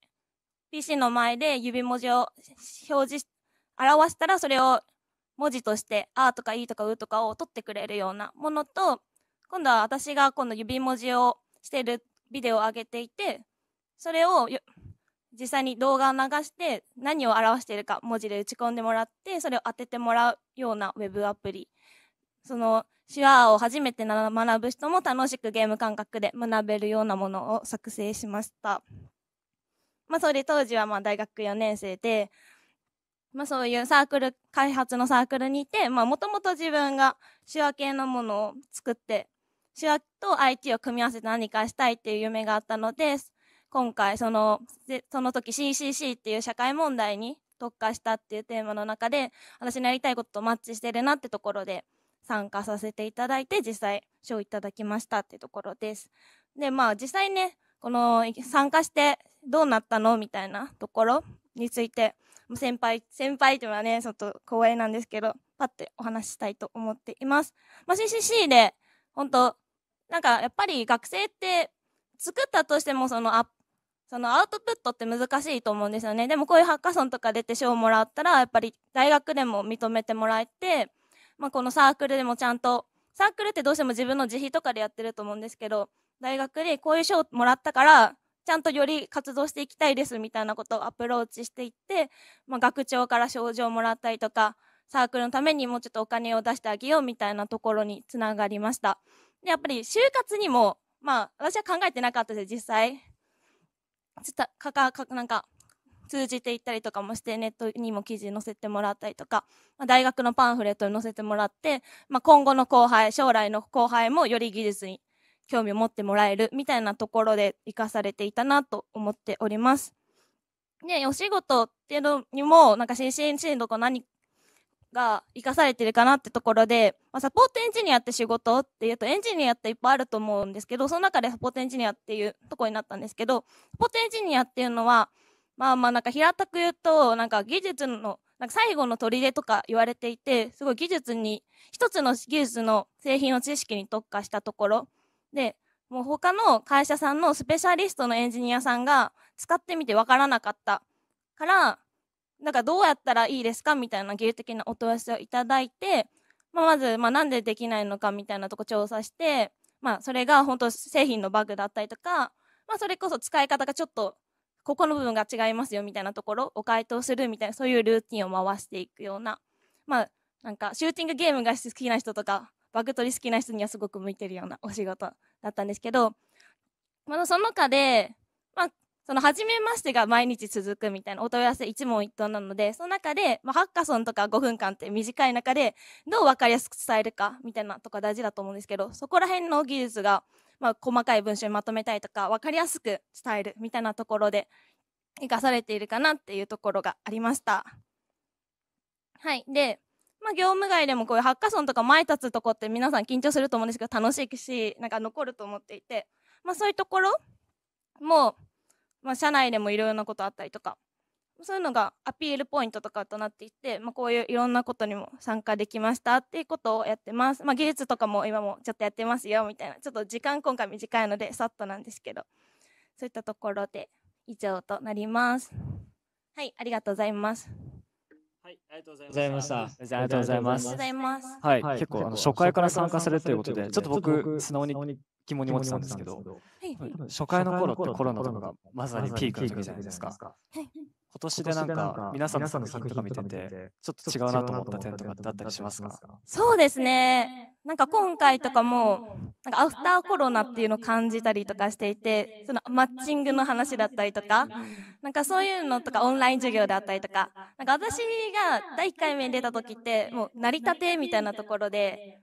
PC の前で指文字を表示表したらそれを文字として、あとかいとかうとかを取ってくれるようなものと、今度は私が今度指文字をしているビデオを上げていて、それを実際に動画を流して何を表しているか文字で打ち込んでもらって、それを当ててもらうようなウェブアプリ。その手話を初めて学ぶ人も楽しくゲーム感覚で学べるようなものを作成しました。まあ、それ当時はまあ大学4年生で、まあ、そういうサークル、開発のサークルにいて、まあ、もともと自分が手話系のものを作って、手話と IT を組み合わせて何かしたいっていう夢があったので、今回その、その時 CCC っていう社会問題に特化したっていうテーマの中で、私のやりたいこととマッチしてるなってところで、参加させていただいて、実際賞いただきましたってところです。で、まあ実際ね、この参加してどうなったのみたいなところについて、先輩、先輩というのはね、ちょっと光栄なんですけど、パッてお話ししたいと思っています。まあ、CCC で、本当なんかやっぱり学生って、作ったとしてもそのアそのアウトプットって難しいと思うんですよね。でもこういうハッカソンとか出て賞をもらったら、やっぱり大学でも認めてもらえて、まあ、このサークルでもちゃんと、サークルってどうしても自分の自費とかでやってると思うんですけど、大学でこういう賞をもらったから、ちゃんとより活動していきたいですみたいなことをアプローチしていって、まあ、学長から賞状をもらったりとか、サークルのためにもうちょっとお金を出してあげようみたいなところにつながりました。で、やっぱり就活にも、まあ、私は考えてなかったです、実際。ちょっと、かか、か、なんか、通じていったりとかもしてネットにも記事載せてもらったりとか、まあ、大学のパンフレットに載せてもらって、まあ、今後の後輩将来の後輩もより技術に興味を持ってもらえるみたいなところで生かされていたなと思っております。でお仕事っていうのにもなんか心身心どこ何が生かされてるかなってところで、まあ、サポートエンジニアって仕事っていうとエンジニアっていっぱいあると思うんですけどその中でサポートエンジニアっていうとこになったんですけどサポートエンジニアっていうのはまあまあなんか平たく言うとなんか技術のなんか最後の砦とか言われていてすごい技術に一つの技術の製品の知識に特化したところでもう他の会社さんのスペシャリストのエンジニアさんが使ってみてわからなかったからなんかどうやったらいいですかみたいな技術的なお問い合わせをいただいて、まあ、まず、まあ、なんでできないのかみたいなとこ調査して、まあ、それが本当製品のバグだったりとか、まあ、それこそ使い方がちょっとここの部分が違いますよみたいなところを回答するみたいなそういうルーティンを回していくようなまあなんかシューティングゲームが好きな人とかバグ取り好きな人にはすごく向いてるようなお仕事だったんですけど、まだその中で、まあ、その初めましてが毎日続くみたいなお問い合わせ一問一答なのでその中で、まあ、ハッカソンとか5分間って短い中でどう分かりやすく伝えるかみたいなとか大事だと思うんですけどそこら辺の技術がまあ、細かい文章にまとめたいとか分かりやすく伝えるみたいなところで生かされているかなっていうところがありました。はい、で、まあ、業務外でもこういうハッカソンとか前立つとこって皆さん緊張すると思うんですけど楽しいしなんか残ると思っていて、まあ、そういうところも、まあ、社内でもいろいろなことあったりとかそういうのがアピールポイントとかとなっていって、まあ、こういういろんなことにも参加できましたっていうことをやってます。まあ、技術とかも今もちょっとやってますよみたいな、ちょっと時間今回短いのでさっとなんですけど、そういったところで以上となります。はい、ありがとうございます。はい、ありがとうございました。ありがとうございます。はい、結構あの初回から参加するということで、ちょっと僕素直に疑問に持ってたんですけど、初回の頃ってコロナとかがまさにピークの時じゃないですか。はい今年でなんか皆さんの作品とか見ててちょっと違うなと思った点とかってあったりしますかそうですねなんか今回とかもなんかアフターコロナっていうのを感じたりとかしていてそのマッチングの話だったりとかなんかそういうのとかオンライン授業であったりとかなんか私が第1回目に出た時ってもう成り立てみたいなところで、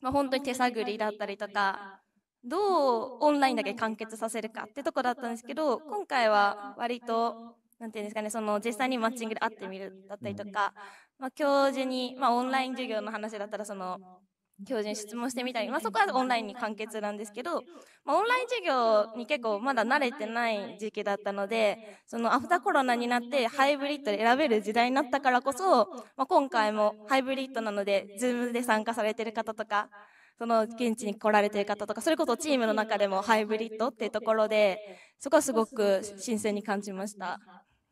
まあ、本当に手探りだったりとかどうオンラインだけ完結させるかってとこだったんですけど今回は割となんていうんですかね、その実際にマッチングで会ってみるだったりとか、まあ、教授に、まあ、オンライン授業の話だったら、その、教授に質問してみたり、まあ、そこはオンラインに完結なんですけど、まあ、オンライン授業に結構まだ慣れてない時期だったので、そのアフターコロナになってハイブリッドで選べる時代になったからこそ、まあ、今回もハイブリッドなので、ズームで参加されてる方とか、その現地に来られてる方とか、それこそチームの中でもハイブリッドっていうところで、そこはすごく新鮮に感じました。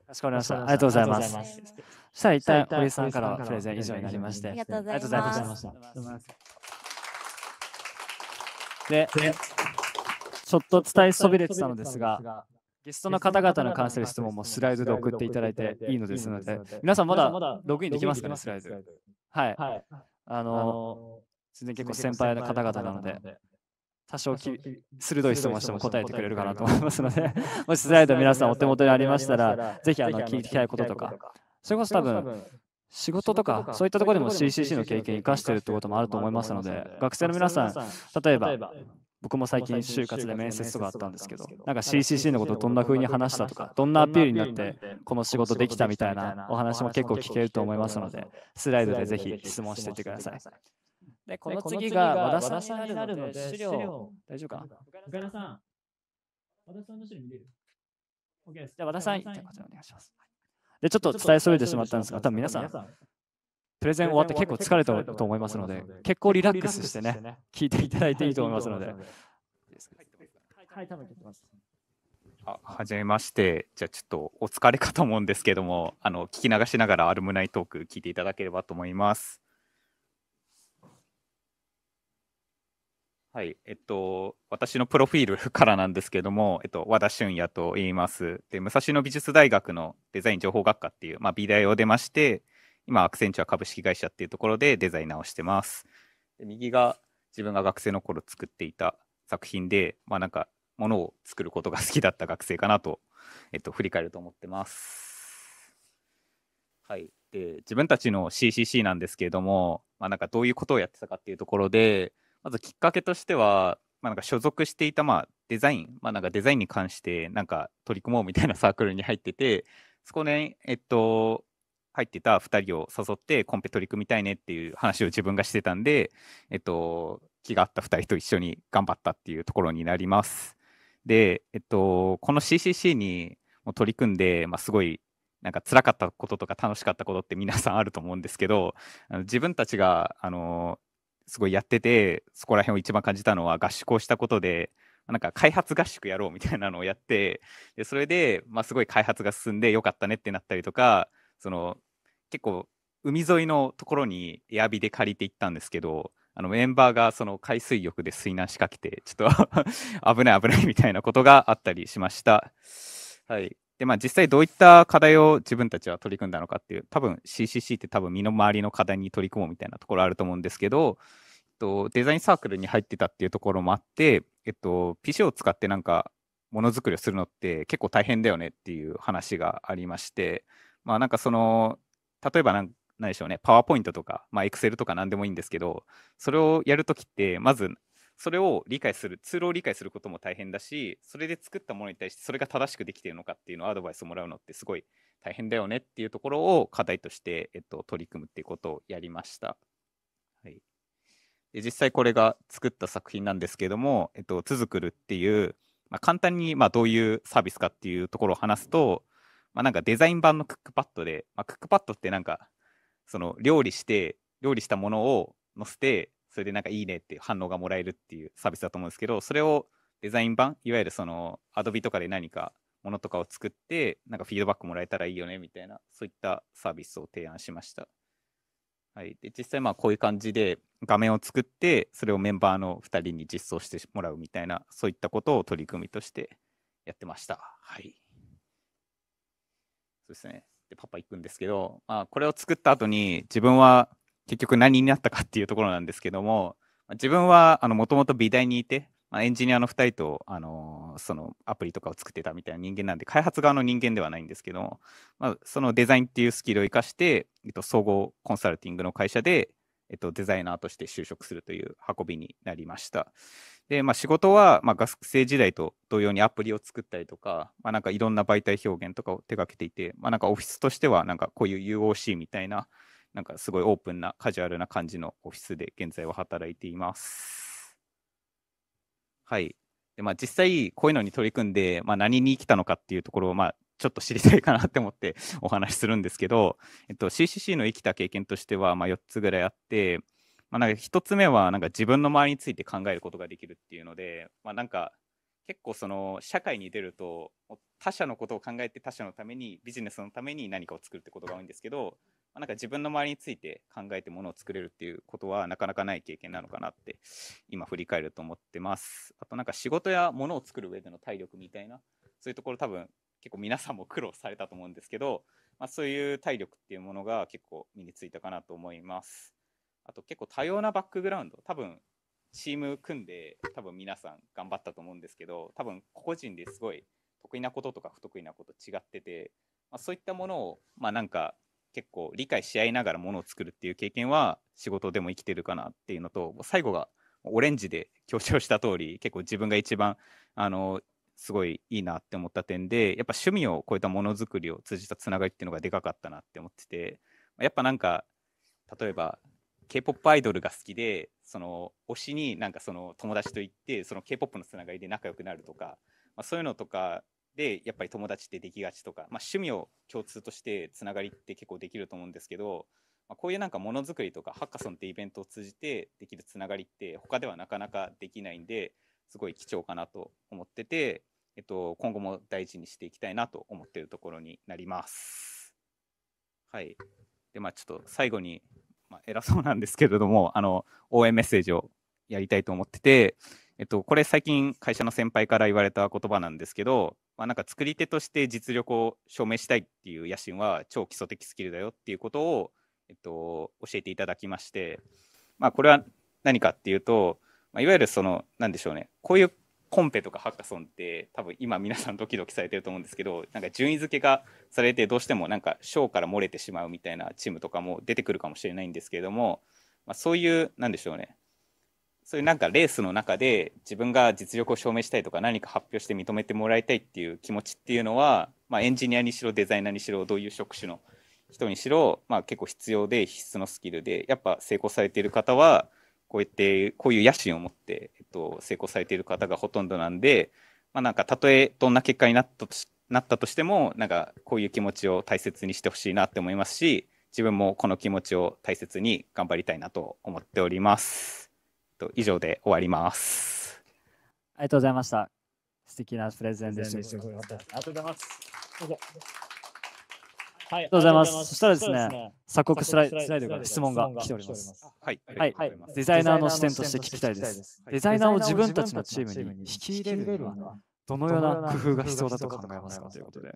ろしくお願いしす。ありがとうございます。そしたら一旦堀さんからプレゼン以上になりまして。ありがとうございました。で、ちょっと伝えそびれてたのですが、ゲストの方々に関する質問もスライドで送っていただいていいのですので、皆さんまだログインできますかね、スライド。はい。あの、全然結構先輩の方々なので、多少き鋭い質問しても答えてくれるかなと思いますので、もしスライド皆さんお手元にありましたら、ぜひあの聞きたいこととか、それこそ多分、仕事とか、そういったところでも CCC の経験生かしてるってこともあると思いますので、学生の皆さん、例えば、僕も最近就活で面接とかあったんですけど、なんか CCC のことをどんな風に話したとか、どんなアピールになってこの仕事できたみたいなお話も結構聞けると思いますので、スライドでぜひ質問していってください。で、この次が和田さんになるので、資料、大丈夫か岡田さん、和田さんの資料見れる ?OK です。じゃあ和田さん、こちらお願いします。で、ちょっと伝えそれてしまったんですが、多分皆さん、プレゼン終わって結構疲れたと思いますので、結構リラックスしてね、聞いていただいていいと思いますので。はい、多分聞きます。あはじめまして、じゃあちょっとお疲れかと思うんですけども、あの聞き流しながらアルムナイトーク聞いていただければと思います。はい、えっと、私のプロフィールからなんですけども、えっと、和田俊也と言います。で、武蔵野美術大学のデザイン情報学科っていう、まあ、美大を出まして、今、アクセンチュア株式会社っていうところでデザイナーをしてます。で右が自分が学生の頃作っていた作品で、まあ、なんか、ものを作ることが好きだった学生かなと、えっと、振り返ると思ってます。はい。で、自分たちの CCC なんですけれども、まあ、なんかどういうことをやってたかっていうところで、まずきっかけとしては、まあ、なんか所属していた、まあ、デザイン、まあ、なんかデザインに関してなんか取り組もうみたいな サークルに入ってて、そこで、えっと、入ってた2人を誘ってコンペ取り組みたいねっていう話を自分がしてたんで、えっと、気が合った2人と一緒に頑張ったっていうところになります。で、えっと、この CCC に取り組んで、まあ、すごいなんか辛かったこととか楽しかったことって皆さんあると思うんですけど自分たちがあのすごいやってて、そこら辺を一番感じたのは合宿をしたことで、なんか開発合宿やろうみたいなのをやって、でそれで、まあ、すごい開発が進んでよかったねってなったりとか、その結構海沿いのところにエアビで借りて行ったんですけど、あのメンバーがその海水浴で水難しかけて、ちょっと 危ない危ないみたいなことがあったりしました。はい。で、まあ実際どういった課題を自分たちは取り組んだのかっていう、多分 CCC って多分身の回りの課題に取り組もうみたいなところあると思うんですけど、えっと、デザインサークルに入ってたっていうところもあって、えっと、PC を使ってなんかものづくりをするのって結構大変だよねっていう話がありまして、まあなんかその、例えばなん何でしょうね、パワーポイントとか、まあ、エクセルとか何でもいいんですけど、それをやるときって、まずそれを理解するツールを理解することも大変だしそれで作ったものに対してそれが正しくできているのかっていうのをアドバイスをもらうのってすごい大変だよねっていうところを課題として、えっと、取り組むっていうことをやりました。はい、で実際これが作った作品なんですけども「えっと、つづくる」っていう、まあ、簡単にまあどういうサービスかっていうところを話すと、まあ、なんかデザイン版のクックパッドで、まあ、クックパッドってなんかその料理して料理したものを載せてそれでなんかいいねって反応がもらえるっていうサービスだと思うんですけど、それをデザイン版、いわゆるその Adobe とかで何かものとかを作って、なんかフィードバックもらえたらいいよねみたいな、そういったサービスを提案しました。はい、で実際まあこういう感じで画面を作ってそれをメンバーの2人に実装してもらうみたいなそういったことを取り組みとしてやってました。はい、そうですねでパパ行くんですけど、まあ、これを作った後に自分は結局何になったかっていうところなんですけども、自分はもともと美大にいて、まあ、エンジニアの2人と、あのー、そのアプリとかを作ってたみたいな人間なんで、開発側の人間ではないんですけども、まあ、そのデザインっていうスキルを生かして、えっと、総合コンサルティングの会社で、えっと、デザイナーとして就職するという運びになりました。で、まあ、仕事は、まあ、学生時代と同様にアプリを作ったりとか、まあ、なんかいろんな媒体表現とかを手掛けていて、まあ、なんかオフィスとしては、なんかこういう UOC みたいな、なんかすごいオープンなカジュアルな感じのオフィスで現在は働いています。はい。でまあ、実際、こういうのに取り組んで、まあ、何に生きたのかっていうところを、まあ、ちょっと知りたいかなって思って お話しするんですけど、えっと、CCC の生きた経験としては、まあ、4つぐらいあって、まあ、なんか1つ目はなんか自分の周りについて考えることができるっていうので、まあ、なんか結構その社会に出ると他者のことを考えて他者のためにビジネスのために何かを作るってことが多いんですけどまあ、なんか自分の周りについて考えてものを作れるっていうことはなかなかない経験なのかなって今振り返ると思ってます。あとなんか仕事やものを作る上での体力みたいなそういうところ多分結構皆さんも苦労されたと思うんですけど、まあ、そういう体力っていうものが結構身についたかなと思います。あと結構多様なバックグラウンド多分チーム組んで多分皆さん頑張ったと思うんですけど多分個々人ですごい得意なこととか不得意なこと違ってて、まあ、そういったものをまあなんか結構理解し合いながらものを作るっていう経験は仕事でも生きてるかなっていうのと最後がオレンジで強調した通り結構自分が一番あのすごいいいなって思った点でやっぱ趣味を超えたものづくりを通じたつながりっていうのがでかかったなって思っててやっぱなんか例えば k p o p アイドルが好きでその推しになんかその友達と行ってその k p o p のつながりで仲良くなるとか、まあ、そういうのとかでやっぱり友達ってできがちとか、まあ、趣味を共通としてつながりって結構できると思うんですけど、まあ、こういうなんかものづくりとかハッカソンってイベントを通じてできるつながりって他ではなかなかできないんですごい貴重かなと思ってて、えっと、今後も大事にしていきたいなと思ってるところになります。はい、でまあちょっと最後に、まあ、偉そうなんですけれどもあの応援メッセージをやりたいと思ってて。えっと、これ最近会社の先輩から言われた言葉なんですけど、まあ、なんか作り手として実力を証明したいっていう野心は超基礎的スキルだよっていうことを、えっと、教えていただきまして、まあ、これは何かっていうと、まあ、いわゆるその何でしょうねこういうコンペとかハッカソンって多分今皆さんドキドキされてると思うんですけどなんか順位付けがされてどうしてもなんか賞から漏れてしまうみたいなチームとかも出てくるかもしれないんですけれども、まあ、そういう何でしょうねそういうなんかレースの中で自分が実力を証明したいとか何か発表して認めてもらいたいっていう気持ちっていうのは、まあ、エンジニアにしろデザイナーにしろどういう職種の人にしろ、まあ、結構必要で必須のスキルでやっぱ成功されている方はこうやってこういう野心を持って、えっと、成功されている方がほとんどなんで、まあ、なんかたとえどんな結果になったとしなったとしてもなんかこういう気持ちを大切にしてほしいなって思いますし自分もこの気持ちを大切に頑張りたいなと思っております。と以上で終わります。ありがとうございました。素敵なプレゼンでした。ありがとうございます。はい、ありがとうございます。そしたらですね、鎖国スライスライドが質問が来ております。はい、はい、デザイナーの視点として聞きたいです。デザイナーを自分たちのチームに引き入れるのは、どのような工夫が必要だと考えますかということで。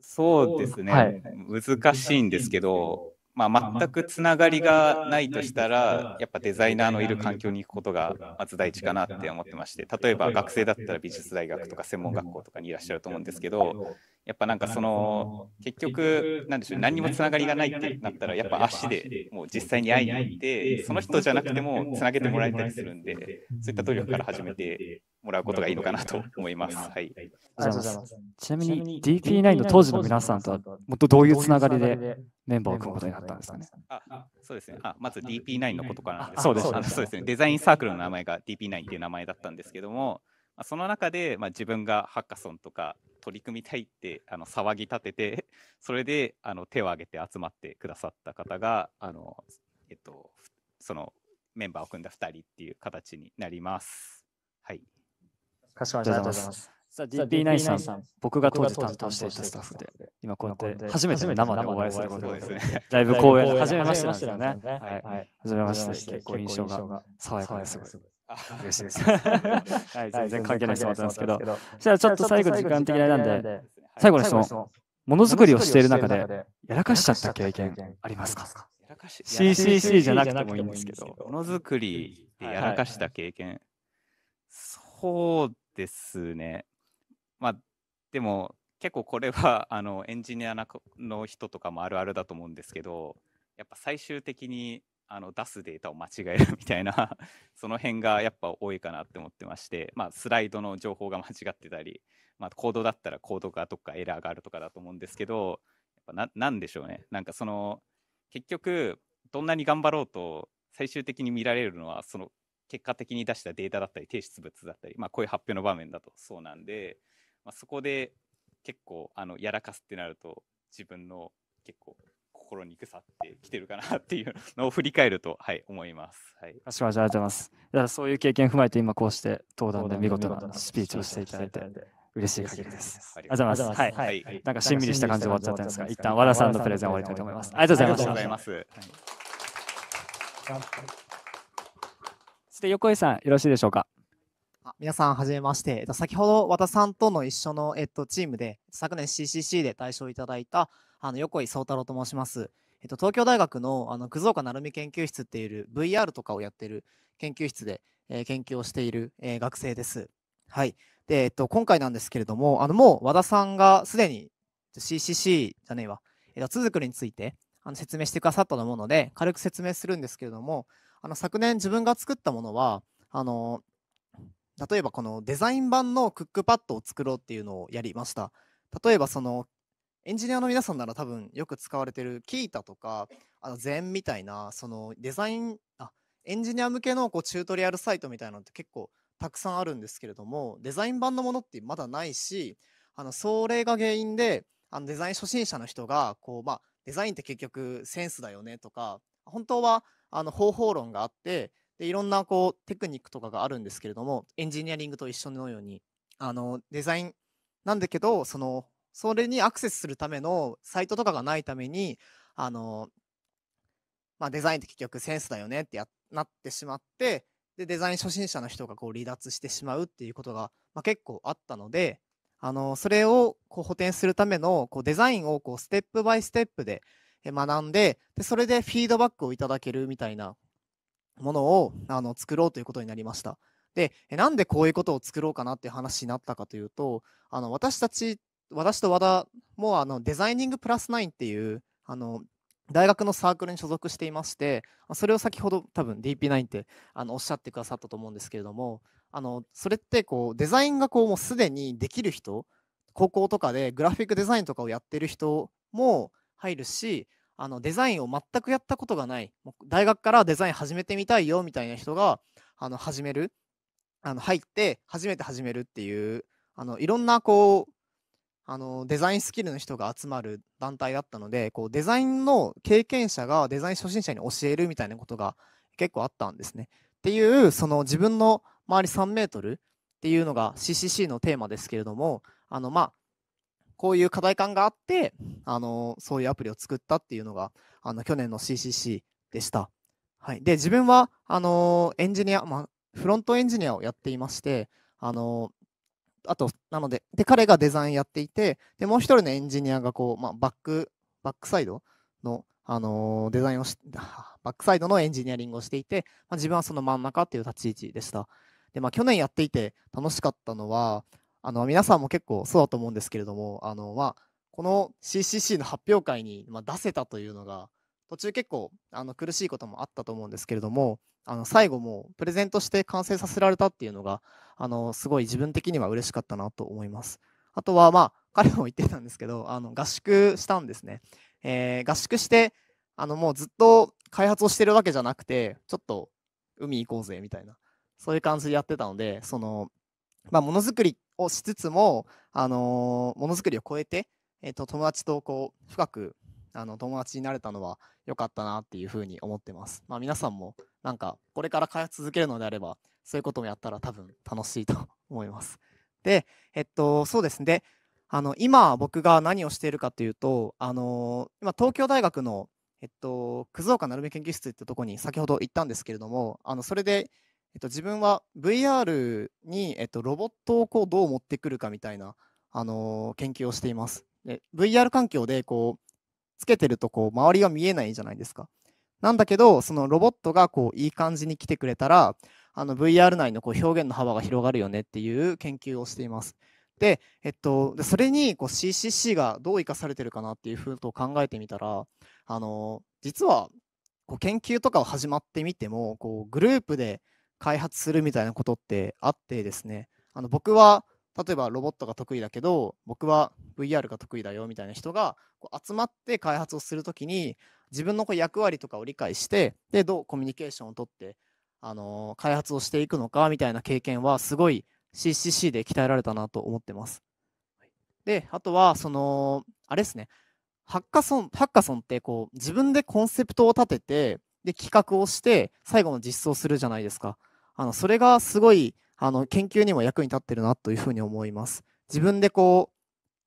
そうですね、難しいんですけど、まあ、全くつながりがないとしたら、やっぱデザイナーのいる環境に行くことがまず第一かなって思ってまして、例えば学生だったら美術大学とか専門学校とかにいらっしゃると思うんですけど、やっぱなんかその結局なんでしょう何にもつながりがないってなったらやっぱ足でもう実際に会いに行ってその人じゃなくてもつなげてもらえたりするんでそういった努力から始めてもらうことがいいのかなと思います。はい、ありがとうございます。ちなみに DP9 の当時の皆さんとはもっとどういうつながりでメンバーを組むことになったんですかねあそうですねあ。まず DP9 のことからそうですそうですね。デザインサークルの名前が DP9 っていう名前だったんですけどもその中で、まあ、自分がハッカソンとか取り組みたいってあの騒ぎ立てて それであの手を挙げて集まってくださった方があの、えっと、そのメンバーを組んだ2人っていう形になります。はい、かしこまりました。ありがとうございます。さあ DP9 さん僕が当時担当していたスタッフで、今こうやって初めて生でお会いすることですね。だいぶ光栄、初めましてなんですよね。はい、初めまして、結構印象が爽やかです。し はい、全然関係ない質問んですけど。じゃあちょっと最後時間的なんで、最後の質問。ものづくりをしている中で、やらかしちゃった経験ありますか ?CCC じゃなくてもいいんですけど。ものづくりでやらかした経験。そうですね。まあ、でも、結構これは あのエンジニアの人とかもあるあるだと思うんですけど、やっぱ最終的にあの出すデータを間違えるみたいな その辺がやっぱ多いかなって思ってまして、まあ、スライドの情報が間違ってたり、まあ、コードだったらコードがっかエラーがあるとかだと思うんですけど、やっぱななでしょうね、なんかその結局、どんなに頑張ろうと、最終的に見られるのは、その結果的に出したデータだったり、提出物だったり、まあ、こういう発表の場面だとそうなんで、まあ、そこで結構あのやらかすってなると、自分の結構心に腐ってきてるかなっていうのを振り返ると、はい、思います。はい、かしましありがとうございます。だからそういう経験を踏まえて、今こうして登壇で見事なスピーチをしていただいて。嬉しい限りです。ありがとうございます。はい。はい、なんかしんみりした感じで終わっちゃったんですが、一旦和田さんのプレゼン終わりたいと思います。ありがとうございます。そして横井さん、よろしいでしょうか。皆さん、はじめまして。先ほど和田さんとの一緒の、えっと、チームで、昨年 CCC で大賞いただいたあの横井壮太郎と申します。えっと、東京大学のあの葛岡成美研究室っていう VR とかをやってる研究室で、えー、研究をしている、えー、学生です。はい。で、えっと、今回なんですけれども、あのもう和田さんがすでに CCC じゃねえわ、えっと、づくりについてあの説明してくださったと思うので、軽く説明するんですけれども、あの昨年自分が作ったものは、あの例えばこのデザイン版のクックパッドを作ろうっていうのをやりました。例えばそのエンジニアの皆さんなら多分よく使われてるキータとか、あの z みたいな、そのデザイン、あ、エンジニア向けのこうチュートリアルサイトみたいなのって結構たくさんあるんですけれども、デザイン版のものってまだないし、あの、それが原因で、あのデザイン初心者の人が、こう、まあ、デザインって結局センスだよねとか、本当はあの方法論があって、でいろんなこうテクニックとかがあるんですけれども、エンジニアリングと一緒のように、あのデザインなんだけど、そのそれにアクセスするためのサイトとかがないために、あの、まあ、デザインって結局センスだよねってやなってしまって、で、デザイン初心者の人がこう離脱してしまうっていうことが、まあ、結構あったので、あの、それをこう補填するためのこうデザインをこうステップバイステップで学んでで、それでフィードバックをいただけるみたいなものをあの作ろうということになりました。で、なんでこういうことを作ろうかなっていう話になったかというと、あの私たち私と和田もあのデザイニングプラスナインっていうあの大学のサークルに所属していましてそれを先ほど多分 DP9 ってあのおっしゃってくださったと思うんですけれどもあのそれってこうデザインがこうもうすでにできる人高校とかでグラフィックデザインとかをやってる人も入るしあのデザインを全くやったことがない大学からデザイン始めてみたいよみたいな人があの始めるあの入って初めて始めるっていうあのいろんなこうあのデザインスキルの人が集まる団体だったのでこうデザインの経験者がデザイン初心者に教えるみたいなことが結構あったんですね。っていうその自分の周り3メートルっていうのが CCC のテーマですけれどもあのまあこういう課題感があってあのそういうアプリを作ったっていうのがあの去年の CCC でした。はい、で自分はあのエンジニア、まあ、フロントエンジニアをやっていましてあのあと、なので、で、彼がデザインやっていて、で、もう一人のエンジニアがこう、まあ、バック、バックサイドの、あのー、デザインをし、バックサイドのエンジニアリングをしていて、まあ、自分はその真ん中っていう立ち位置でした。で、まあ、去年やっていて楽しかったのは、あの、皆さんも結構そうだと思うんですけれども、あの、まあ、この CCC の発表会に出せたというのが、途中結構あの苦しいこともあったと思うんですけれども、あの最後もプレゼントして完成させられたっていうのが、あのすごい自分的には嬉しかったなと思います。あとは、まあ、彼も言ってたんですけど、あの合宿したんですね。えー、合宿して、あのもうずっと開発をしてるわけじゃなくて、ちょっと海行こうぜみたいな、そういう感じでやってたので、その、まあ、ものづくりをしつつも、あのものづくりを超えて、えーと友達とこう深くあの、友達になれたのは良かったなっていうふうに思ってます。まあ、皆さんも、なんか、これから開発続けるのであれば、そういうこともやったら多分楽しいと思います。で、えっと、そうですね。あの、今僕が何をしているかというと、あの、今東京大学の、えっと、葛岡成美研究室ってとこに先ほど行ったんですけれども、あの、それで、えっと、自分は VR に、えっと、ロボットをこうどう持ってくるかみたいな、あの研究をしています。で VR 環境でこうつけてるとこう周りが見えないじゃないですか。なんだけど、そのロボットがこういい感じに来てくれたら、あの VR 内のこう表現の幅が広がるよねっていう研究をしています。で、えっと、それにこう CCC がどう生かされてるかなっていうふうと考えてみたら、あの、実はこう研究とかを始まってみても、こうグループで開発するみたいなことってあってですね、あの僕は例えばロボットが得意だけど僕は VR が得意だよみたいな人がこう集まって開発をするときに自分のこう役割とかを理解してでどうコミュニケーションをとって、あのー、開発をしていくのかみたいな経験はすごい CCC で鍛えられたなと思ってます。であとはそのあれですねハッカソンハッカソンってこう自分でコンセプトを立ててで企画をして最後の実装するじゃないですか。あのそれがすごいあの研究にも役に立ってるなというふうに思います。自分でこう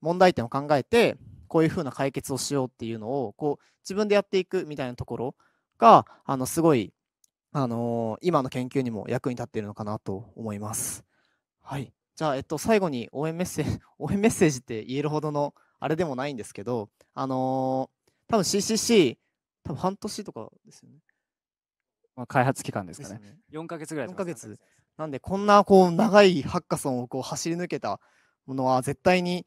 問題点を考えてこういうふうな解決をしようっていうのをこう自分でやっていくみたいなところがあのすごい、あのー、今の研究にも役に立っているのかなと思います。はい、じゃあ、えっと、最後に応援メッセージ 応援メッセージって言えるほどのあれでもないんですけど、あのー、多分 CCC 多分半年とかですよね。まあ、開発期間ですかね。ね4か月ぐらい、ね、4ヶ月。なんで、こんなこう長いハッカソンをこう走り抜けたものは、絶対に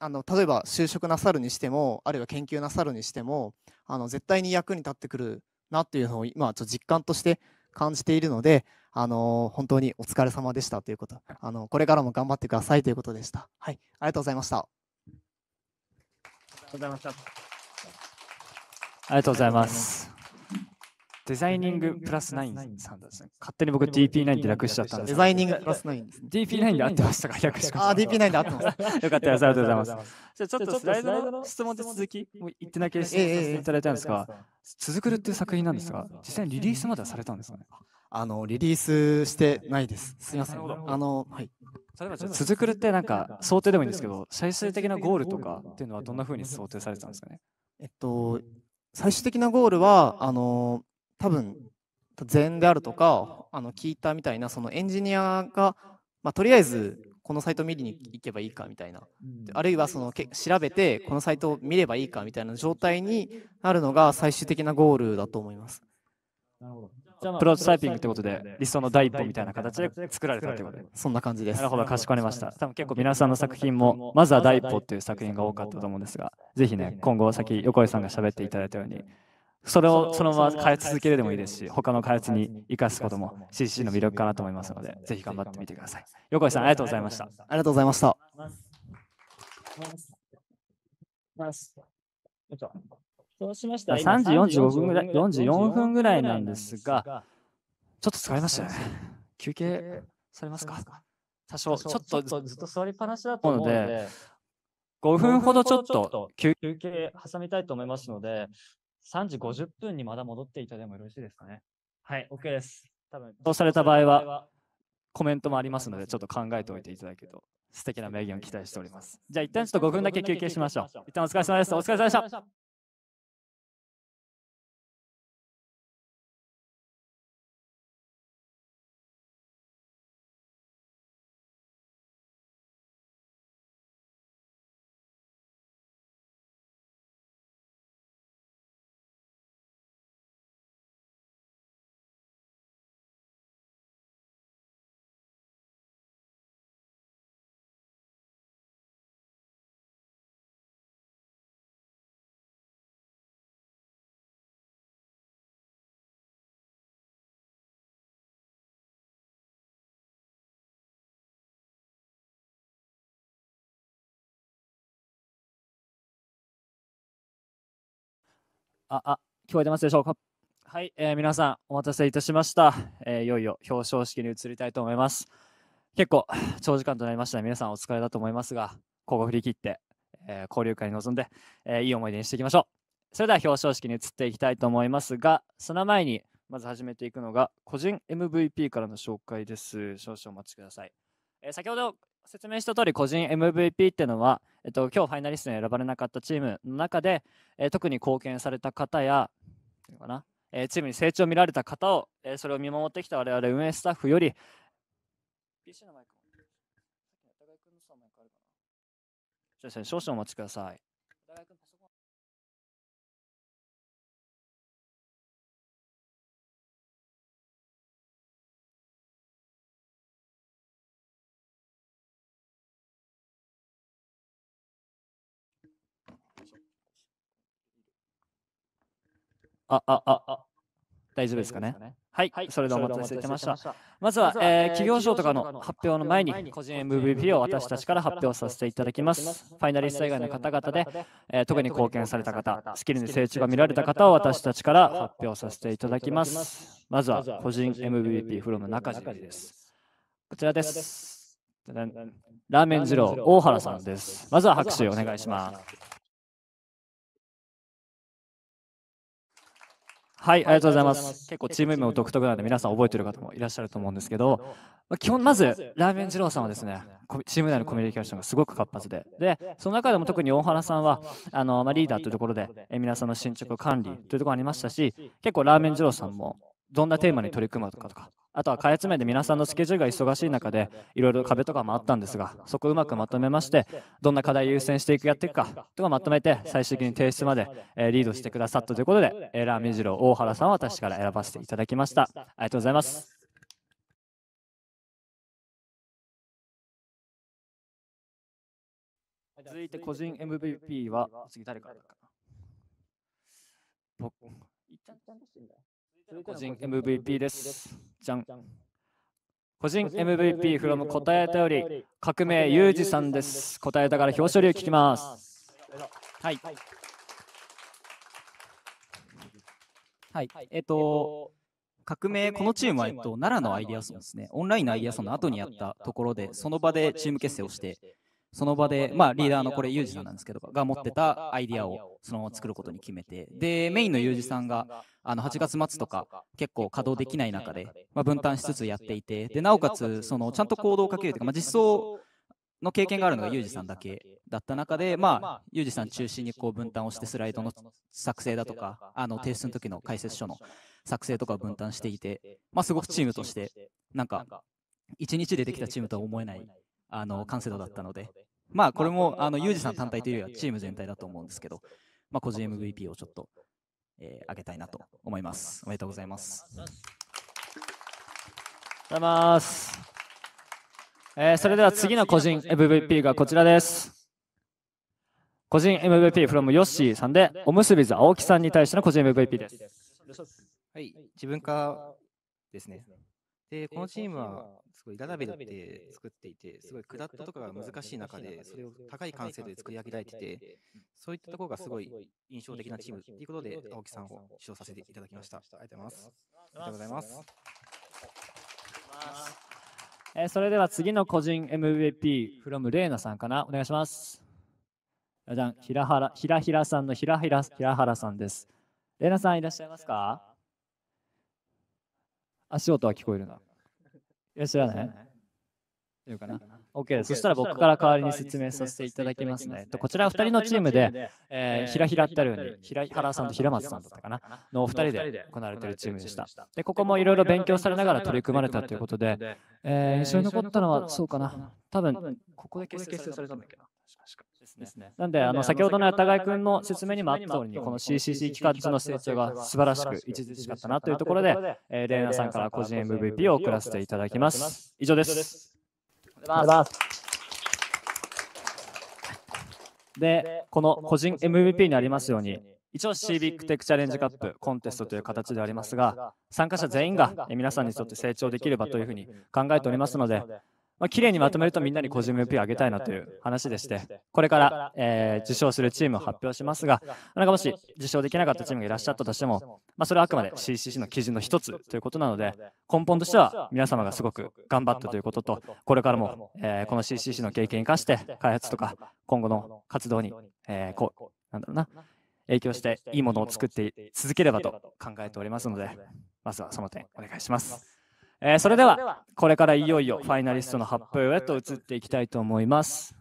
あの例えば就職なさるにしても、あるいは研究なさるにしても、あの絶対に役に立ってくるなっていうのを今、ちょっと実感として感じているので、あの本当にお疲れ様でしたということ、あのこれからも頑張ってくださいということでした。はい、ありがとうございました。ありがとうございました。ありがとうございます。デザイニングプラス9さんですね。勝手に僕 DP9 て略しちゃったんです。デザイニングプラス9です、DP9 で合ってましたか略しああ、DP9 で合ってます。よかったです。ありがとうございます。じゃあちょっとスライドの質問で続き、もう言ってなければていただいたんですが、つづくるっていう作品なんですが、実際にリリースまではされたんですかねあの、リリースしてないです。すみません。あの、はい。例えば、つづくるってなんか想定でもいいんですけど、最終的なゴールとかっていうのはどんなふうに想定されてたんですかねえっと、最終的なゴールは、あの、多分禅であるとかあの聞いたみたいなそのエンジニアが、まあ、とりあえずこのサイト見に行けばいいかみたいな、あるいはそのけ調べてこのサイトを見ればいいかみたいな状態になるのが最終的なゴールだと思います。なるほどじゃあプロトタイピングってことで、理想の第一歩みたいな形で作られたってことで。そんな感じです。なるほど、かしこまりました。多分結構皆さんの作品も、まずは第一歩っていう作品が多かったと思うんですが、ぜひね、今後先、横井さんが喋っていただいたように、それをそのまま開発続けるでもいいですし、他の開発に生かすことも CC の魅力かなと思いますので、ぜひ頑張ってみてください。横井さん、ありがとうございました。ありがとうございました。3時45分ぐらい、44分ぐらいなんですが、ちょっと疲れましたね。休憩されますか多少、ちょっとずっと座りっぱなしだと思うので、5分ほどちょっと休憩挟みたいと思いますので、3時50分にまだ戻っていただいてもよろしいですかね。はい、OK です。多分そうされた場合は、コメントもありますので、ちょっと考えておいていただけると、素敵な名言を期待しております。じゃあ、一旦ちょっと5分だけ休憩しましょう。一旦お疲れ様です。お疲れ様でした。あ、あ、聞こえてますでしょうかはい、えー、皆さんお待たせいたしました、えー、いよいよ表彰式に移りたいと思います。結構長時間となりましたね。皆さんお疲れだと思いますが、ここ振り切って、えー、交流会に臨んで、えいい思い出にしていきましょう。それでは表彰式に移っていきたいと思いますが、その前にまず始めていくのが個人 MVP からの紹介です。少々お待ちください。え先ほど説明した通り個人 MVP っていうのは、えっと、今日ファイナリストに選ばれなかったチームの中で、えー、特に貢献された方やかな、えー、チームに成長を見られた方を、えー、それを見守ってきた我々運営スタッフより PC のマイクもさっきのい君のるかな少々お待ちくださいあ、あ、あ、あ。大丈夫ですかね。はい、はい、それではお待たせしました。まずは、えー、企業賞とかの発表の前に、個人 MVP を私たちから発表させていただきます。ファイナリスト以外の方々で、えー、特に貢献された方、スキルに成長が見られた方を私たちから発表させていただきます。まずは、個人 MVP from 中地です。こちらです。ラーメン二郎、大原さんです。まずは拍手をお願いします。はい、ありがとうございます。結構チーム名も独特なので、皆さん覚えてる方もいらっしゃると思うんですけど、まあ、基本まず、ラーメン二郎さんはですね、チーム内のコミュニケーションがすごく活発で、で、その中でも特に大原さんは、あのまあ、リーダーというところで、え皆さんの進捗管理というところありましたし、結構ラーメン二郎さんも、どんなテーマに取り組むとかとか、あとは開発面で皆さんのスケジュールが忙しい中で、いろいろ壁とかもあったんですが、そこをうまくまとめまして、どんな課題優先していく、やっていくか、とかまとめて、最終的に提出まで、えリードしてくださったということで、エラー・ミジロ、大原さんは私から選ばせていただきました。ありがとうございます。続いて個人 MVP は次誰かか僕、いっちゃんちゃんらしんだよ。個人 MVP です。じゃん。個人 MVP from 答えたより革命ユージさんです。答えたから表彰理由聞きます。はい。はい。えっ、と。革命、このチームは、えっと、奈良のアイディアソンですね、オンラインのアイディアソンの後にやったところで、その場でチーム結成をして、その場で、まあ、リーダーのこれ、ユージさんなんですけど、が持ってたアイディアをそのまま作ることに決めて、で、メインのユージさんが、あの、8月末とか、結構稼働できない中で、まあ、分担しつつやっていて、で、なおかつ、その、ちゃんと行動をかけるというか、まあ、実装の経験があるのがユージさんだけだった中で、まあ、ユージさん中心にこう分担をして、スライドの作成だとか、あの、提出の時の解説書の作成とかを分担していて、まあ、すごくチームとして、なんか、1日でできたチームとは思えないあの完成度だったので、まあ、これもあのユージさん単体というよりはチーム全体だと思うんですけど、まあ、個人 MVP をちょっと、えー、上げたいなと思います。おめでとうございます。ありがとうございます。えー、それでは次の個人 MVP がこちらです。個人 MVP from ヨッシーさんで、おむすびず青木さんに対しての個人 MVP です。はい、自分からですね。で、このチームは、すごい、ラダベルって作っていて、すごい、クっットとかが難しい中で、それを高い完成度で作り上げられてて、そういったところがすごい印象的なチームということで、青木さんを主張させていただきました。ありがとうございます。ありがとうございます。えー、それでは次の個人 MVP、フロムレーナさんかな。お願いします。じゃん、ひらひらさんのひらひ原らさんです。レーナさんいらっしゃいますか足音は聞こえるな。いや、知らないいるかな OK です。そしたら僕から代わりに説明させていただきますね。こちら2人のチームで、えー、ひらひらってあるように、平原さんと平松さんだったかな、のお2人で行われているチームでした。で、ここもいろいろ勉強されながら取り組まれたということで、え印象に残ったのは、そうかな。多分ここで結成されたんだっけな。ですね。なんで、あの先ほどの高井君の説明にもあった通りに、この CCC 期間中の成長が素晴らしく著しかったなというところで、えー、レーナさんから個人 MVP を送らせていただきます。以上です。で、この個人 MVP になりますように、一応 C ビッグテックチャレンジカップコンテストという形でありますが、参加者全員が皆さんにとって成長できればというふうに考えておりますので、まあ、綺麗にまとめるとみんなに個人 MVP をあげたいなという話でして、これから、えー、受賞するチームを発表しますが、なんかもし受賞できなかったチームがいらっしゃったとしても、まあ、それはあくまで CCC の基準の一つということなので、根本としては皆様がすごく頑張ったということと、これからも、えー、この CCC の経験を生かして、開発とか今後の活動に、えー、こう、なんだろうな、影響していいものを作って続ければと考えておりますので、まずはその点お願いします。えー、それではこれからいよいよファイナリストの発表へと移っていきたいと思います。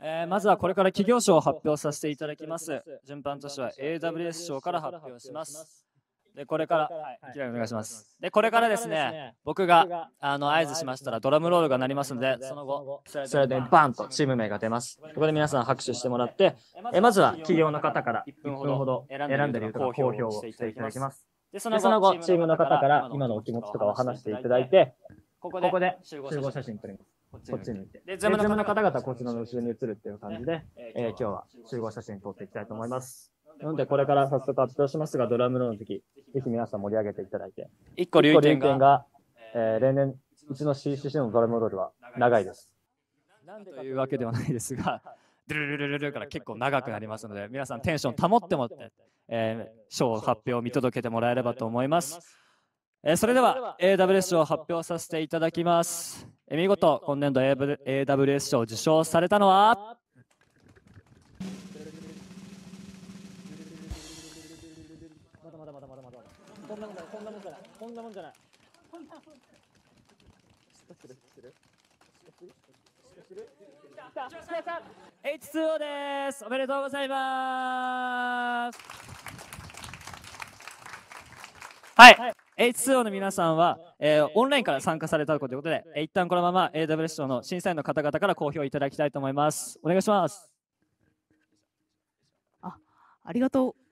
えー、まずはこれから企業賞を発表させていただきます。順番としては AWS 賞から発表します。でこれからはい、お願いします。でこれからですね、僕があの合図しましたらドラムロールが鳴りますので、その後それでバンとチーム名が出ます。ここで皆さん拍手してもらって、えまずは企業の方から1分ほど選んでるとか公表をしていただきます。でその後チームの方から今のお気持ちとかを話していただいて、ここで集合写真撮ります。こっちに行って。で、ズームの方々こちらの後ろに移るっていう感じで、え今日は集合写真撮っていきたいと思います。なんで、これから早速発表しますが、ドラムローの時、ぜひ皆さん盛り上げていただいて。一個流点が、がえー、例年、うちの CCC のドラムロールは長いです。なんでというわけではないですが、ドゥルルルルルから結構長くなりますので、皆さんテンション保ってもって、えー、賞発表を見届けてもらえればと思います。えー、それでは AWS 賞を発表させていただきます。えー、見事、今年度 AWS 賞を受賞されたのは、んなもんじゃないこんなもんじゃない知っチツオですおめでとうございますはい、はい H2O の皆さんは、えー、オンラインから参加されたということで、えー、一旦このまま AWS 賞の審査員の方々から公表いただきたいと思います。お願いします。あ、ありがとう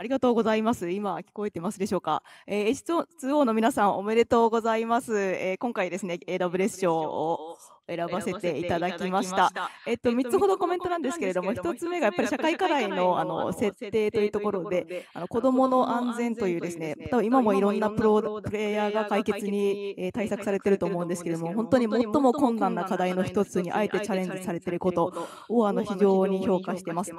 ありがとうございます。今、聞こえてますでしょうか。えー、H2O の皆さん、おめでとうございます。えー、今回ですね、AWS 賞を選ばせていただきました。えっと、3つほどコメントなんですけれども、1つ目がやっぱり社会課題のあの設定というところで、あの子供の安全というですね、多分今もいろんなプロプレイヤーが解決に対策されてると思うんですけれども、本当に最も困難な課題の1つにあえてチャレンジされてることをあの非常に評価してます。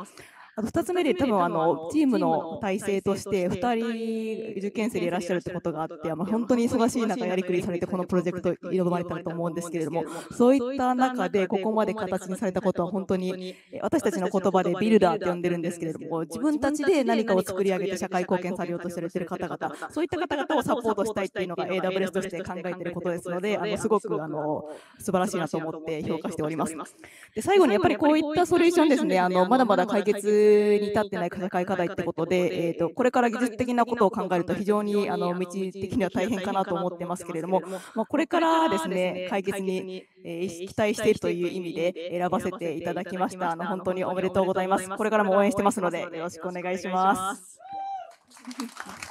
あと2つ目で多分あのチームの体制として2人受験生でいらっしゃるってことがあって、まあ、本当に忙しい中やりくりされてこのプロジェクト挑まれたと思うんですけれどもそういった中でここまで形にされたことは本当に私たちの言葉でビルダーって呼んでるんですけれども自分たちで何かを作り上げて社会貢献されようとされてる方々そういった方々をサポートしたいっていうのが AWS として考えてることですのであのすごくあの素晴らしいなと思って評価しております。で最後にやっぱりこういったソリューションですねあのまだまだ解決に立ってない社会課題ってことで、えーと、これから技術的なことを考えると非常にあの道的には大変かなと思ってますけれども、まあ、これからですね解決に、え期待しているという意味で選ばせていただきましたあの本当におめでとうございますこれからも応援してますのでよろしくお願いします。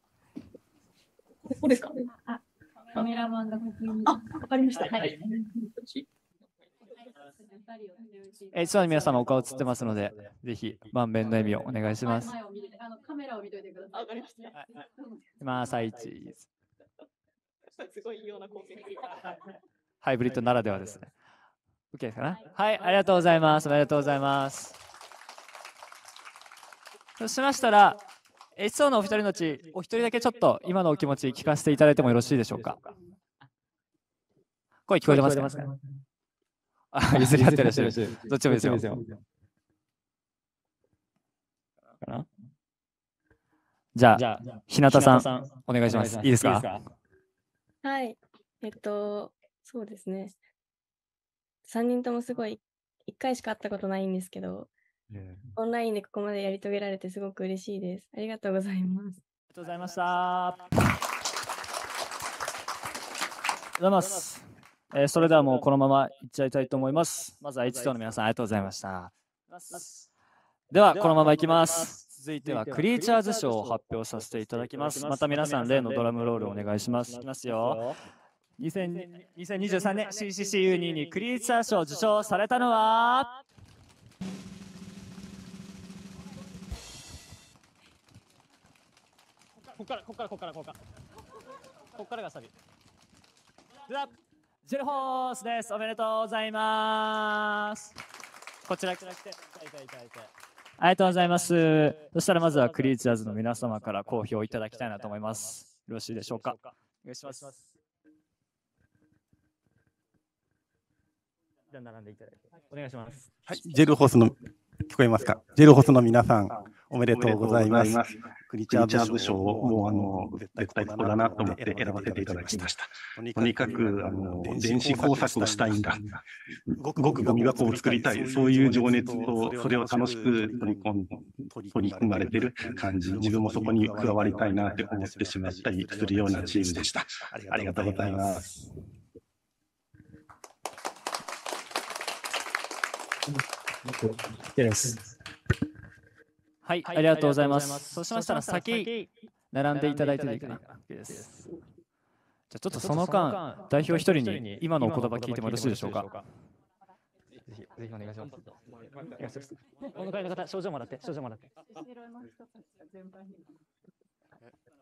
ここですかね。あ、カメラマンがあ、わかりました。はい。えー、実は皆様お顔映ってますので、ぜひ満面の笑みをお願いします。前前あのカメラを見といてください。わかりました。はい、まあ、サイすごいような光景。ハイブリッドならではですね。OK ですかね。はい、ありがとうございます。ありがとうございます。そうしましたら、SO のお二人のうち、お一人だけちょっと今のお気持ち聞かせていただいてもよろしいでしょうか。声聞こえてますか、あ、譲り合ってらっしゃる。どっちもですよ。じゃあ、日向さん、お願いします。いいですかはい。えっと、そうですね。3人ともすごい、1回しか会ったことないんですけど、オンラインでここまでやり遂げられてすごく嬉しいです。ありがとうございます。ありがとうございました。ございます。えー、それではもうこのままいっちゃいたいと思います。まずは一度の皆さんありがとうございました。ではこのままいきます。続いてはクリーチャーズ賞を発表させていただきます。また皆さん例のドラムロールお願いします。いますよ。2023年 CCCU2 にクリーチャー賞を受賞されたのはこっからこっからこっからこっからこっからがサビジェルホースですおめでとうございますこちら来て来てありがとうございますそしたらまずはクリーチャーズの皆様から好評いただきたいなと思いますよろしいでしょうかお願いしますじゃ並んでいただいてお願いしますはいジェルホースの聞こえますかジェルホースの皆さんおめでとうございます。ますクリチャー部賞をもうあの絶対ここだなと思って選ばせていただきました。とにかくあの電子工作をしたいんだ。ごくゴミ箱を作りたい。そういう情熱とそれを楽しく取り込ん取り組まれてる感じ。自分もそこに加わりたいなって思ってしまったりするようなチームでした。ありがとうございます。す。はい、ありがとうございます。そうしましたら先並んでいただいてもいいかな。です。じゃあちょっとその間代表一人に今のお言葉聞いてもよろしいでしょうか。ぜひぜひお願いします。お迎えの方、症状もらって、症状もらって。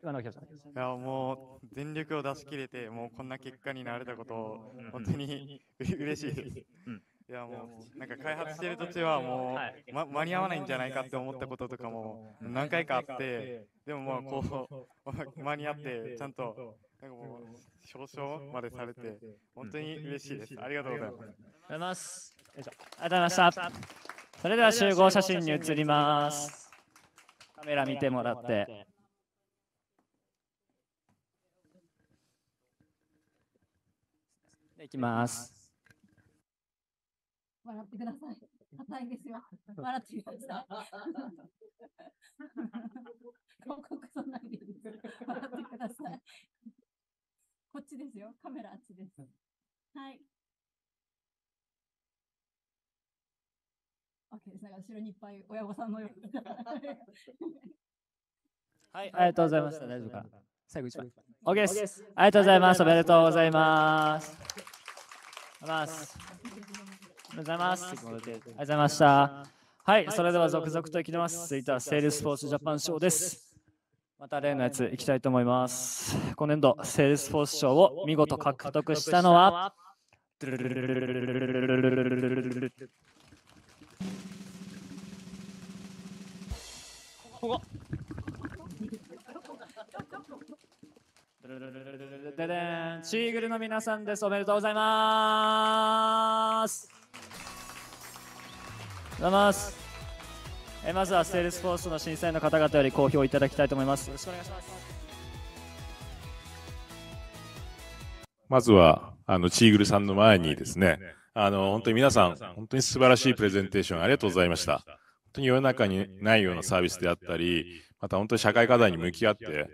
今のお客さん。いや、もう全力を出し切れて、もうこんな結果になれたこと、本当に嬉しいです。うんいやもうなんか開発してる途中はもう、ま、間に合わないんじゃないかって思ったこととかも何回かあってでもまあこう 間に合ってちゃんとなんかもう少彰までされて本当に嬉しいです、ありがとうございますありがとうございましたそれでは集合写真に移りますカメラ見てもらっていきます笑ってください。硬いですよ。笑ってください。広告そんなです。笑ってください。こっちですよ。カメラあっちです。はい。です。なんか後ろにいっぱい親御さんのよう はい、ありがとうございました。大丈夫か。最後一番。です。ありがとうございます。おめでとうございます。ます。おはようございます。ありがとうございました。はい、それでは続々と行きます。続いてはセールスフォースジャパン賞です。また例のやつ行きたいと思います。今年度、セールスフォース賞を見事獲得したのは、ここチーグルの皆さんです。おめでとうございます。ございます。えまずはセールスフォースの審査員の方々より公表いただきたいと思います。よろしくお願いします。まずはあのチーグルさんの前にですね、あの本当に皆さん本当に素晴らしいプレゼンテーションありがとうございました。本当に世の中にないようなサービスであったり、また本当に社会課題に向き合って、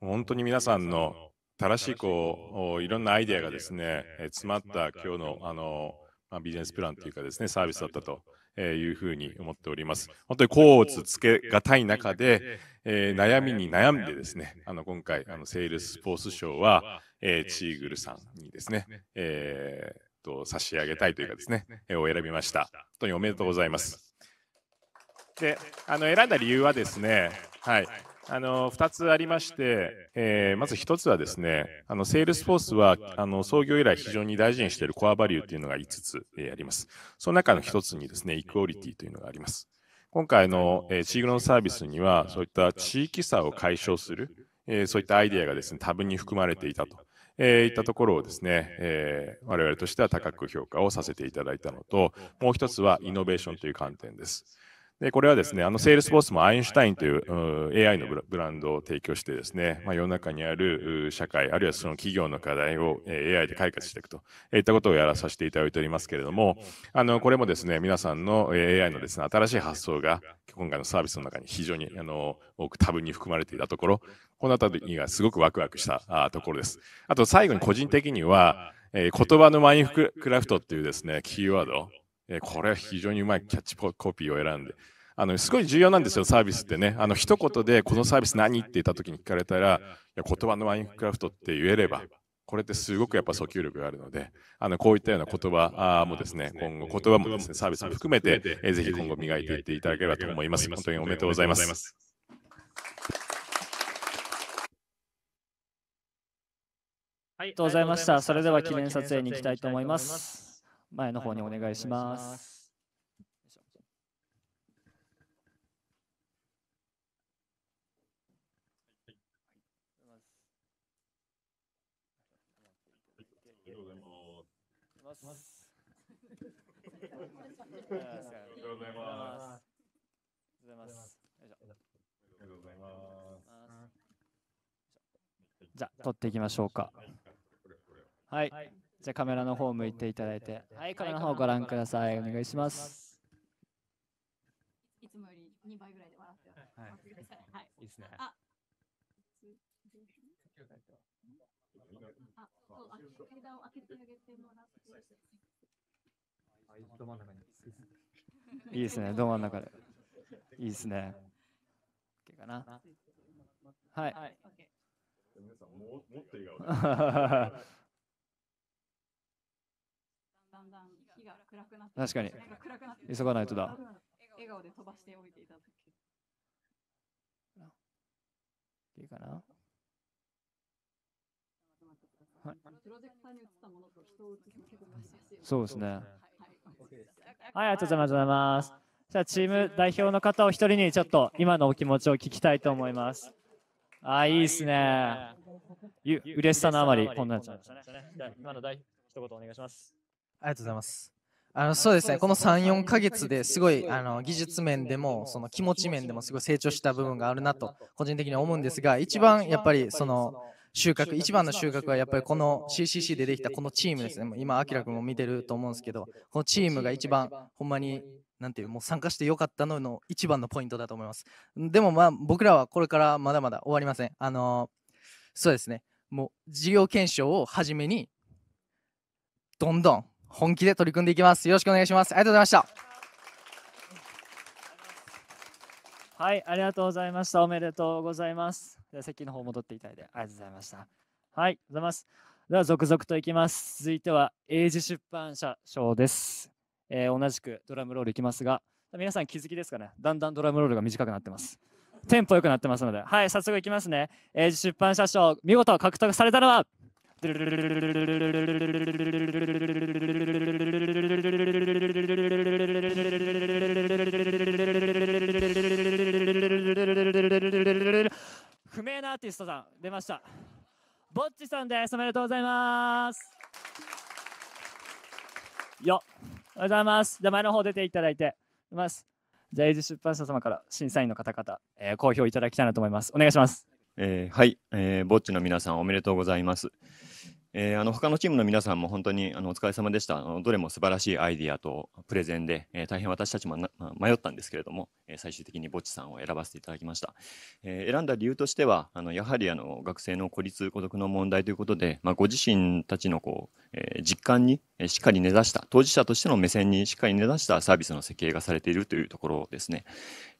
本当に皆さんの正しいこういろんなアイデアがですね詰まった今日のあのビジネスプランというかですねサービスだったとえいうふうに思っております。本当に甲をつつけがたい中で、えー、悩みに悩んでですね、あの今回、あのセールスフォース賞は、えー、チーグルさんにですね、えー、と差し上げたいというかですね、えを選びました。本当におめでとうございます。で、あの選んだ理由はですね、はい、あの、2つありまして、えー、まず1つはですね、あの、セールスフォースは、あの、創業以来非常に大事にしているコアバリューというのが5つ、えー、あります。その中の1つにですね、イクオリティというのがあります。今回の、えー、シーグロンサービスには、そういった地域差を解消する、えー、そういったアイデアがですね、多分に含まれていたと。えー、いったところをですね、えー、我々としては高く評価をさせていただいたのと、もう1つはイノベーションという観点です。で、これはですね、あの、セールスフォースもアインシュタインという AI のブランドを提供してですね、まあ、世の中にある社会、あるいはその企業の課題を AI で解決していくといったことをやらさせていただいておりますけれども、あの、これもですね、皆さんの AI のですね、新しい発想が今回のサービスの中に非常にあの多く多分に含まれていたところ、この辺りがすごくワクワクしたところです。あと最後に個人的には、えー、言葉のマインクラフトっていうですね、キーワード、えこれは非常にうまいキャッチコピーを選んで、あのすごい重要なんですよサービスってねあの一言で「このサービス何?」って言った時に聞かれたら「いや言葉のマインクラフト」って言えればこれってすごくやっぱ訴求力があるのであのこういったような言葉もですね今後言葉もですねサービスも含めて、えー、ぜひ今後磨いていっていただければと思います本当におめでとうございますありがとうございましたそれでは記念撮影に行きたいと思います前の方にお願いしますりがとうございます。ありがとうございます。よいしょ。ありがとうございます。じゃあ、撮っていきましょうか。はい。じゃあ、カメラの方向いていただいて、はい、カメラの方ご覧ください。お願いします。いつもより2倍ぐらいで笑ってはい。いいですね。ああ、そう、あ、階段を開けてあげてもらって。いど真ん中に。いいですね、ど真ん中で。いいですね。OK かな。はい。皆さんも、っと笑顔だんだんが暗くなって。確かに。急がないとだ。笑顔で飛ばしておいていただけ。かな。はい、そうですね。はい、ありがとうございます。じゃあ、チーム代表の方を一人にちょっと今のお気持ちを聞きたいと思います。あ、いいですね。ゆ嬉しさのあまり、こんなっちゃいましたね。じゃ今の代一言お願いします。ありがとうございます。あのそうですね、この3、4か月ですごいあの技術面でもその気持ち面でもすごい成長した部分があるなと個人的には思うんですが、一番やっぱりその収穫、一番の収穫はやっぱりこの CCC でできたこのチームですね。今、アキラ君も見てると思うんですけど、このチームが一番、ほんまに、なんていう、もう参加してよかったのの一番のポイントだと思います。でもまあ、僕らはこれからまだまだ終わりません。あのー、そうですね。もう、事業検証をはじめに、どんどん本気で取り組んでいきます。よろしくお願いします。ありがとうございました。はい、ありがとうございました。おめでとうございます。席の方戻っていただいてありがとうございました。はい、ございます。では続々といきます。続いては英字出版社賞です。えー、同じくドラムロールいきますが、皆さん気づきですかね。だんだんドラムロールが短くなってます。テンポ良くなってますので、はい、早速いきますね。英字出版社賞、見事獲得されたのは、不明なアーティストさん出ましたぼっちさんですおめでとうございますよおはようございますじゃ前の方出ていただいていますじゃあ英字出版社様から審査員の方々、えー、好評いただきたいなと思いますお願いしますえー、はい、えー、ぼっちの皆さんおめでとうございますえー、あの他のチームの皆さんも本当にあのお疲れ様でしたあの。どれも素晴らしいアイディアとプレゼンで、えー、大変私たちもまあ、迷ったんですけれども、えー、最終的にぼっちさんを選ばせていただきました。え選んだ理由としては、あのやはりあの学生の孤立、孤独の問題ということで、まあ、ご自身たちのこう、え実感にしっかり根ざした、当事者としての目線にしっかり根ざしたサービスの設計がされているというところですね。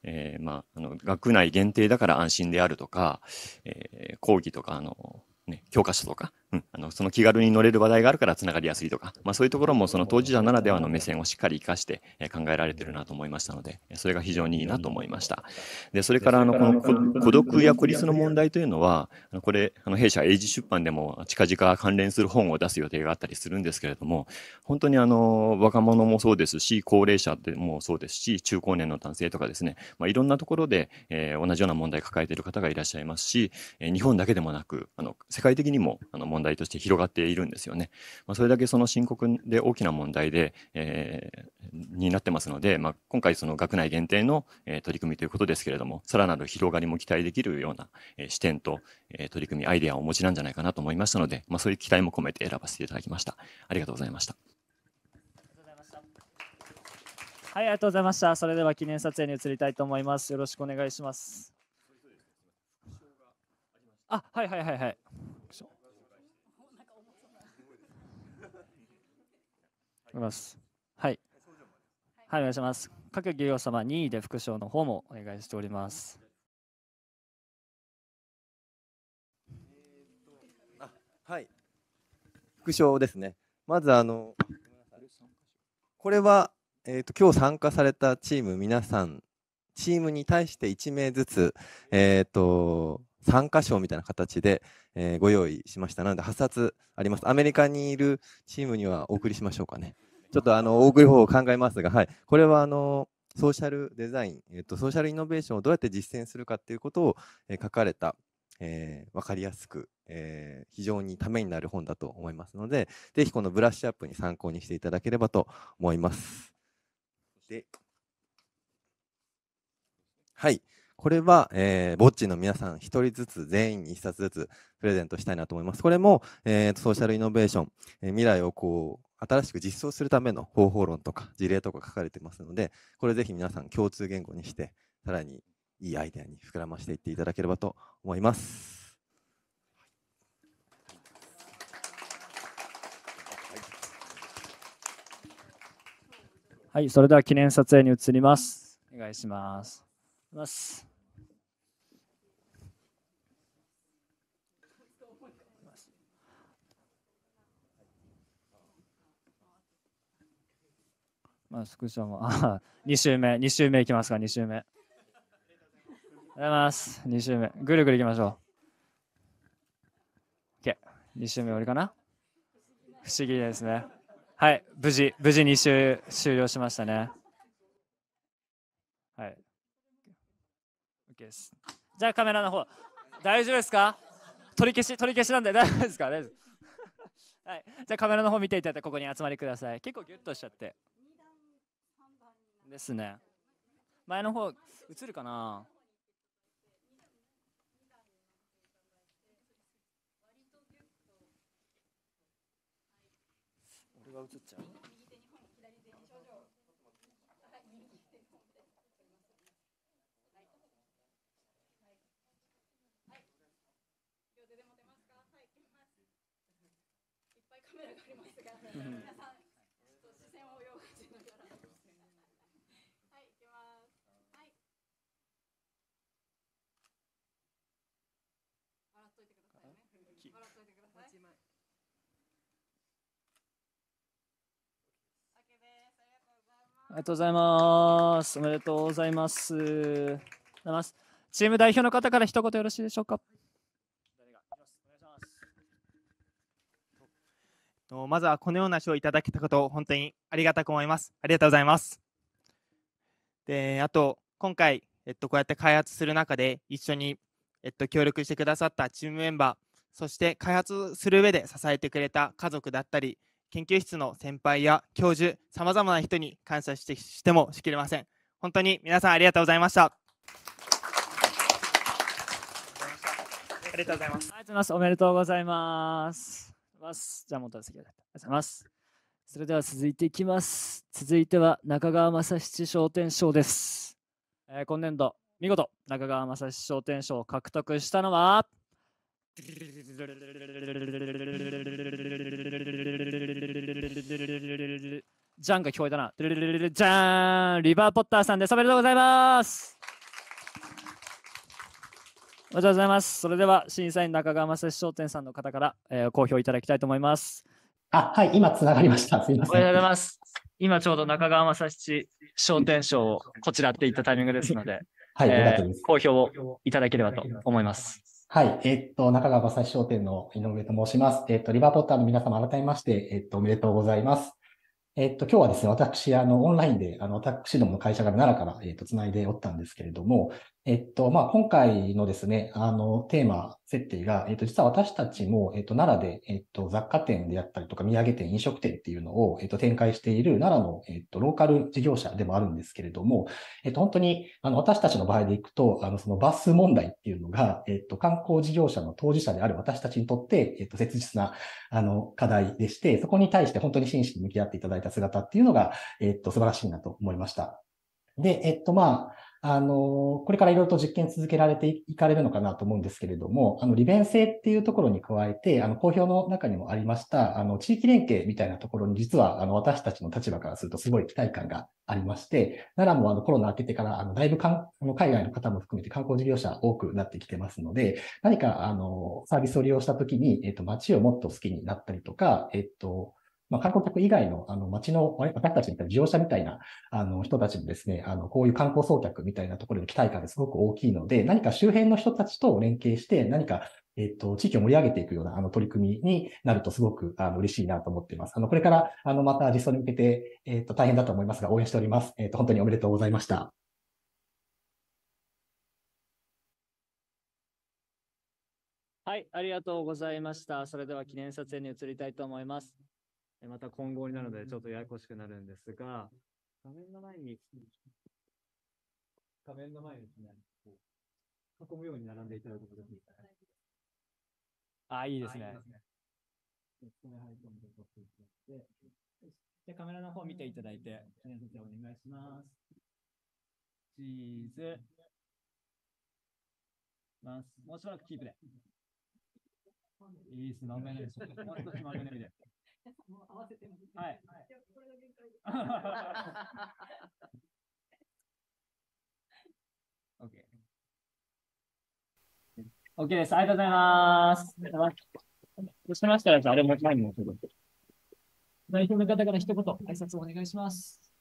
えまあ、あの学内限定だから安心であるとか、え講義とかあの、ね、教科書とか、うん、あのその気軽に乗れる話題があるからつながりやすいとか、まあ、そういうところもその当事者ならではの目線をしっかり生かして考えられてるなと思いましたので、それが非常にいいなと思いました。でそれからあのこの孤独や孤立の問題というのは、これ、あの弊社、英字出版でも近々関連する本を出す予定があったりするんですけれども、本当にあの若者もそうですし、高齢者でもそうですし、中高年の男性とかですね、まあ、いろんなところで、えー、同じような問題抱えている方がいらっしゃいますし、日本だけでもなく、あの世界的にもあの問題問題として広がっているんですよね。まあ、それだけその深刻で大きな問題で、えー、になってますので、まあ、今回その学内限定の、えー、取り組みということですけれども、さらなる広がりも期待できるような、えー、視点と、えー、取り組み、アイデアをお持ちなんじゃないかなと思いましたので、まあ、そういう期待も込めて選ばせていただきました。ありがとうございました。はい、ありがとうございました。それでは記念撮影に移りたいと思います。よろしくお願いします。あ、はいはいはいはい。います。はい。はい、お願いします。各企業様任意で副賞の方もお願いしております。えあはい。副賞ですね。まずあのこれはえっ、ー、と今日参加されたチーム皆さんチームに対して1名ずつえっ、ー、と参加賞みたいな形で、えー、ご用意しました。なので、8冊あります。アメリカにいるチームにはお送りしましょうかね。ちょっとあの大食い方を考えますが、はい、これはあのソーシャルデザイン、えっと、ソーシャルイノベーションをどうやって実践するかっていうことを、え書かれた、えー、分かりやすく、えー、非常にためになる本だと思いますので、ぜひこのブラッシュアップに参考にしていただければと思います。ではい。これは、えー、ぼっちの皆さん1人ずつ全員に1冊ずつプレゼントしたいなと思います。これも、えー、ソーシャルイノベーション、えー、未来をこう新しく実装するための方法論とか事例とか書かれてますので、これぜひ皆さん共通言語にして、さらにいいアイデアに膨らましていっていただければと思います。はい、それでは記念撮影に移ります。お願いします。まあ、スクショも、あ 2周目、2周目いきますか、2周目。ありがとうございます。2周目、ぐるぐるいきましょう。OK、2周目、終わりかな不思議ですね。はい、無事、無事2周終了しましたね。はい。OK です。じゃあ、カメラの方、大丈夫ですか取り消し、取り消しなんで大丈夫ですか大丈夫。はい、じゃあカメラの方見ていただいてここに集まりください結構ギュッとしちゃってですね前の方映るかな俺が映っちゃうカメラがありますが。ありがとうございます。おめでとうございます。チーム代表の方から一言よろしいでしょうか。まずはこのような賞をいただけたことを本当にありがたく思います。ありがとうございます。で、あと今回、えっと、こうやって開発する中で一緒に、えっと、協力してくださったチームメンバー、そして開発する上で支えてくれた家族だったり、研究室の先輩や教授、さまざまな人に感謝してしてもしきれません。本当に皆さんありがとうございました。ありがとうございます。ありがとうございます。おめでとうございます。ますじゃあ、元席ありがとうございます。それでは続いていきます。続いては中川正七商店賞です。えー、今年度、見事中川正七商店賞を獲得したのは。ジャンが聞こえたな。ジャーンリバーポッターさんです。おめでとうございます。おめでとうございます。それでは審査員中川正史商店さんの方から、えー、公表いただきたいと思います。あ、はい、今つながりました。すみません。おめでとうございます。今ちょうど中川正七商店賞をこちらっていったタイミングですので、はい、えー、好評をいただければと思います。はい。えっ、と、中川馬刺商店の井上と申します。えっ、と、リバーポッターの皆様、改めまして、えっ、と、おめでとうございます。えっと、今日はですね、私、あの、オンラインで、あの、私どもの会社が奈良から、えっと、つないでおったんですけれども、えっと、まあ、今回のですね、あの、テーマ設定が、えっと、実は私たちも、えっと、奈良で、えっと、雑貨店であったりとか、土産店、飲食店っていうのを、えっと、展開している奈良の、えっと、ローカル事業者でもあるんですけれども、えっと、本当に、あの、私たちの場合でいくと、あの、そのバス問題っていうのが、えっと、観光事業者の当事者である私たちにとって、えっと、切実な、あの、課題でして、そこに対して本当に真摯に向き合っていただいた姿っていうのが、えっと、素晴らしいなと思いました。で、えっと、まあ、あの、これからいろいろと実験続けられていかれるのかなと思うんですけれども、あの、利便性っていうところに加えて、あの、公表の中にもありました、あの、地域連携みたいなところに実は、あの、私たちの立場からするとすごい期待感がありまして、奈良もあの、コロナ明けてから、あの、だいぶかんあの海外の方も含めて観光事業者多くなってきてますので、何か、あの、サービスを利用したときに、えっと、街をもっと好きになったりとか、えっと、まあ、観光客以外の、あの、街の、私たちみたいな、事業者みたいな、あの、人たちもですね、あの、こういう観光総客みたいなところの期待感がすごく大きいので、何か周辺の人たちと連携して、何かえっと、地域を盛り上げていくような、あの、取り組みになるとすごく、あの、嬉しいなと思っています。あの、これから、あの、また実装に向けて、えっと、大変だと思いますが、応援しております。えっと、本当におめでとうございました。はい、ありがとうございました。それでは記念撮影に移りたいと思います。また混合になるので、ちょっとややこしくなるんですが、画面の前に、画面の前に、ね、囲むように並んでいただくことでいいあ、いいですね。で、カメラの方見ていただいて、お願いします。チーズ。ます。もうしばらくキープで。いいですね。満面の笑みす。もう少し満面の笑で。もう合わせてまね。はい。でもこれが限界です。OK。OK です。ありがとうございます。そうしましたら、あれもタイムを取る。代表の方から一言、挨拶をお願いします。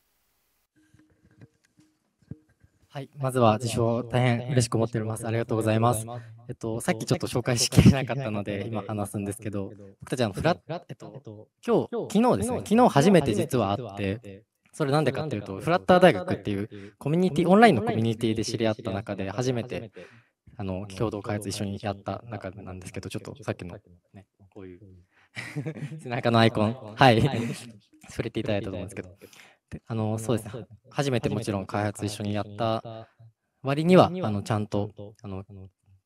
はい、まずは受賞大変嬉しく思っております。ありがとうございます。えっと、さっきちょっと紹介しきれなかったので、今話すんですけど、僕たちあのフラッ、えっと、今日、昨日ですね、昨日初めて実はあって、それなんでかっていうと、フラッター大学っていうコミュニティ、オンラインのコミュニティで知り合った中で、初めて、あの、共同開発一緒にやった中なんですけど、ちょっとさっきのね、こういう 背中のアイコン、はい、触れていただいたと思うんですけど、あのそうですね初めてもちろん開発一緒にやった割にはあのちゃんとあの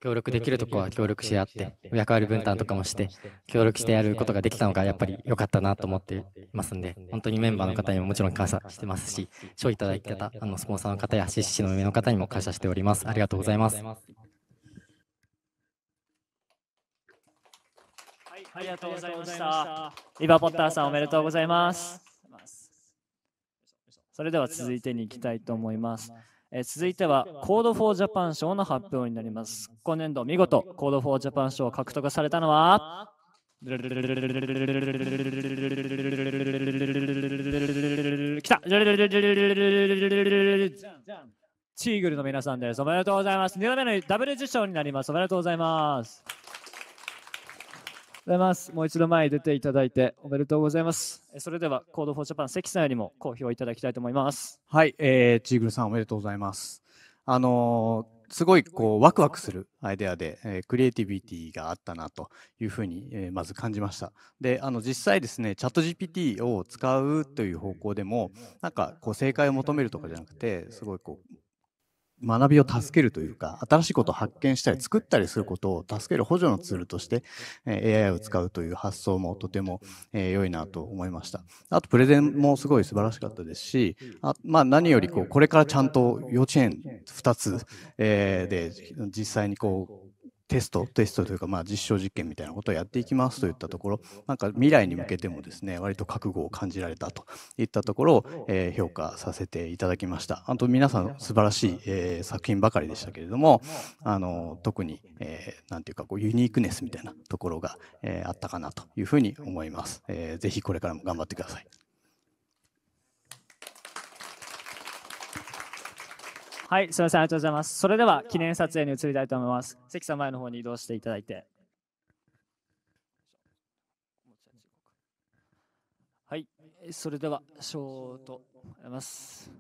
協力できるとこは協力し合って役割分担とかもして協力してやることができたのがやっぱり良かったなと思っていますんで本当にメンバーの方にももちろん感謝してますし賞いただいたあのスポンサーの方やシシの上の方にも感謝しておりますありがとうございます。ありがとうございました。リバポッターさんおめでとうございます。それでは続いてに行きたいと思います。え続いては Code for Japan 賞の発表になります。今年度見事 Code for Japan 賞を獲得されたのはきたチーグルの皆さんです。おめでとうございます。2度目のダブル受賞になります。おめでとうございます。ございます。もう一度前に出ていただいておめでとうございます。それではコードフォー r ャパン関さんよりも好評いただきたいと思います。はい、えー、チーグルさんおめでとうございます。あのー、すごいこうワクワクするアイデアで、えー、クリエイティビティがあったなというふうに、えー、まず感じました。で、あの実際ですね、チャット GPT を使うという方向でも、なんかこう正解を求めるとかじゃなくて、すごいこう学びを助けるというか、新しいことを発見したり作ったりすることを助ける補助のツールとして、AI を使うという発想もとても良いなと思いました。あと、プレゼンもすごい素晴らしかったですし、あまあ、何よりこう、これからちゃんと幼稚園2つ、えで実際にこう、テスト、テストというか、まあ、実証実験みたいなことをやっていきますといったところ、なんか未来に向けてもですね、割と覚悟を感じられたといったところを、え評価させていただきました。あと、皆さん素晴らしい、え作品ばかりでしたけれども、あの特に、えんていうかこう、ユニークネスみたいなところが、えあったかなというふうに思います。えー、ぜひこれからも頑張ってください。はい、すみません、ありがとうございます。それでは記念撮影に移りたいと思います。関さん前の方に移動していただいて。はい、それではショートまいます。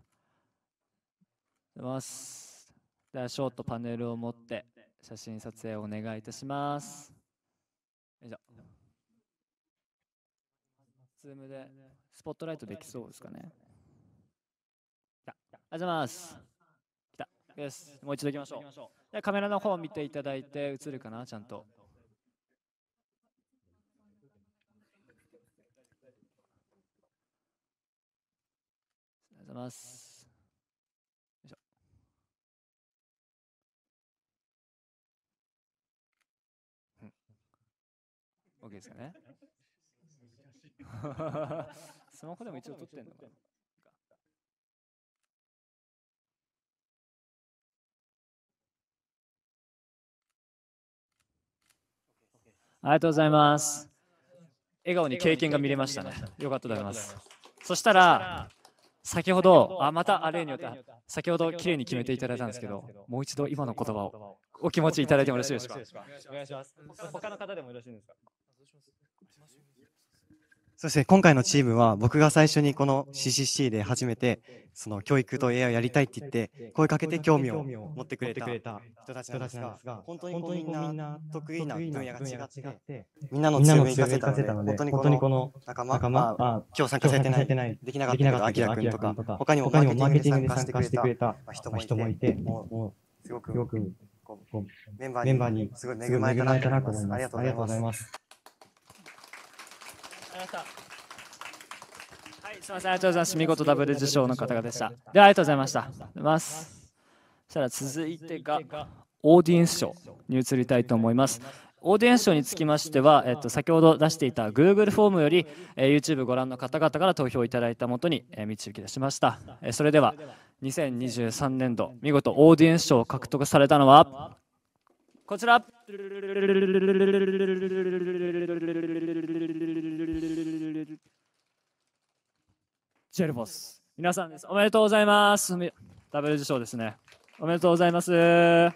ではショートパネルを持って写真撮影をお願いいたします。よいしょ。ズームでスポットライトできそうですかね。ありがとうございます。です。もう一度いきましょう。でカメラの方を見ていただいて、映るかな、ちゃんと。ありがとうございます。よいしょうん、OK ですかね スマホでも一応撮ってんのかなありがとうございます。笑顔に経験が見れましたね。よかったと思います。そしたら、先ほど、あ、またあれによって、先ほど綺麗に決めていただいたんですけど、もう一度今の言葉をお気持ちいただいてもよろしいでしょうか。お願いします。他の方でもよろしいですかそして今回のチームは僕が最初にこの CCC で初めてその教育と AI をやりたいって言って声かけて興味を持ってくれた人たちなんですが本当にみんな得意な分野が違ってみんなの強みを生かせたので本当にこの仲間まあ今日参加されてないできなかったアキラ君とか他にもマーケティングで参加してくれた人もいてすごくメンバーにすごい恵まれたなと思いますありがとうございます。ました。はい、すみません、ありがとうございます。見事ダブル受賞の方々でした。では、ありがとうございました。ます。そしたら続いてが、オーディエンス賞に移りたいと思います。オーディエンス賞につきましては、えっと、先ほど出していた Google フォームより、えー、YouTube ご覧の方々から投票いただいたもとに、えー、導き出しました。えー、それでは、2023年度、見事オーディエンス賞を獲得されたのは、こちらジェルボス皆さんですおめでとうございますダブル受賞ですねおめでとうございますで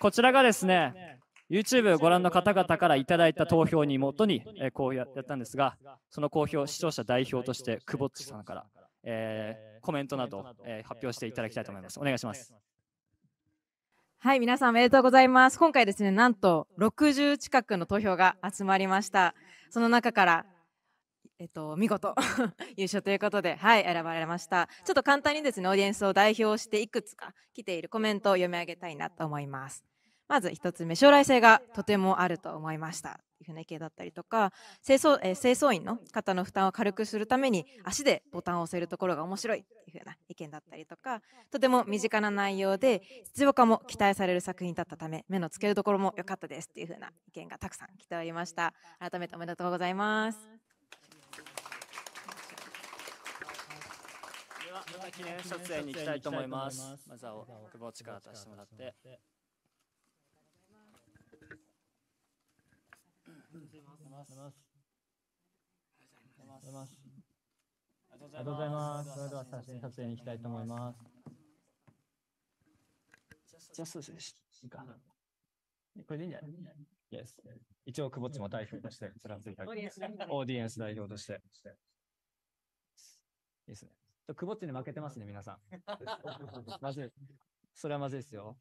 こちらがですね YouTube ご覧の方々からいただいた投票に基に、えこうややったんですが、その公表、視聴者代表として、久保っちさんから、えー、コメントなど、えー、発表していただきたいと思います。お願いします。はい、皆さんおめでとうございます。今回ですね、なんと60近くの投票が集まりました。その中から、えっと、見事 優勝ということで、はい、選ばれました。ちょっと簡単にですね、オーディエンスを代表していくつか来ているコメントを読み上げたいなと思います。まず1つ目、将来性がとてもあると思いました船系だったりとか清掃,、えー、清掃員の方の負担を軽くするために足でボタンを押せるところが面白いというふうな意見だったりとかとても身近な内容で実用化も期待される作品だったため目のつけるところも良かったですっていうふうな意見がたくさん来ておりました改めておめでとうございますでは記念撮影に行きたいと思いますまずは久保地から出してもらってます。ありがとうございます。ありがとうございます。それでは写真撮影に行きたいと思います。じゃあそうですね。これでいいんじゃない ?Yes。一応、久保地も代表として、フ ランスにオーディエンス代表として。い いですね。と久保地に負けてますね、皆さん。まずい。それはまずいですよ。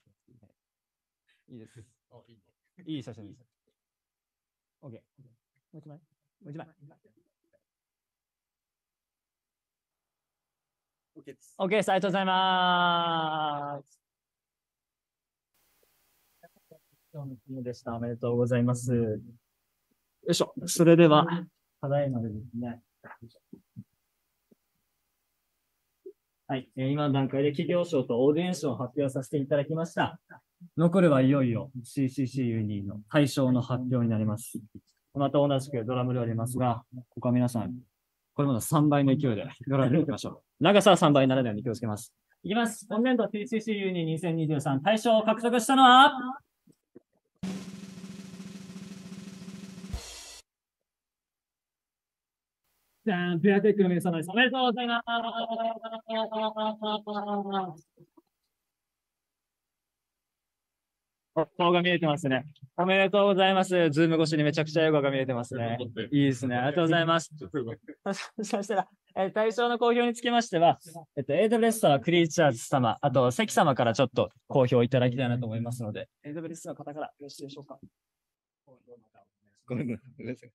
いいです。いい写真です。OK。もう一枚もう一枚 ?OK です。OK です。ありがとうございます。今日の金でした。おめでとうございます。よいしょ。それでは、ただいまでですね。はい、え今の段階で企業賞とオーディエンスを発表させていただきました。残るはいよいよ c c c u 2の対象の発表になります。また同じくドラムでありますが、ここは皆さん、これまだ3倍の勢いでドラムでいきましょう。長さは3倍にならないように気をつけます。いきます。今年度 TCCU に2023大賞を獲得したのは、じゃあ、ペアテックの皆様です。おめでとうございます。顔が見えてますね。おめでとうございます。ズーム越しにめちゃくちゃ笑顔が見えてますね。いいですね。ありがとうございます。そしたら、え対象の公表につきましては、えっと、AWS 様、クリーチャーズ様、あと、関様からちょっと公表いただきたいなと思いますので、AWS の方からよろしいでしょうか。ごめんなさい。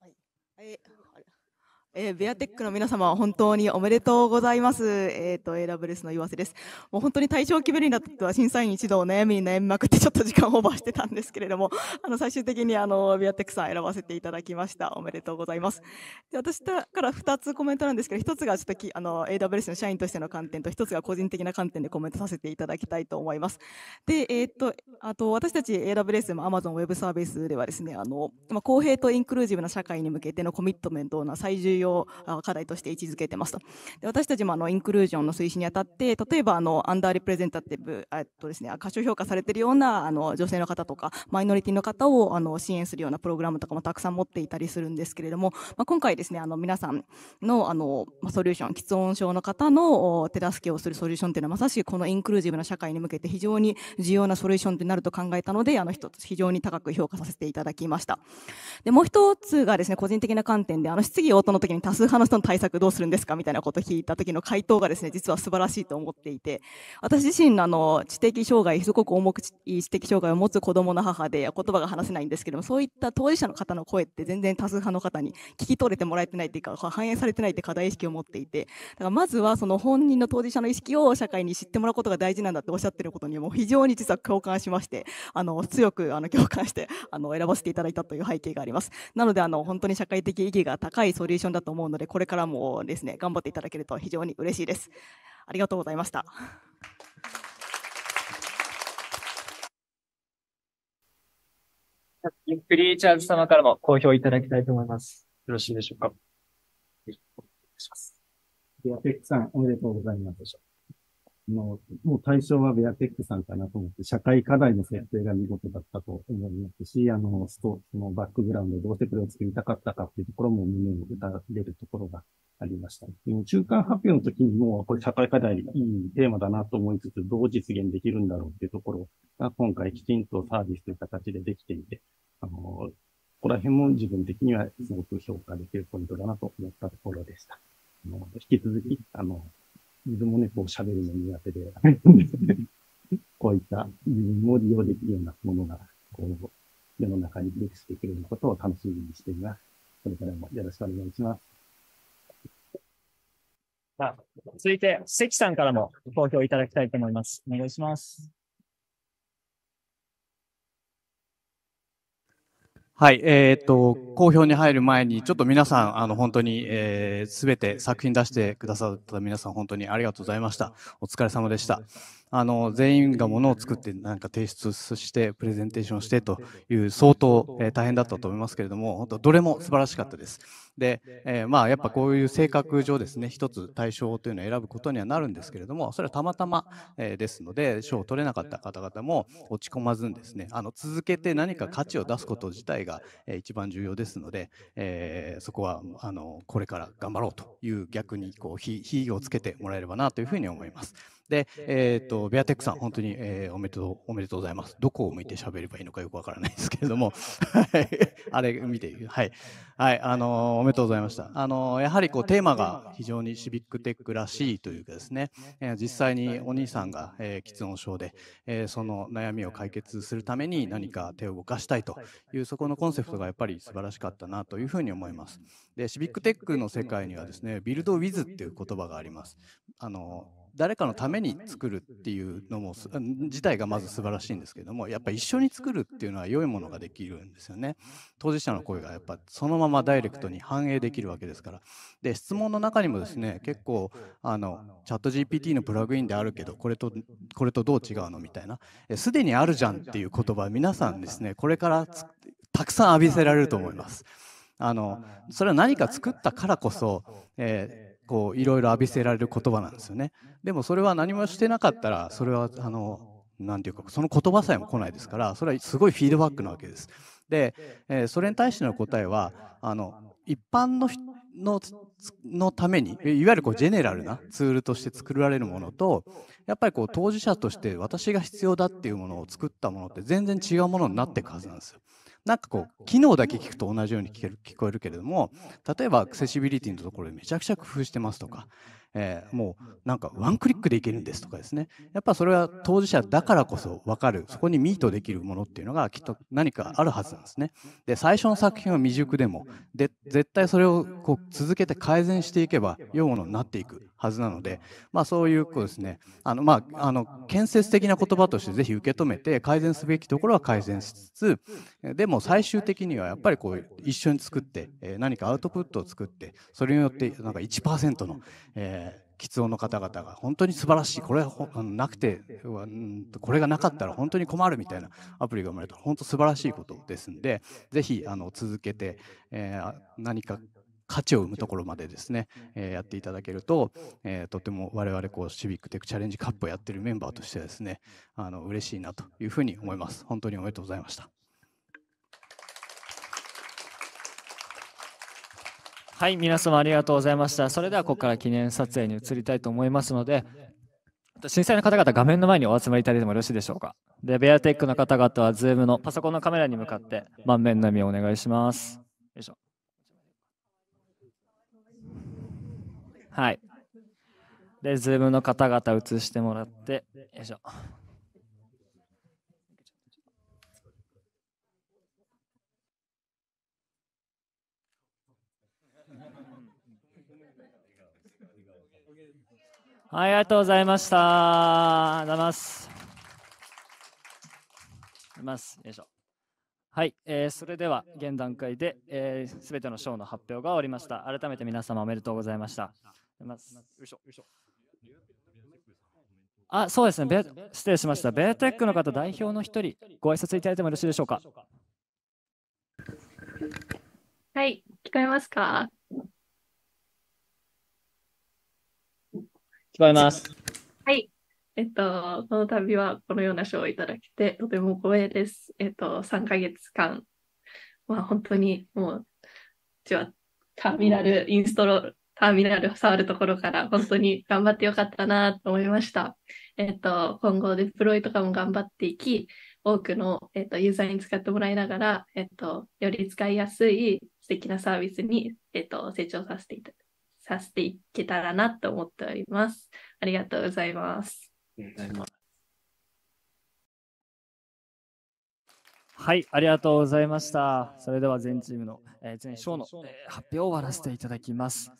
はい。はいえー、ベアテックの皆様、本当におめでとうございます。えっ、ー、と、AWS の岩瀬です。もう本当に対象を決めるになったは審査員一同悩みに悩みまくってちょっと時間オーバーしてたんですけれども、あの、最終的にあの、ベアテックさん選ばせていただきました。おめでとうございます。で私から2つコメントなんですけど、1つがちょっときあの、AWS の社員としての観点と、1つが個人的な観点でコメントさせていただきたいと思います。で、えっ、ー、と、あと、私たち AWS も Amazon Web サービスではですね、あの、まあ、公平とインクルージブな社会に向けてのコミットメントの最重要要課題として位置づけてますと。で私たちもあのインクルージョンの推進にあたって例えばあのアンダーリプレゼンタティブえっとですね過小評価されているようなあの女性の方とかマイノリティの方をあの支援するようなプログラムとかもたくさん持っていたりするんですけれども、まあ、今回ですねあの皆さんのあのソリューション喫音症の方の手助けをするソリューションというのはまさしくこのインクルージブな社会に向けて非常に重要なソリューションとなると考えたのであの一つ非常に高く評価させていただきました。でもう一つがですね個人的な観点であの質疑応答の時に多数派の人の対策どうするんですかみたいなことを聞いた時の回答がですね、実は素晴らしいと思っていて、私自身のあの知的障害、すごく重く知的障害を持つ子供の母で言葉が話せないんですけども、そういった当事者の方の声って全然多数派の方に聞き取れてもらえてないっていうか、反映されてないって課題意識を持っていて、だからまずはその本人の当事者の意識を社会に知ってもらうことが大事なんだっておっしゃってることにも非常に実は共感しまして、あの強くあの共感してあの選ばせていただいたという背景があります。なのであの本当に社会的意義が高いソリューションだと思うので、これからもですね、頑張っていただけると非常に嬉しいです。ありがとうございました。クリーチャーズ様からも好評いただきたいと思います。よろしいでしょうか。お願いします。では、ペックさん、おめでとうございます。もう、もう対象はベアテックさんかなと思って、社会課題の設定が見事だったと思いますし、あの、スト、そのバックグラウンドどうしてこれを作りたかったかっていうところも胸を打たれるところがありました。中間発表の時にも、これ社会課題いいテーマだなと思いつつ、どう実現できるんだろうっていうところが、今回きちんとサービスという形でできていて、あの、ここら辺も自分的にはすごく評価できるポイントだなと思ったところでした。あの引き続き、あの、自分もね、こう喋るの苦手で、こういった自分も利用できるようなものが、こう、世の中にできていけることを楽しみにしています。これからもよろしくお願いします。さあ、続いて関さんからも投票いただきたいと思います。お願いします。はい、えー、っと、公表に入る前に、ちょっと皆さん、あの、本当に、えー、すべて作品出してくださった皆さん、本当にありがとうございました。お疲れ様でした。あの全員がものを作ってなんか提出してプレゼンテーションしてという相当、え大変だったと思いますけれども本当どれも素晴らしかったです。で、えまあやっぱこういう性格上ですね一つ対象というのを選ぶことにはなるんですけれどもそれはたまたま、えですので賞を取れなかった方々も落ち込まずにですねあの続けて何か価値を出すこと自体が、え一番重要ですので、えそこはあのこれから頑張ろうという逆にこう火をつけてもらえればなというふうに思います。で、えっ、ー、と、ベアテックさん、本当に、えー、おめでとう、おめでとうございます。どこを向いて喋ればいいのかよくわからないですけれども、はい、あれ見て、はい、はい、あのー、おめでとうございました。あのー、やはりこうテーマが非常にシビックテックらしいというかですね、えー、実際にお兄さんが、えー、喫音症で、えー、その悩みを解決するために何か手を動かしたいという、そこのコンセプトがやっぱり素晴らしかったなというふうに思います。で、シビックテックの世界にはですね、ビルドウィズっていう言葉があります。あのー誰かのために作るっていうのも自体がまず素晴らしいんですけどもやっぱ一緒に作るっていうのは良いものができるんですよね当事者の声がやっぱそのままダイレクトに反映できるわけですからで質問の中にもですね結構あのチャット GPT のプラグインであるけどこれとこれとどう違うのみたいなすでにあるじゃんっていう言葉皆さんですねこれからたくさん浴びせられると思いますあのそれは何か作ったからこそ、えーこういろいろ浴びせられる言葉なんですよね。でもそれは何もしてなかったらそれはあの何て言うかその言葉さえも来ないですからそれはすごいフィードバックなわけです。で、えー、それに対しての答えはあの一般のののためにいわゆるこうジェネラルなツールとして作られるものとやっぱりこう当事者として私が必要だっていうものを作ったものって全然違うものになっていくはずなんですよ。なんかこう、機能だけ聞くと同じように聞ける聞こえるけれども、例えばアクセシビリティのところでめちゃくちゃ工夫してますとか、えー、もうなんかワンクリックでいけるんですとかですね、やっぱそれは当事者だからこそ分かる、そこにミートできるものっていうのがきっと何かあるはずなんですね。で、最初の作品は未熟でも、で絶対それをこう続けて改善していけば、ものになっていく。はずなので、まあ、そういうこうですねあの、まあ、あの建設的な言葉としてぜひ受け止めて改善すべきところは改善しつつでも最終的にはやっぱりこう一緒に作って何かアウトプットを作ってそれによってなんか1%の、えー、音の方々が本当に素晴らしいこれはなくてこれがなかったら本当に困るみたいなアプリが生まれた本当素晴らしいことですんでぜひあの続けて、えー、何か価値を生むところまでですね、えやっていただけると、えとても我々こうシビックテックチャレンジカップをやってるメンバーとしてですねあの嬉しいなというふうに思います本当におめでとうございましたはい皆様ありがとうございましたそれではここから記念撮影に移りたいと思いますので震災の方々、画面の前にお集まりいただいてもよろしいでしょうか。で、ベアテックの方々は、ズームのパソコンのカメラに向かって、満面のみをお願いします。よいしょ。はい。で、ズームの方々映してもらって、よいしょ。はい、ありがとうございました。ございます。ます。よいしょ。はい、えー、それでは現段階で、えー、全ての賞の発表が終わりました。改めて皆様おめでとうございました。ますよよいいししょょあ、そうですね。失礼しました。ベーテックの方、代表の一人、ご挨拶いただいてもよろしいでしょうか。はい、聞こえますか聞こえます。はい。えっと、この度はこのような賞をいただきて、とても光栄です。えっと、3か月間、まあ、本当にもう、うちはターミナルインストロターミナル触るところから本当に頑張ってよかったなと思いました。えっと、今後デプロイとかも頑張っていき、多くの、えっと、ユーザーに使ってもらいながら、えっと、より使いやすい素敵なサービスに、えっと、成長させていたさせていけたらなと思っております。ありがとうございます。ありがとうございます。はい、ありがとうございました。それでは全チームの、えー、全賞の、えー、発表を終わらせていただきます。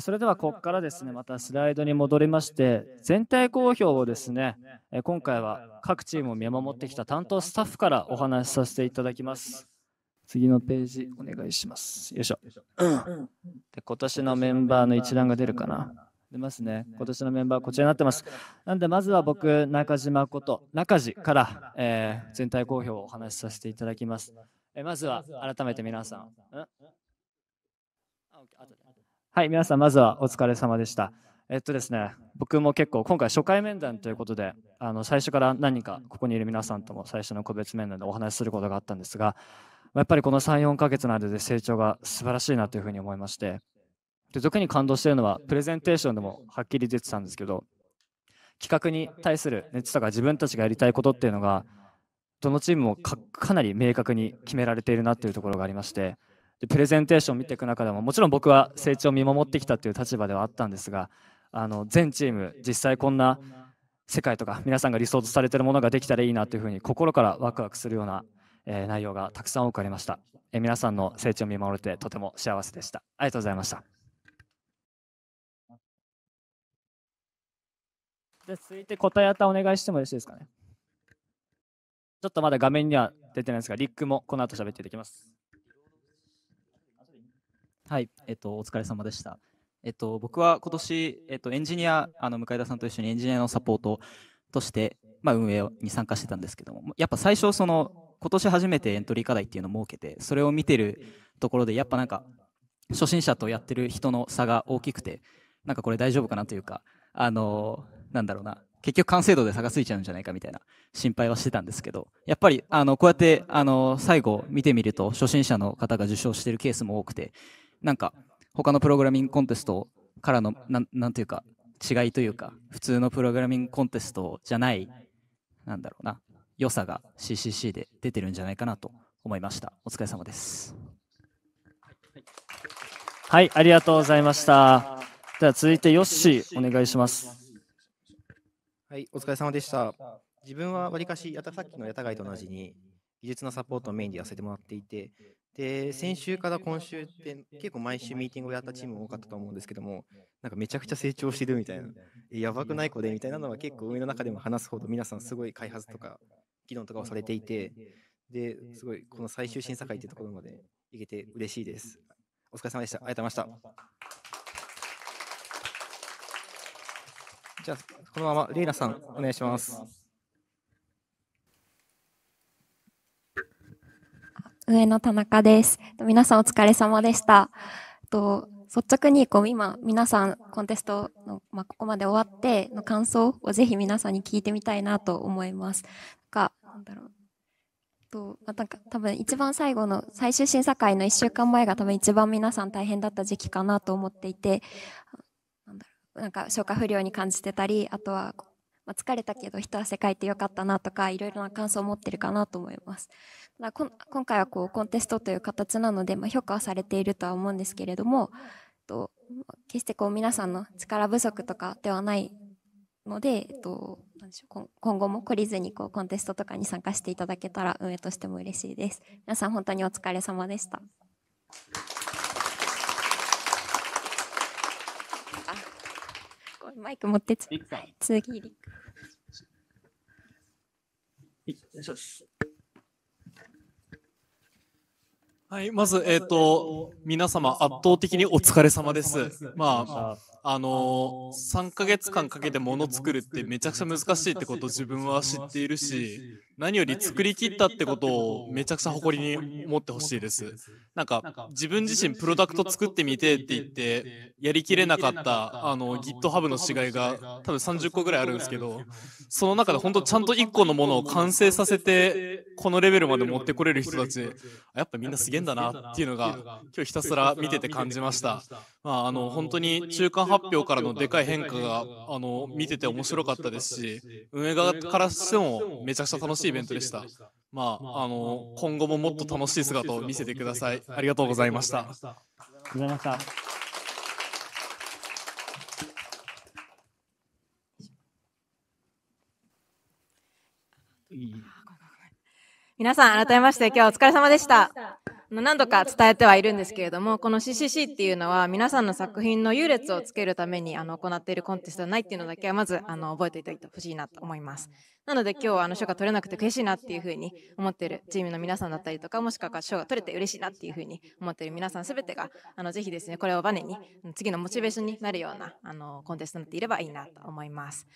それではここからですね、またスライドに戻りまして、全体公表をですね、今回は各チームを見守ってきた担当スタッフからお話しさせていただきます。次のページお願いします。よいしょ。で今年のメンバーの一覧が出るかな。出ますね。今年のメンバーはこちらになってます。なんで、まずは僕、中島こと、中地から、えー、全体公表をお話しさせていただきます。えまずは改めて皆さん。んあ、OK、後で。はい、皆さん、まずはお疲れ様でした。えっとですね、僕も結構今回初回面談ということで、あの最初から何人かここにいる皆さんとも最初の個別面談でお話しすることがあったんですが、やっぱりこの3、4ヶ月の間で成長が素晴らしいなというふうに思いまして、で特に感動しているのは、プレゼンテーションでもはっきり出てたんですけど、企画に対する熱とか自分たちがやりたいことっていうのが、どのチームもかなり明確に決められているなというところがありまして、でプレゼンテーションを見ていく中でももちろん僕は成長を見守ってきたという立場ではあったんですがあの全チーム実際こんな世界とか皆さんが理想とされているものができたらいいなというふうに心からワクワクするような、えー、内容がたくさん多くありました、えー、皆さんの成長を見守れてとても幸せでしたありがとうございましたじゃ続いて答え方お願いしてもよろしいですかねちょっとまだ画面には出てないですがリックもこの後喋っていただきますはい、えっと、お疲れ様でした。えっと、僕は今年、えっと、エンジニア、あの、向田さんと一緒にエンジニアのサポートとして、まあ、運営に参加してたんですけども、やっぱ最初、その、今年初めてエントリー課題っていうのを設けて、それを見てるところで、やっぱなんか、初心者とやってる人の差が大きくて、なんかこれ大丈夫かなというか、あの、なんだろうな、結局完成度で差がついちゃうんじゃないかみたいな心配はしてたんですけど、やっぱり、あの、こうやって、あの、最後見てみると、初心者の方が受賞してるケースも多くて、なんか他のプログラミングコンテストからのなんなんていうか違いというか普通のプログラミングコンテストじゃないなんだろうな良さが CCC で出てるんじゃないかなと思いましたお疲れ様ですはいありがとうございましたでは続いてヨッシーお願いしますはいお疲れ様でした自分はわりかしやたさっきのやたがいと同じに技術のサポートをメインでやらせてもらっていてで、先週から今週って結構毎週ミーティングをやったチーム多かったと思うんですけども、なんかめちゃくちゃ成長してるみたいな、やばくない子でみたいなのは結構上の中でも話すほど皆さんすごい開発とか議論とかをされていて、で、すごいこの最終審査会っていうところまでいけて嬉しいです。お疲れ様でした。ありがとうございました。じゃあ、このままレイナさんお願いします。上の田中です。皆さんお疲れ様でした。と率直にこう今皆さんコンテストの、まあ、ここまで終わっての感想をぜひ皆さんに聞いてみたいなと思います。がなんだろうとなんか多分一番最後の最終審査会の1週間前が多分一番皆さん大変だった時期かなと思っていてなんだろうなんか消化不良に感じてたりあとは、まあ、疲れたけど一汗かいてよかったなとかいろいろな感想を持ってるかなと思います。だこ今回はこうコンテストという形なので、まあ、評価はされているとは思うんですけれども、と決してこう皆さんの力不足とかではないので、えっと、今後も懲りずにこうコンテストとかに参加していただけたら運営としても嬉しいです。皆さん本当にお疲れ様でした。あマイク持ってつ次リック。はい、まず、えっ、ー、と、皆様、圧倒的にお疲れ様です。まあ、あの3ヶ月間かけて物作るってめちゃくちゃ難しいってこと自分は知っているし何より作りきったってことをめちゃくちゃ誇りに思ってほしいですなんか自分自身プロダクト作ってみてって言ってやりきれなかったあの GitHub の違いが多分30個ぐらいあるんですけどその中で本当ちゃんと1個のものを完成させてこのレベルまで持ってこれる人たちやっぱみんなすげえんだなっていうのが今日ひたすら見てて感じましたまああの本当に中間発表からのでかい変化があの見てて面白かったですし、運営側からしてもめちゃくちゃ楽しいイベントでした。まあ、あの今後ももっと楽しい姿を見せてください。ありがとうございました。ありがとうございました。皆さん、改めまして、今日お疲れ様でした。何度か伝えてはいるんですけれども、この CCC っていうのは皆さんの作品の優劣をつけるためにあの行っているコンテストはないっていうのだけはまずあの覚えておいてほしいなと思います。なので今日はあの賞が取れなくて悔しいなっていうふうに思っているチームの皆さんだったりとか、もしくは賞が取れて嬉しいなっていうふうに思っている皆さん全てがあのぜひですね、これをバネに次のモチベーションになるようなあのコンテストになっていればいいなと思います。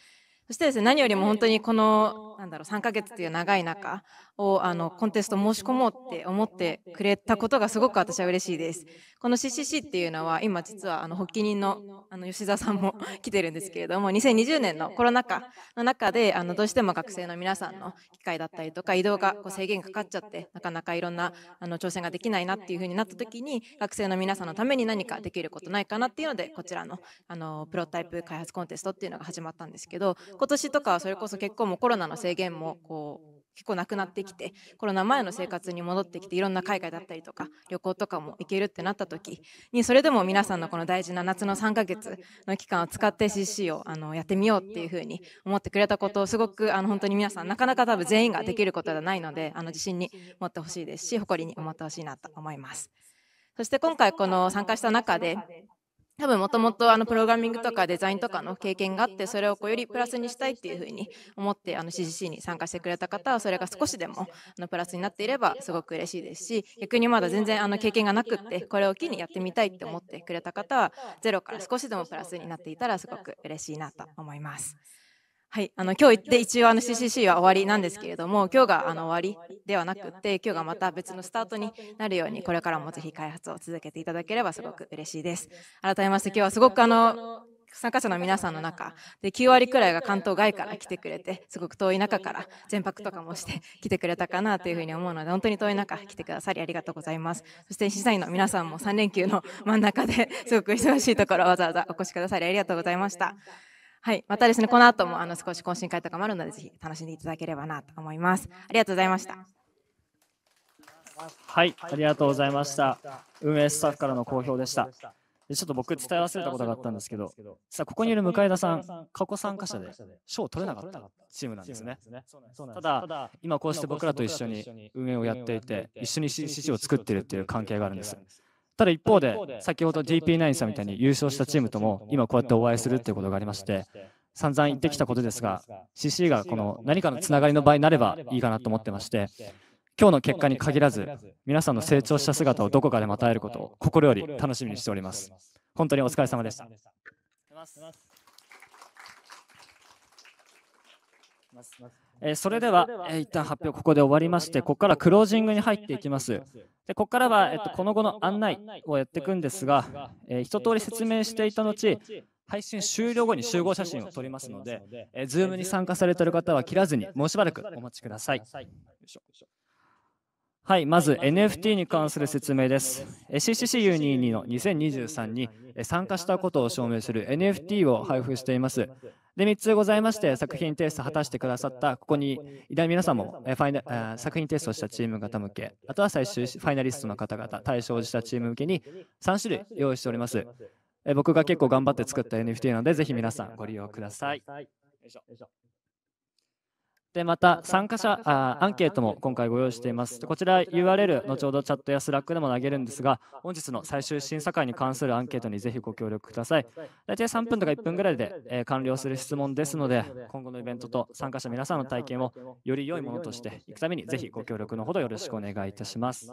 そしてですね、何よりも本当にこの、なんだろう、3ヶ月っていう長い中、をあのコンテスト申し込もうって思ってくれたことがすごく私は嬉しいです。この CCC っていうのは今実はあの発起人のあの吉澤さんも来てるんですけれども2020年のコロナ禍の中であのどうしても学生の皆さんの機会だったりとか移動がこう制限かかっちゃってなかなかいろんなあの挑戦ができないなっていうふうになった時に学生の皆さんのために何かできることないかなっていうのでこちらのあのプロタイプ開発コンテストっていうのが始まったんですけど今年とかはそれこそ結構もうコロナの制限もこう結構なくなってきてコロナ前の生活に戻ってきていろんな海外だったりとか旅行とかも行けるってなった時にそれでも皆さんのこの大事な夏の3ヶ月の期間を使って CC をあのやってみようっていうふうに思ってくれたことをすごくあの本当に皆さんなかなか多分全員ができることではないのであの自信に持ってほしいですし誇りに思ってほしいなと思います。そして今回この参加した中で多分もともとあのプログラミングとかデザインとかの経験があってそれをこうよりプラスにしたいっていうふうに思ってあの CGC に参加してくれた方はそれが少しでもあのプラスになっていればすごく嬉しいですし逆にまだ全然あの経験がなくってこれを機にやってみたいって思ってくれた方はゼロから少しでもプラスになっていたらすごく嬉しいなと思います。はい、あの今日で一応あの CCC は終わりなんですけれども今日があの終わりではなくて今日がまた別のスタートになるようにこれからもぜひ開発を続けていただければすごく嬉しいです改めまして今日はすごくあの参加者の皆さんの中で9割くらいが関東外から来てくれてすごく遠い中から全泊とかもして来てくれたかなというふうに思うので本当に遠い中来てくださりありがとうございますそして審査員の皆さんも3連休の真ん中ですごく忙しいところわざわざお越しくださりありがとうございましたはい、またですね、この後もあの少し懇親会とかもあるので、ぜひ楽しんでいただければなと思います。ありがとうございました。はい、ありがとうございました。運営スタッフからの好評でした。でちょっと僕伝え忘れたことがあったんですけど、さあここにいる向田さん、過去参加者で賞を取れなかったチームなんですね。ただ、今こうして僕らと一緒に運営をやっていて、一緒に CCC を作っているっていう関係があるんです。ただ一方で、先ほど JP9 さんみたいに優勝したチームとも今こうやってお会いするということがありまして、散々言ってきたことですが、CC がこの何かのつながりの場合になればいいかなと思ってまして、今日の結果に限らず、皆さんの成長した姿をどこかでまた会えることを心より楽しみにしております。本当にお疲れ様でした。ます。えそれでは、え一旦発表ここで終わりまして、ここからクロージングに入っていきます。でここからは、えっと、この後の案内をやっていくんですが、えー、一通り説明していた後、配信終了後に集合写真を撮りますので、えー、Zoom に参加されている方は切らずに、もうしばらくお待ちください。はい、まず NFT に関する説明です。CCCU22 の2023に参加したことを証明する NFT を配布しています。で、3つございまして、作品テトを果たしてくださった、ここにいた皆さんもファイナ作品ストをしたチーム方向け、あとは最終ファイナリストの方々、対象したチーム向けに3種類用意しております。僕が結構頑張って作った NFT なので、ぜひ皆さんご利用ください。よいしょで、また参加者あアンケートも今回ご用意しています。こちら URL、後ほどチャットやスラックでも投げるんですが、本日の最終審査会に関するアンケートにぜひご協力ください。大体3分とか1分ぐらいで、えー、完了する質問ですので、今後のイベントと参加者皆さんの体験をより良いものとしていくために、ぜひご協力のほどよろしくお願いいたします。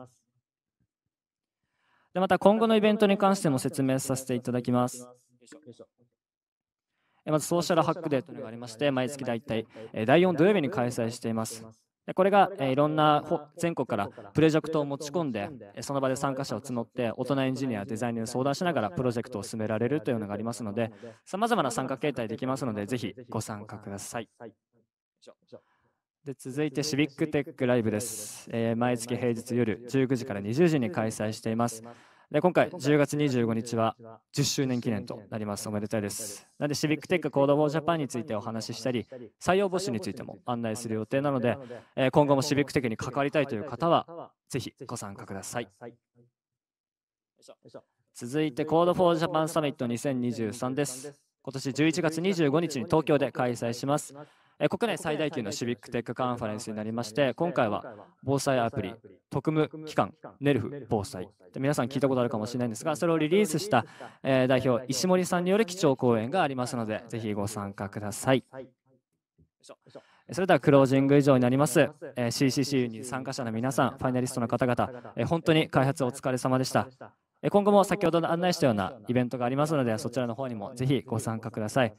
でまた今後のイベントに関しても説明させていただきます。まずソーシャルハックデーというのがありまして、毎月大体第4土曜日に開催しています。これが、いろんな全国からプロジェクトを持ち込んで、その場で参加者を募って、大人エンジニア、デザインに相談しながらプロジェクトを進められるというのがありますので、さまざまな参加形態できますので、ぜひご参加ください。で続いてシビックテックライブです、毎月平日夜19時から20時に開催しています。で今回10月25日は10周年記念となります。おめでたいです。なので、シビックテックコードフォージャパンについてお話ししたり、採用募集についても案内する予定なので、え今後もシビックテックに関わりたいという方は、ぜひご参加ください。続いて、コードフォージャパンサミット2023です。今年11月25日に東京で開催します。国内最大級のシビックテックカンファレンスになりまして、今回は防災アプリ、特務機関、ネルフ防災、皆さん聞いたことあるかもしれないんですが、それをリリースした代表、石森さんによる基調講演がありますので、ぜひご参加ください。それではクロージング以上になります。c c c に参加者の皆さん、ファイナリストの方々、本当に開発お疲れ様でした。今後も先ほど案内したようなイベントがありますので、そちらの方にもぜひご参加ください。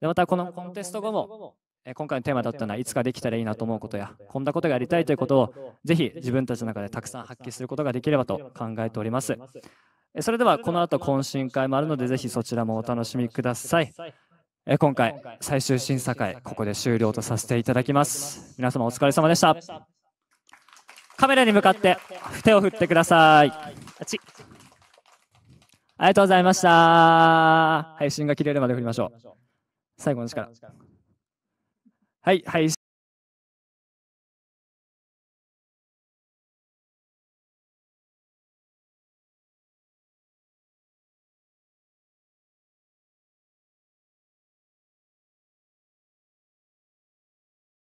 でまたこのコンテスト後も今回のテーマだったのはいつかできたらいいなと思うことやこんなことがやりたいということをぜひ自分たちの中でたくさん発揮することができればと考えておりますそれではこの後懇親会もあるのでぜひそちらもお楽しみください今回最終審査会ここで終了とさせていただきます皆様お疲れ様でしたカメラに向かって手を振ってくださいあありがとうございました配信が切れるまで振りましょう最後の力係係。